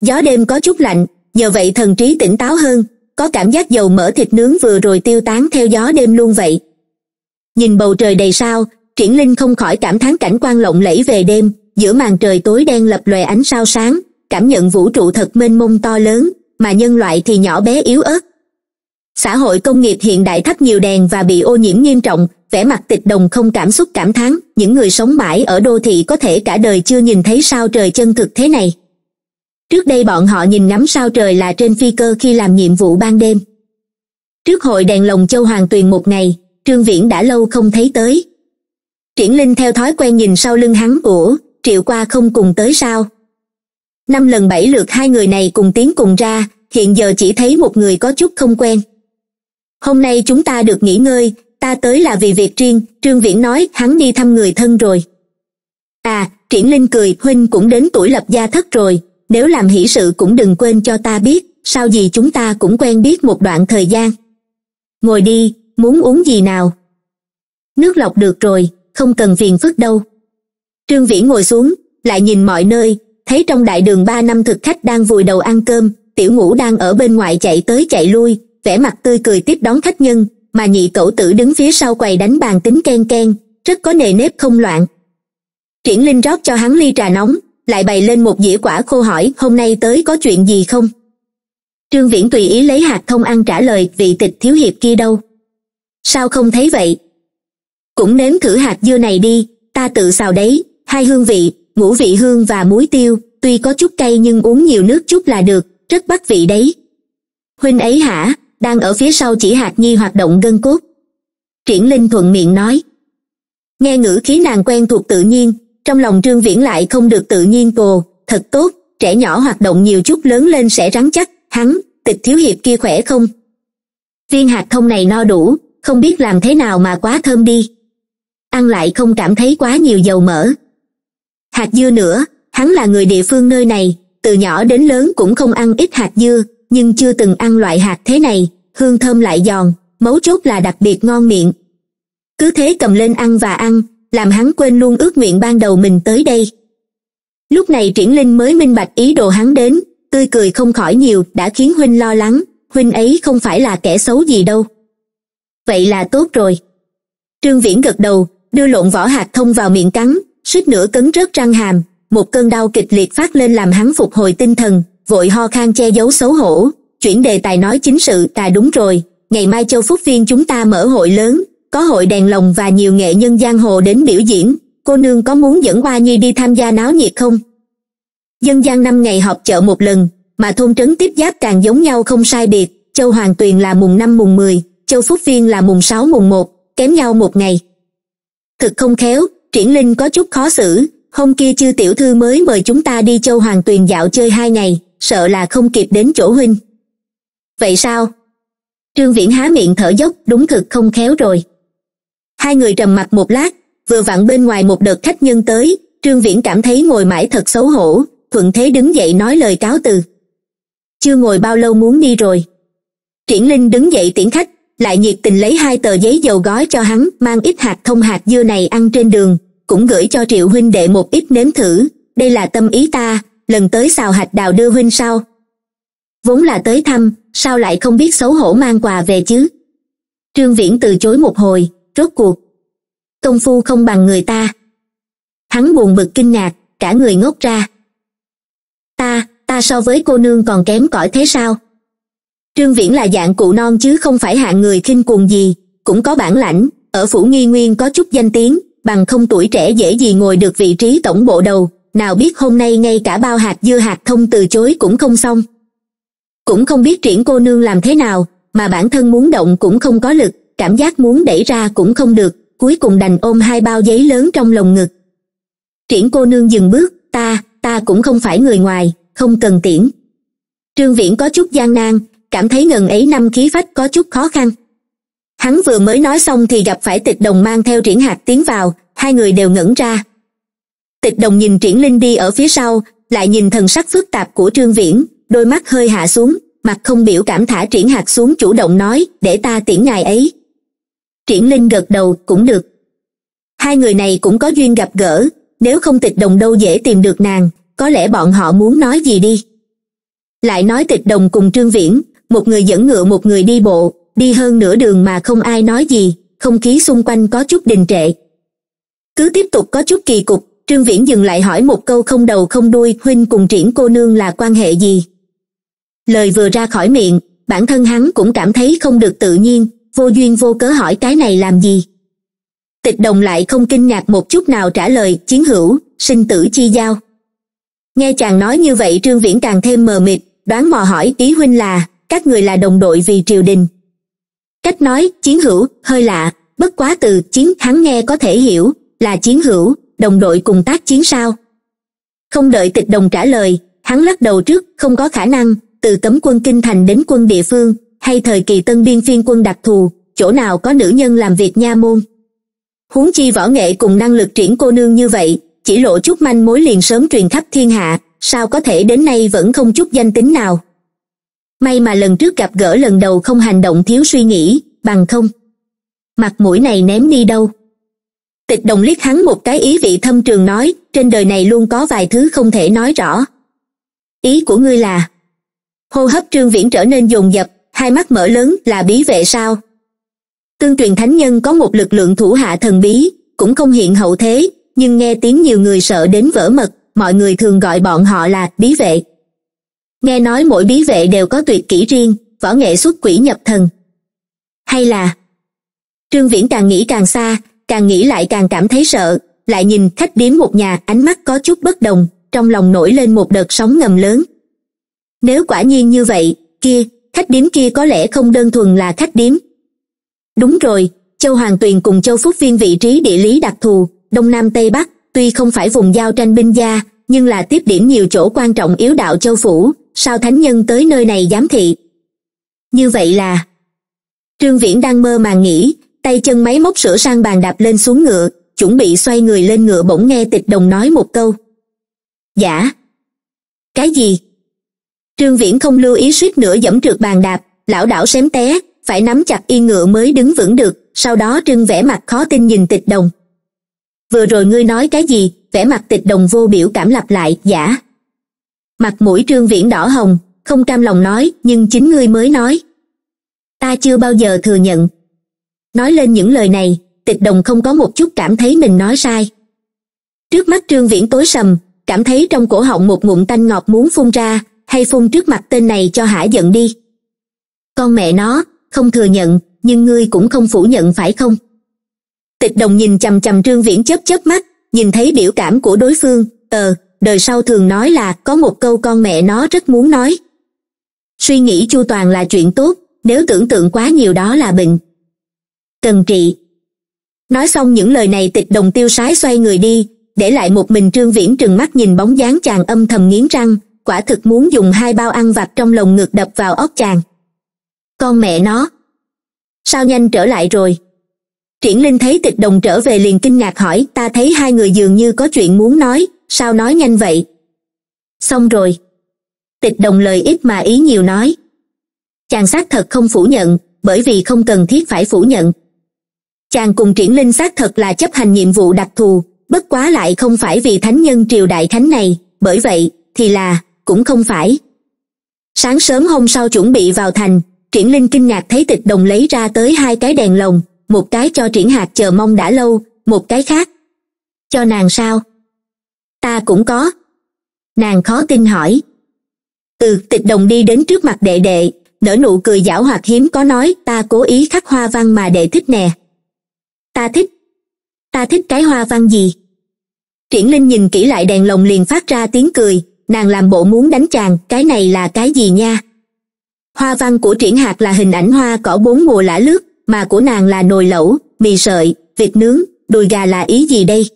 gió đêm có chút lạnh nhờ vậy thần trí tỉnh táo hơn có cảm giác dầu mỡ thịt nướng vừa rồi tiêu tán theo gió đêm luôn vậy nhìn bầu trời đầy sao triển linh không khỏi cảm thán cảnh quan lộng lẫy về đêm giữa màn trời tối đen lập lòe ánh sao sáng cảm nhận vũ trụ thật mênh mông to lớn mà nhân loại thì nhỏ bé yếu ớt xã hội công nghiệp hiện đại thắp nhiều đèn và bị ô nhiễm nghiêm trọng vẻ mặt tịch đồng không cảm xúc cảm thán những người sống mãi ở đô thị có thể cả đời chưa nhìn thấy sao trời chân thực thế này trước đây bọn họ nhìn ngắm sao trời là trên phi cơ khi làm nhiệm vụ ban đêm trước hội đèn lồng châu hoàng tuyền một ngày trương viễn đã lâu không thấy tới triển linh theo thói quen nhìn sau lưng hắn ủa triệu qua không cùng tới sao năm lần bảy lượt hai người này cùng tiến cùng ra hiện giờ chỉ thấy một người có chút không quen hôm nay chúng ta được nghỉ ngơi ta tới là vì việc riêng trương viễn nói hắn đi thăm người thân rồi à triển linh cười huynh cũng đến tuổi lập gia thất rồi nếu làm hỷ sự cũng đừng quên cho ta biết sao gì chúng ta cũng quen biết một đoạn thời gian ngồi đi muốn uống gì nào nước lọc được rồi không cần phiền phức đâu trương vĩ ngồi xuống lại nhìn mọi nơi thấy trong đại đường ba năm thực khách đang vùi đầu ăn cơm tiểu ngũ đang ở bên ngoài chạy tới chạy lui vẻ mặt tươi cười tiếp đón khách nhân mà nhị cẩu tử đứng phía sau quầy đánh bàn tính ken ken rất có nề nếp không loạn triển linh rót cho hắn ly trà nóng lại bày lên một dĩa quả khô hỏi hôm nay tới có chuyện gì không trương viễn tùy ý lấy hạt thông ăn trả lời vị tịch thiếu hiệp kia đâu sao không thấy vậy cũng nếm thử hạt dưa này đi ta tự xào đấy hai hương vị ngũ vị hương và muối tiêu tuy có chút cay nhưng uống nhiều nước chút là được rất bắt vị đấy huynh ấy hả đang ở phía sau chỉ hạt nhi hoạt động gân cốt triển linh thuận miệng nói nghe ngữ khí nàng quen thuộc tự nhiên trong lòng trương viễn lại không được tự nhiên cồ thật tốt trẻ nhỏ hoạt động nhiều chút lớn lên sẽ rắn chắc hắn tịch thiếu hiệp kia khỏe không viên hạt thông này no đủ không biết làm thế nào mà quá thơm đi ăn lại không cảm thấy quá nhiều dầu mỡ hạt dưa nữa hắn là người địa phương nơi này từ nhỏ đến lớn cũng không ăn ít hạt dưa nhưng chưa từng ăn loại hạt thế này hương thơm lại giòn mấu chốt là đặc biệt ngon miệng cứ thế cầm lên ăn và ăn làm hắn quên luôn ước nguyện ban đầu mình tới đây lúc này triển linh mới minh bạch ý đồ hắn đến tươi cười không khỏi nhiều đã khiến huynh lo lắng huynh ấy không phải là kẻ xấu gì đâu vậy là tốt rồi trương viễn gật đầu đưa lộn vỏ hạt thông vào miệng cắn suýt nửa cấn rớt răng hàm một cơn đau kịch liệt phát lên làm hắn phục hồi tinh thần vội ho khan che giấu xấu hổ chuyển đề tài nói chính sự ta đúng rồi ngày mai châu phúc viên chúng ta mở hội lớn có hội đèn lồng và nhiều nghệ nhân giang hồ đến biểu diễn cô nương có muốn dẫn hoa nhi đi tham gia náo nhiệt không dân gian năm ngày họp chợ một lần mà thôn trấn tiếp giáp càng giống nhau không sai biệt châu hoàng tuyền là mùng năm mùng mười châu phúc viên là mùng sáu mùng một kém nhau một ngày thực không khéo triển linh có chút khó xử hôm kia chư tiểu thư mới mời chúng ta đi châu hoàng tuyền dạo chơi hai ngày sợ là không kịp đến chỗ huynh vậy sao trương viễn há miệng thở dốc đúng thực không khéo rồi hai người trầm mặc một lát vừa vặn bên ngoài một đợt khách nhân tới trương viễn cảm thấy ngồi mãi thật xấu hổ thuận thế đứng dậy nói lời cáo từ chưa ngồi bao lâu muốn đi rồi triển linh đứng dậy tiễn khách lại nhiệt tình lấy hai tờ giấy dầu gói cho hắn mang ít hạt thông hạt dưa này ăn trên đường cũng gửi cho triệu huynh đệ một ít nếm thử đây là tâm ý ta lần tới xào hạt đào đưa huynh sau vốn là tới thăm sao lại không biết xấu hổ mang quà về chứ trương viễn từ chối một hồi rốt cuộc công phu không bằng người ta hắn buồn bực kinh ngạc cả người ngốc ra ta ta so với cô nương còn kém cỏi thế sao trương viễn là dạng cụ non chứ không phải hạng người khinh cuồng gì cũng có bản lãnh ở phủ nghi nguyên có chút danh tiếng bằng không tuổi trẻ dễ gì ngồi được vị trí tổng bộ đầu nào biết hôm nay ngay cả bao hạt dưa hạt không từ chối cũng không xong cũng không biết triển cô nương làm thế nào mà bản thân muốn động cũng không có lực cảm giác muốn đẩy ra cũng không được cuối cùng đành ôm hai bao giấy lớn trong lồng ngực triển cô nương dừng bước ta ta cũng không phải người ngoài không cần tiễn trương viễn có chút gian nan cảm thấy ngần ấy năm khí phách có chút khó khăn hắn vừa mới nói xong thì gặp phải tịch đồng mang theo triển hạt tiến vào hai người đều ngẩn ra tịch đồng nhìn triển linh đi ở phía sau lại nhìn thần sắc phức tạp của trương viễn đôi mắt hơi hạ xuống mặt không biểu cảm thả triển hạt xuống chủ động nói để ta tiễn ngài ấy triển linh gật đầu cũng được hai người này cũng có duyên gặp gỡ nếu không tịch đồng đâu dễ tìm được nàng có lẽ bọn họ muốn nói gì đi lại nói tịch đồng cùng trương viễn một người dẫn ngựa một người đi bộ đi hơn nửa đường mà không ai nói gì không khí xung quanh có chút đình trệ cứ tiếp tục có chút kỳ cục trương viễn dừng lại hỏi một câu không đầu không đuôi huynh cùng triển cô nương là quan hệ gì lời vừa ra khỏi miệng bản thân hắn cũng cảm thấy không được tự nhiên vô duyên vô cớ hỏi cái này làm gì tịch đồng lại không kinh ngạc một chút nào trả lời chiến hữu sinh tử chi giao nghe chàng nói như vậy trương viễn càng thêm mờ mịt đoán mò hỏi ý huynh là các người là đồng đội vì triều đình cách nói chiến hữu hơi lạ bất quá từ chiến hắn nghe có thể hiểu là chiến hữu đồng đội cùng tác chiến sao không đợi tịch đồng trả lời hắn lắc đầu trước không có khả năng từ cấm quân kinh thành đến quân địa phương hay thời kỳ tân biên phiên quân đặc thù chỗ nào có nữ nhân làm việc nha môn huống chi võ nghệ cùng năng lực triển cô nương như vậy chỉ lộ chút manh mối liền sớm truyền khắp thiên hạ sao có thể đến nay vẫn không chút danh tính nào may mà lần trước gặp gỡ lần đầu không hành động thiếu suy nghĩ bằng không mặt mũi này ném đi đâu tịch đồng liếc hắn một cái ý vị thâm trường nói trên đời này luôn có vài thứ không thể nói rõ ý của ngươi là hô hấp trương viễn trở nên dồn dập hai mắt mở lớn là bí vệ sao tương truyền thánh nhân có một lực lượng thủ hạ thần bí cũng không hiện hậu thế nhưng nghe tiếng nhiều người sợ đến vỡ mật mọi người thường gọi bọn họ là bí vệ nghe nói mỗi bí vệ đều có tuyệt kỹ riêng võ nghệ xuất quỷ nhập thần hay là trương viễn càng nghĩ càng xa càng nghĩ lại càng cảm thấy sợ lại nhìn khách điếm một nhà ánh mắt có chút bất đồng trong lòng nổi lên một đợt sóng ngầm lớn nếu quả nhiên như vậy kia khách điếm kia có lẽ không đơn thuần là khách điếm đúng rồi châu hoàng tuyền cùng châu phúc viên vị trí địa lý đặc thù đông nam tây bắc tuy không phải vùng giao tranh binh gia nhưng là tiếp điểm nhiều chỗ quan trọng yếu đạo châu phủ sao thánh nhân tới nơi này giám thị như vậy là trương viễn đang mơ màng nghĩ tay chân máy móc sửa sang bàn đạp lên xuống ngựa chuẩn bị xoay người lên ngựa bỗng nghe tịch đồng nói một câu dạ cái gì trương viễn không lưu ý suýt nữa dẫm trượt bàn đạp lão đảo xém té phải nắm chặt yên ngựa mới đứng vững được sau đó trương vẻ mặt khó tin nhìn tịch đồng vừa rồi ngươi nói cái gì vẻ mặt tịch đồng vô biểu cảm lặp lại giả mặt mũi trương viễn đỏ hồng không cam lòng nói nhưng chính ngươi mới nói ta chưa bao giờ thừa nhận nói lên những lời này tịch đồng không có một chút cảm thấy mình nói sai trước mắt trương viễn tối sầm cảm thấy trong cổ họng một ngụm tanh ngọt muốn phun ra hay phun trước mặt tên này cho hả giận đi con mẹ nó không thừa nhận nhưng ngươi cũng không phủ nhận phải không tịch đồng nhìn chằm chằm trương viễn chớp chớp mắt nhìn thấy biểu cảm của đối phương ờ đời sau thường nói là có một câu con mẹ nó rất muốn nói suy nghĩ chu toàn là chuyện tốt nếu tưởng tượng quá nhiều đó là bệnh cần trị nói xong những lời này tịch đồng tiêu sái xoay người đi để lại một mình trương viễn trừng mắt nhìn bóng dáng chàng âm thầm nghiến răng quả thực muốn dùng hai bao ăn vặt trong lồng ngực đập vào óc chàng con mẹ nó sao nhanh trở lại rồi triển linh thấy tịch đồng trở về liền kinh ngạc hỏi ta thấy hai người dường như có chuyện muốn nói sao nói nhanh vậy xong rồi tịch đồng lời ít mà ý nhiều nói chàng xác thật không phủ nhận bởi vì không cần thiết phải phủ nhận chàng cùng triển linh xác thật là chấp hành nhiệm vụ đặc thù bất quá lại không phải vì thánh nhân triều đại thánh này bởi vậy thì là cũng không phải sáng sớm hôm sau chuẩn bị vào thành triển linh kinh ngạc thấy tịch đồng lấy ra tới hai cái đèn lồng một cái cho triển hạc chờ mong đã lâu một cái khác cho nàng sao ta cũng có nàng khó tin hỏi ừ tịch đồng đi đến trước mặt đệ đệ nở nụ cười giảo hoạt hiếm có nói ta cố ý khắc hoa văn mà đệ thích nè ta thích ta thích cái hoa văn gì triển linh nhìn kỹ lại đèn lồng liền phát ra tiếng cười nàng làm bộ muốn đánh chàng cái này là cái gì nha hoa văn của triển hạt là hình ảnh hoa cỏ bốn mùa lả lướt mà của nàng là nồi lẩu mì sợi vịt nướng đùi gà là ý gì đây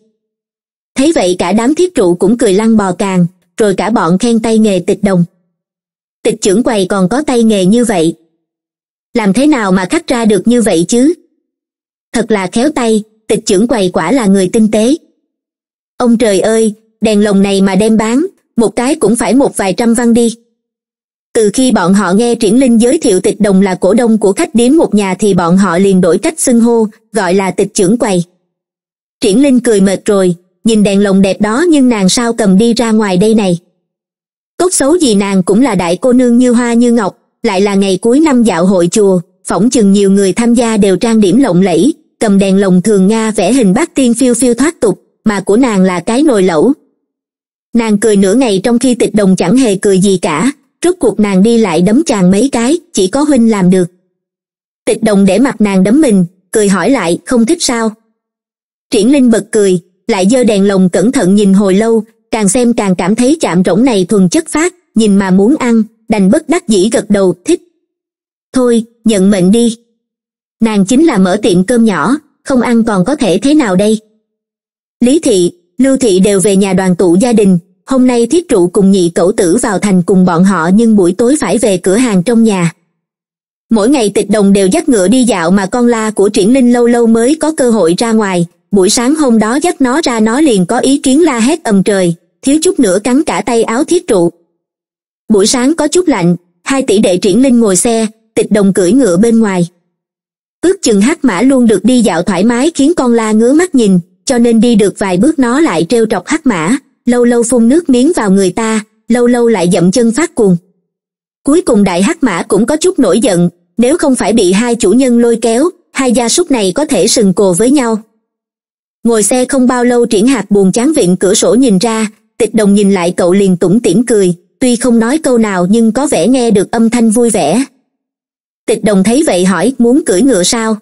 thấy vậy cả đám thiết trụ cũng cười lăn bò càng rồi cả bọn khen tay nghề tịch đồng tịch trưởng quầy còn có tay nghề như vậy làm thế nào mà khắc ra được như vậy chứ thật là khéo tay tịch trưởng quầy quả là người tinh tế ông trời ơi đèn lồng này mà đem bán một cái cũng phải một vài trăm văn đi từ khi bọn họ nghe triển linh giới thiệu tịch đồng là cổ đông của khách điếm một nhà thì bọn họ liền đổi cách xưng hô gọi là tịch trưởng quầy triển linh cười mệt rồi nhìn đèn lồng đẹp đó nhưng nàng sao cầm đi ra ngoài đây này tốt xấu gì nàng cũng là đại cô nương như hoa như ngọc lại là ngày cuối năm dạo hội chùa phỏng chừng nhiều người tham gia đều trang điểm lộng lẫy cầm đèn lồng thường nga vẽ hình bát tiên phiêu phiêu thoát tục mà của nàng là cái nồi lẩu nàng cười nửa ngày trong khi tịch đồng chẳng hề cười gì cả rốt cuộc nàng đi lại đấm chàng mấy cái chỉ có huynh làm được tịch đồng để mặt nàng đấm mình cười hỏi lại không thích sao triển linh bật cười lại giơ đèn lồng cẩn thận nhìn hồi lâu càng xem càng cảm thấy chạm rỗng này thuần chất phát nhìn mà muốn ăn đành bất đắc dĩ gật đầu thích thôi nhận mệnh đi nàng chính là mở tiệm cơm nhỏ không ăn còn có thể thế nào đây lý thị lưu thị đều về nhà đoàn tụ gia đình hôm nay thiết trụ cùng nhị cẩu tử vào thành cùng bọn họ nhưng buổi tối phải về cửa hàng trong nhà mỗi ngày tịch đồng đều dắt ngựa đi dạo mà con la của triển linh lâu lâu mới có cơ hội ra ngoài buổi sáng hôm đó dắt nó ra nó liền có ý kiến la hét ầm trời thiếu chút nữa cắn cả tay áo thiết trụ buổi sáng có chút lạnh hai tỷ đệ triển linh ngồi xe tịch đồng cưỡi ngựa bên ngoài ước chừng hắc mã luôn được đi dạo thoải mái khiến con la ngứa mắt nhìn cho nên đi được vài bước nó lại trêu trọc hắc mã lâu lâu phun nước miếng vào người ta lâu lâu lại dậm chân phát cuồng cuối cùng đại hắc mã cũng có chút nổi giận nếu không phải bị hai chủ nhân lôi kéo hai gia súc này có thể sừng cồ với nhau ngồi xe không bao lâu triển hạt buồn chán viện cửa sổ nhìn ra tịch đồng nhìn lại cậu liền tủm tỉm cười tuy không nói câu nào nhưng có vẻ nghe được âm thanh vui vẻ tịch đồng thấy vậy hỏi muốn cưỡi ngựa sao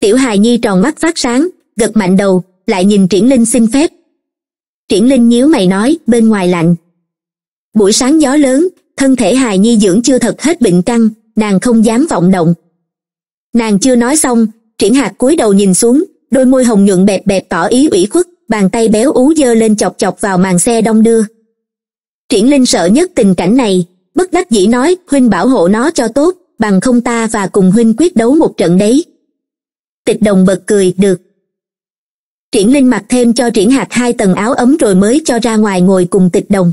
tiểu hài nhi tròn mắt phát sáng gật mạnh đầu lại nhìn triển linh xin phép triển linh nhíu mày nói bên ngoài lạnh buổi sáng gió lớn thân thể hài nhi dưỡng chưa thật hết bệnh căng nàng không dám vọng động nàng chưa nói xong triển hạt cúi đầu nhìn xuống đôi môi hồng nhuận bẹp bẹp tỏ ý ủy khuất bàn tay béo ú dơ lên chọc chọc vào màn xe đông đưa triển linh sợ nhất tình cảnh này bất đắc dĩ nói huynh bảo hộ nó cho tốt bằng không ta và cùng huynh quyết đấu một trận đấy tịch đồng bật cười được triển linh mặc thêm cho triển hạt hai tầng áo ấm rồi mới cho ra ngoài ngồi cùng tịch đồng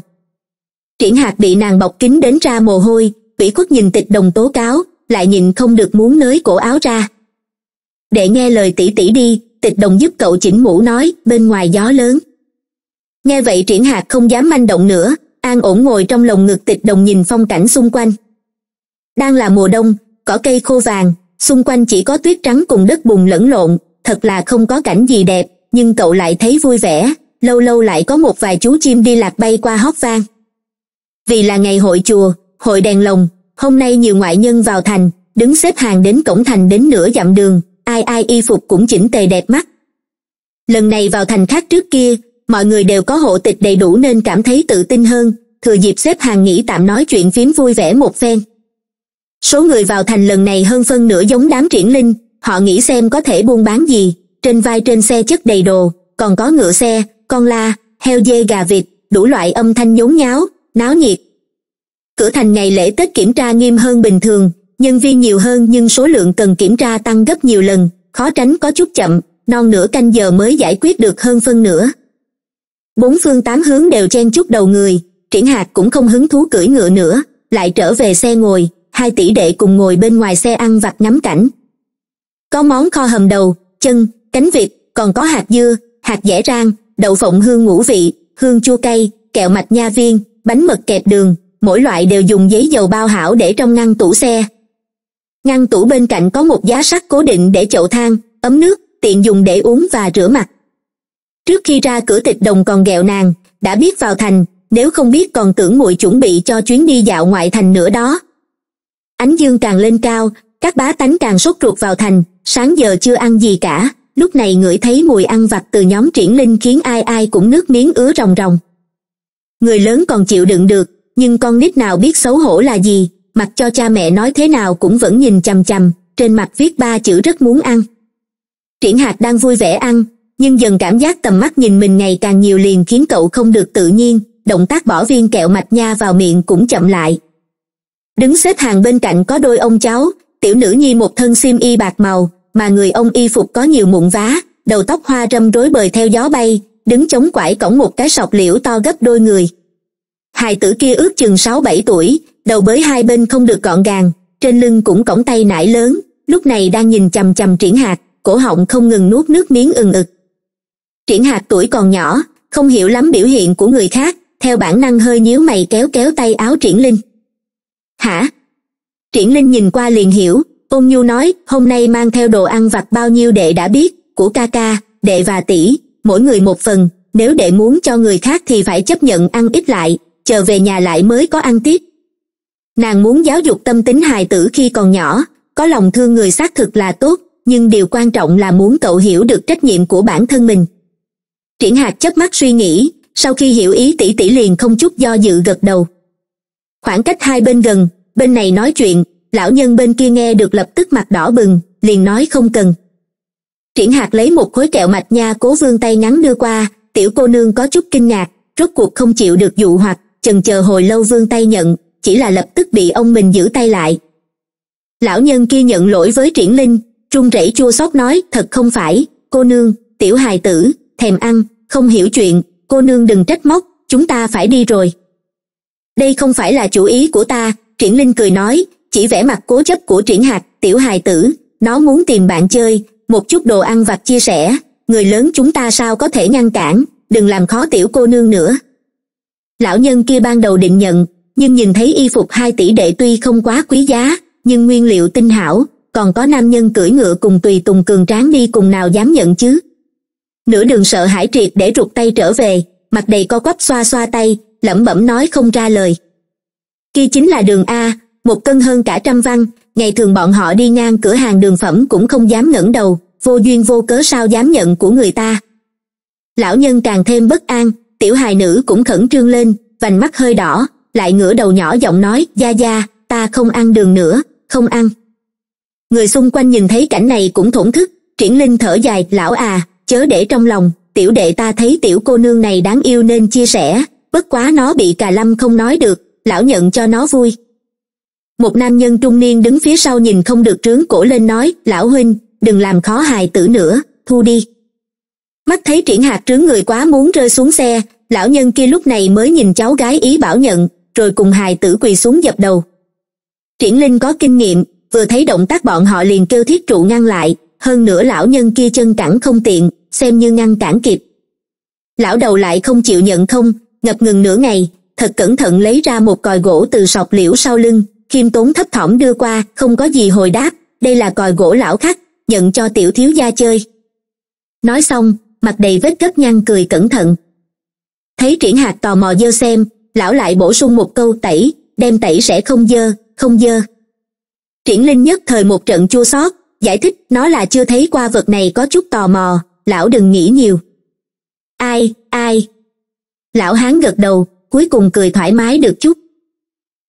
triển hạt bị nàng bọc kín đến ra mồ hôi ủy khuất nhìn tịch đồng tố cáo lại nhìn không được muốn nới cổ áo ra để nghe lời tỷ tỷ đi tịch đồng giúp cậu chỉnh mũ nói bên ngoài gió lớn nghe vậy triển hạt không dám manh động nữa an ổn ngồi trong lồng ngực tịch đồng nhìn phong cảnh xung quanh đang là mùa đông cỏ cây khô vàng xung quanh chỉ có tuyết trắng cùng đất bùn lẫn lộn thật là không có cảnh gì đẹp nhưng cậu lại thấy vui vẻ lâu lâu lại có một vài chú chim đi lạc bay qua hót vang vì là ngày hội chùa hội đèn lồng hôm nay nhiều ngoại nhân vào thành đứng xếp hàng đến cổng thành đến nửa dặm đường ai ai y phục cũng chỉnh tề đẹp mắt lần này vào thành khác trước kia mọi người đều có hộ tịch đầy đủ nên cảm thấy tự tin hơn thừa dịp xếp hàng nghỉ tạm nói chuyện phím vui vẻ một phen số người vào thành lần này hơn phân nửa giống đám triển linh họ nghĩ xem có thể buôn bán gì trên vai trên xe chất đầy đồ còn có ngựa xe con la heo dê gà vịt đủ loại âm thanh nhốn nháo náo nhiệt cửa thành ngày lễ tết kiểm tra nghiêm hơn bình thường nhân viên nhiều hơn nhưng số lượng cần kiểm tra tăng gấp nhiều lần khó tránh có chút chậm non nửa canh giờ mới giải quyết được hơn phân nửa bốn phương tám hướng đều chen chút đầu người triển hạt cũng không hứng thú cưỡi ngựa nữa lại trở về xe ngồi hai tỷ đệ cùng ngồi bên ngoài xe ăn vặt ngắm cảnh có món kho hầm đầu chân cánh vịt còn có hạt dưa hạt dẻ rang đậu phộng hương ngũ vị hương chua cay kẹo mạch nha viên bánh mật kẹp đường mỗi loại đều dùng giấy dầu bao hảo để trong ngăn tủ xe ngăn tủ bên cạnh có một giá sắt cố định để chậu than ấm nước tiện dùng để uống và rửa mặt trước khi ra cửa tịch đồng còn ghẹo nàng đã biết vào thành nếu không biết còn tưởng muội chuẩn bị cho chuyến đi dạo ngoại thành nữa đó ánh dương càng lên cao các bá tánh càng sốt ruột vào thành sáng giờ chưa ăn gì cả lúc này ngửi thấy mùi ăn vặt từ nhóm triển linh khiến ai ai cũng nước miếng ứa ròng ròng người lớn còn chịu đựng được nhưng con nít nào biết xấu hổ là gì mặc cho cha mẹ nói thế nào cũng vẫn nhìn chằm chằm trên mặt viết ba chữ rất muốn ăn triển hạt đang vui vẻ ăn nhưng dần cảm giác tầm mắt nhìn mình ngày càng nhiều liền khiến cậu không được tự nhiên động tác bỏ viên kẹo mạch nha vào miệng cũng chậm lại đứng xếp hàng bên cạnh có đôi ông cháu tiểu nữ nhi một thân sim y bạc màu mà người ông y phục có nhiều mụn vá đầu tóc hoa râm rối bời theo gió bay đứng chống quải cổng một cái sọc liễu to gấp đôi người hài tử kia ước chừng sáu bảy tuổi đầu bới hai bên không được gọn gàng trên lưng cũng cổng tay nải lớn lúc này đang nhìn chằm chằm triển hạt cổ họng không ngừng nuốt nước miếng ừng ực triển hạt tuổi còn nhỏ không hiểu lắm biểu hiện của người khác theo bản năng hơi nhíu mày kéo kéo tay áo triển linh hả triển linh nhìn qua liền hiểu ôn nhu nói hôm nay mang theo đồ ăn vặt bao nhiêu đệ đã biết của ca ca đệ và tỷ mỗi người một phần nếu đệ muốn cho người khác thì phải chấp nhận ăn ít lại chờ về nhà lại mới có ăn tiếp nàng muốn giáo dục tâm tính hài tử khi còn nhỏ có lòng thương người xác thực là tốt nhưng điều quan trọng là muốn cậu hiểu được trách nhiệm của bản thân mình triển hạt chớp mắt suy nghĩ sau khi hiểu ý tỷ tỷ liền không chút do dự gật đầu khoảng cách hai bên gần bên này nói chuyện lão nhân bên kia nghe được lập tức mặt đỏ bừng liền nói không cần triển hạt lấy một khối kẹo mạch nha cố vương tay ngắn đưa qua tiểu cô nương có chút kinh ngạc rốt cuộc không chịu được dụ hoặc chần chờ hồi lâu vương tay nhận chỉ là lập tức bị ông mình giữ tay lại lão nhân kia nhận lỗi với triển linh run rẩy chua xót nói thật không phải cô nương tiểu hài tử thèm ăn không hiểu chuyện cô nương đừng trách móc chúng ta phải đi rồi đây không phải là chủ ý của ta triển linh cười nói chỉ vẻ mặt cố chấp của triển hạt tiểu hài tử nó muốn tìm bạn chơi một chút đồ ăn vặt chia sẻ người lớn chúng ta sao có thể ngăn cản đừng làm khó tiểu cô nương nữa lão nhân kia ban đầu định nhận nhưng nhìn thấy y phục hai tỷ đệ tuy không quá quý giá nhưng nguyên liệu tinh hảo còn có nam nhân cưỡi ngựa cùng tùy tùng cường tráng đi cùng nào dám nhận chứ nửa đường sợ hãi triệt để rụt tay trở về mặt đầy co quắp xoa xoa tay lẩm bẩm nói không ra lời kia chính là đường a một cân hơn cả trăm văn ngày thường bọn họ đi ngang cửa hàng đường phẩm cũng không dám ngẩng đầu vô duyên vô cớ sao dám nhận của người ta lão nhân càng thêm bất an tiểu hài nữ cũng khẩn trương lên vành mắt hơi đỏ lại ngửa đầu nhỏ giọng nói da da ta không ăn đường nữa không ăn người xung quanh nhìn thấy cảnh này cũng thổn thức triển linh thở dài lão à chớ để trong lòng tiểu đệ ta thấy tiểu cô nương này đáng yêu nên chia sẻ bất quá nó bị cà lâm không nói được lão nhận cho nó vui một nam nhân trung niên đứng phía sau nhìn không được trướng cổ lên nói lão huynh đừng làm khó hài tử nữa thu đi mắt thấy triển hạt trướng người quá muốn rơi xuống xe lão nhân kia lúc này mới nhìn cháu gái ý bảo nhận rồi cùng hài tử quỳ xuống dập đầu triển linh có kinh nghiệm vừa thấy động tác bọn họ liền kêu thiết trụ ngăn lại hơn nữa lão nhân kia chân cẳng không tiện xem như ngăn cản kịp lão đầu lại không chịu nhận không ngập ngừng nửa ngày thật cẩn thận lấy ra một còi gỗ từ sọc liễu sau lưng khiêm tốn thấp thỏm đưa qua không có gì hồi đáp đây là còi gỗ lão khắc nhận cho tiểu thiếu gia chơi nói xong mặt đầy vết cất nhăn cười cẩn thận thấy triển hạt tò mò dơ xem lão lại bổ sung một câu tẩy đem tẩy sẽ không dơ không dơ triển linh nhất thời một trận chua xót giải thích nó là chưa thấy qua vật này có chút tò mò lão đừng nghĩ nhiều ai ai lão hán gật đầu cuối cùng cười thoải mái được chút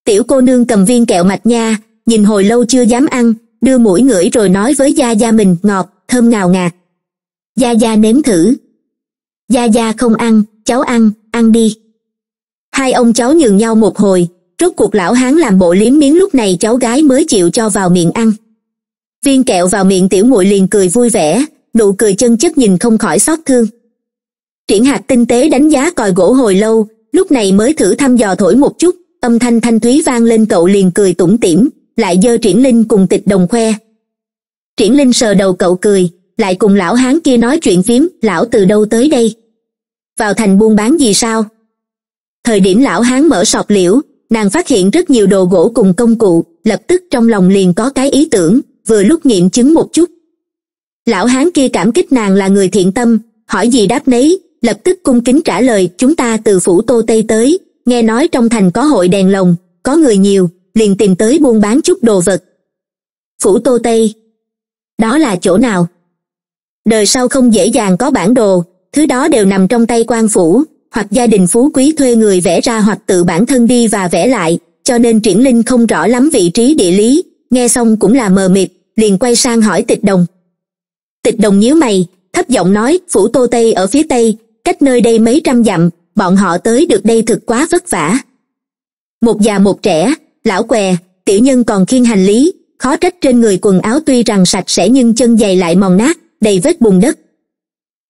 tiểu cô nương cầm viên kẹo mạch nha nhìn hồi lâu chưa dám ăn đưa mũi ngửi rồi nói với gia gia mình ngọt thơm ngào ngạt gia gia nếm thử gia gia không ăn cháu ăn ăn đi hai ông cháu nhường nhau một hồi rốt cuộc lão hán làm bộ liếm miếng lúc này cháu gái mới chịu cho vào miệng ăn viên kẹo vào miệng tiểu muội liền cười vui vẻ nụ cười chân chất nhìn không khỏi xót thương triển hạt tinh tế đánh giá còi gỗ hồi lâu lúc này mới thử thăm dò thổi một chút âm thanh thanh thúy vang lên cậu liền cười tủm tỉm lại giơ triển linh cùng tịch đồng khoe triển linh sờ đầu cậu cười lại cùng lão hán kia nói chuyện phím lão từ đâu tới đây vào thành buôn bán gì sao thời điểm lão hán mở sọp liễu nàng phát hiện rất nhiều đồ gỗ cùng công cụ lập tức trong lòng liền có cái ý tưởng vừa lúc nghiệm chứng một chút lão hán kia cảm kích nàng là người thiện tâm hỏi gì đáp nấy lập tức cung kính trả lời chúng ta từ phủ tô tây tới nghe nói trong thành có hội đèn lồng có người nhiều liền tìm tới buôn bán chút đồ vật phủ tô tây đó là chỗ nào đời sau không dễ dàng có bản đồ thứ đó đều nằm trong tay quan phủ hoặc gia đình phú quý thuê người vẽ ra hoặc tự bản thân đi và vẽ lại cho nên triển linh không rõ lắm vị trí địa lý nghe xong cũng là mờ mịt liền quay sang hỏi tịch đồng tịch đồng nhíu mày thấp giọng nói phủ tô tây ở phía tây cách nơi đây mấy trăm dặm bọn họ tới được đây thực quá vất vả một già một trẻ lão què tiểu nhân còn khiên hành lý khó trách trên người quần áo tuy rằng sạch sẽ nhưng chân giày lại mòn nát đầy vết bùn đất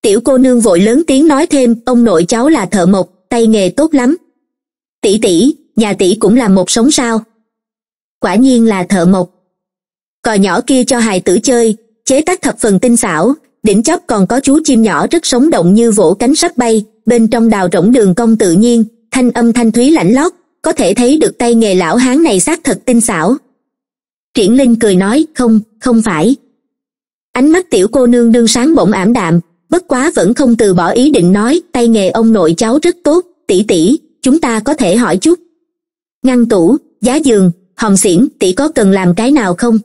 tiểu cô nương vội lớn tiếng nói thêm ông nội cháu là thợ mộc tay nghề tốt lắm tỷ tỷ nhà tỷ cũng là một sống sao quả nhiên là thợ mộc cò nhỏ kia cho hài tử chơi chế tác thập phần tinh xảo đỉnh chóp còn có chú chim nhỏ rất sống động như vỗ cánh sắp bay bên trong đào rỗng đường cong tự nhiên thanh âm thanh thúy lảnh lót có thể thấy được tay nghề lão hán này xác thật tinh xảo triển linh cười nói không không phải ánh mắt tiểu cô nương đương sáng bỗng ảm đạm bất quá vẫn không từ bỏ ý định nói tay nghề ông nội cháu rất tốt tỷ tỷ chúng ta có thể hỏi chút ngăn tủ giá giường hòm xiển tỷ có cần làm cái nào không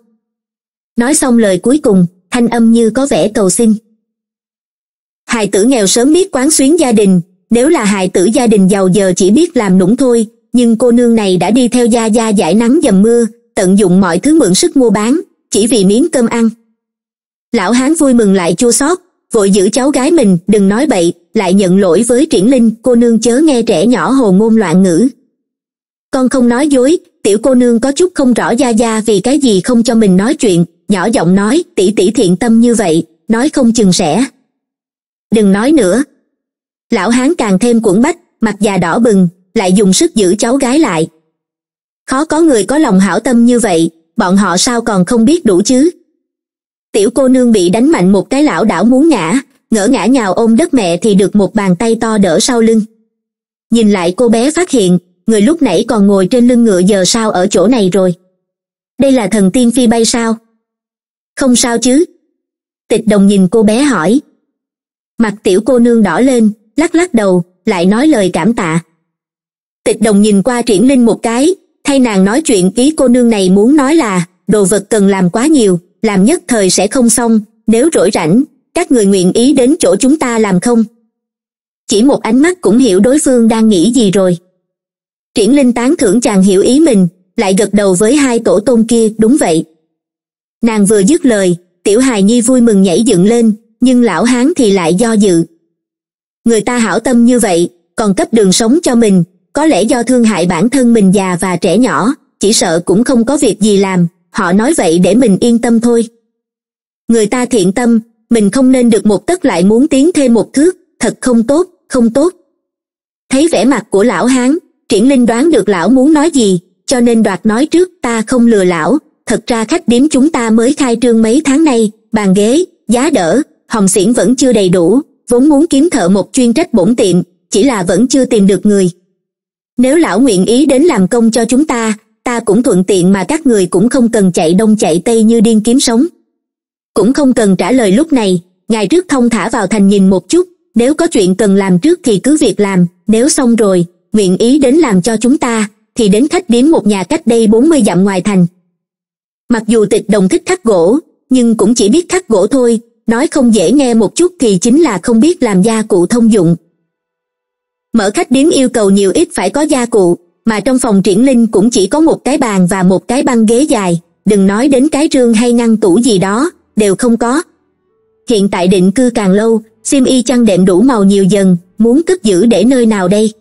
nói xong lời cuối cùng thanh âm như có vẻ cầu xin hài tử nghèo sớm biết quán xuyến gia đình nếu là hài tử gia đình giàu giờ chỉ biết làm nũng thôi nhưng cô nương này đã đi theo gia gia giải nắng dầm mưa tận dụng mọi thứ mượn sức mua bán chỉ vì miếng cơm ăn lão hán vui mừng lại chua xót vội giữ cháu gái mình đừng nói bậy lại nhận lỗi với triển linh cô nương chớ nghe trẻ nhỏ hồ ngôn loạn ngữ con không nói dối tiểu cô nương có chút không rõ gia gia vì cái gì không cho mình nói chuyện nhỏ giọng nói tỷ tỷ thiện tâm như vậy nói không chừng sẽ đừng nói nữa lão hán càng thêm cuộn bách mặt già đỏ bừng lại dùng sức giữ cháu gái lại khó có người có lòng hảo tâm như vậy bọn họ sao còn không biết đủ chứ tiểu cô nương bị đánh mạnh một cái lão đảo muốn ngã ngỡ ngã nhào ôm đất mẹ thì được một bàn tay to đỡ sau lưng nhìn lại cô bé phát hiện người lúc nãy còn ngồi trên lưng ngựa giờ sao ở chỗ này rồi đây là thần tiên phi bay sao không sao chứ tịch đồng nhìn cô bé hỏi mặt tiểu cô nương đỏ lên lắc lắc đầu lại nói lời cảm tạ tịch đồng nhìn qua triển linh một cái thay nàng nói chuyện ký cô nương này muốn nói là đồ vật cần làm quá nhiều làm nhất thời sẽ không xong nếu rỗi rảnh các người nguyện ý đến chỗ chúng ta làm không chỉ một ánh mắt cũng hiểu đối phương đang nghĩ gì rồi triển linh tán thưởng chàng hiểu ý mình lại gật đầu với hai tổ tôn kia đúng vậy nàng vừa dứt lời tiểu hài nhi vui mừng nhảy dựng lên nhưng lão hán thì lại do dự người ta hảo tâm như vậy còn cấp đường sống cho mình có lẽ do thương hại bản thân mình già và trẻ nhỏ chỉ sợ cũng không có việc gì làm họ nói vậy để mình yên tâm thôi người ta thiện tâm mình không nên được một tấc lại muốn tiến thêm một thước thật không tốt không tốt thấy vẻ mặt của lão hán triển linh đoán được lão muốn nói gì cho nên đoạt nói trước ta không lừa lão thật ra khách điếm chúng ta mới khai trương mấy tháng nay bàn ghế giá đỡ hồng xiển vẫn chưa đầy đủ vốn muốn kiếm thợ một chuyên trách bổn tiệm chỉ là vẫn chưa tìm được người nếu lão nguyện ý đến làm công cho chúng ta ta cũng thuận tiện mà các người cũng không cần chạy đông chạy tây như điên kiếm sống cũng không cần trả lời lúc này ngài trước thông thả vào thành nhìn một chút nếu có chuyện cần làm trước thì cứ việc làm nếu xong rồi nguyện ý đến làm cho chúng ta thì đến khách điếm một nhà cách đây bốn mươi dặm ngoài thành mặc dù tịch đồng thích khắc gỗ nhưng cũng chỉ biết khắc gỗ thôi nói không dễ nghe một chút thì chính là không biết làm gia cụ thông dụng mở khách điếm yêu cầu nhiều ít phải có gia cụ mà trong phòng triển linh cũng chỉ có một cái bàn và một cái băng ghế dài đừng nói đến cái rương hay ngăn tủ gì đó đều không có hiện tại định cư càng lâu sim y chăn đệm đủ màu nhiều dần muốn cất giữ để nơi nào đây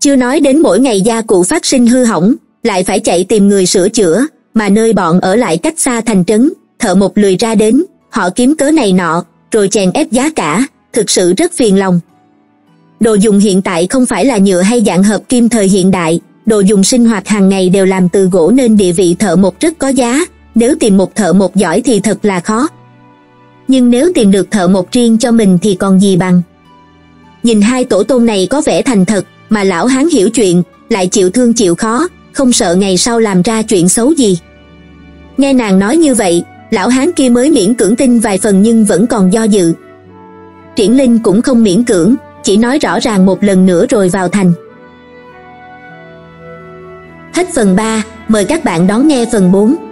chưa nói đến mỗi ngày gia cụ phát sinh hư hỏng lại phải chạy tìm người sửa chữa mà nơi bọn ở lại cách xa thành trấn thợ một lười ra đến họ kiếm cớ này nọ rồi chèn ép giá cả thực sự rất phiền lòng đồ dùng hiện tại không phải là nhựa hay dạng hợp kim thời hiện đại đồ dùng sinh hoạt hàng ngày đều làm từ gỗ nên địa vị thợ một rất có giá nếu tìm một thợ một giỏi thì thật là khó nhưng nếu tìm được thợ một riêng cho mình thì còn gì bằng nhìn hai tổ tôn này có vẻ thành thật mà lão hán hiểu chuyện lại chịu thương chịu khó không sợ ngày sau làm ra chuyện xấu gì nghe nàng nói như vậy lão hán kia mới miễn cưỡng tin vài phần nhưng vẫn còn do dự triển linh cũng không miễn cưỡng chỉ nói rõ ràng một lần nữa rồi vào thành hết phần ba mời các bạn đón nghe phần bốn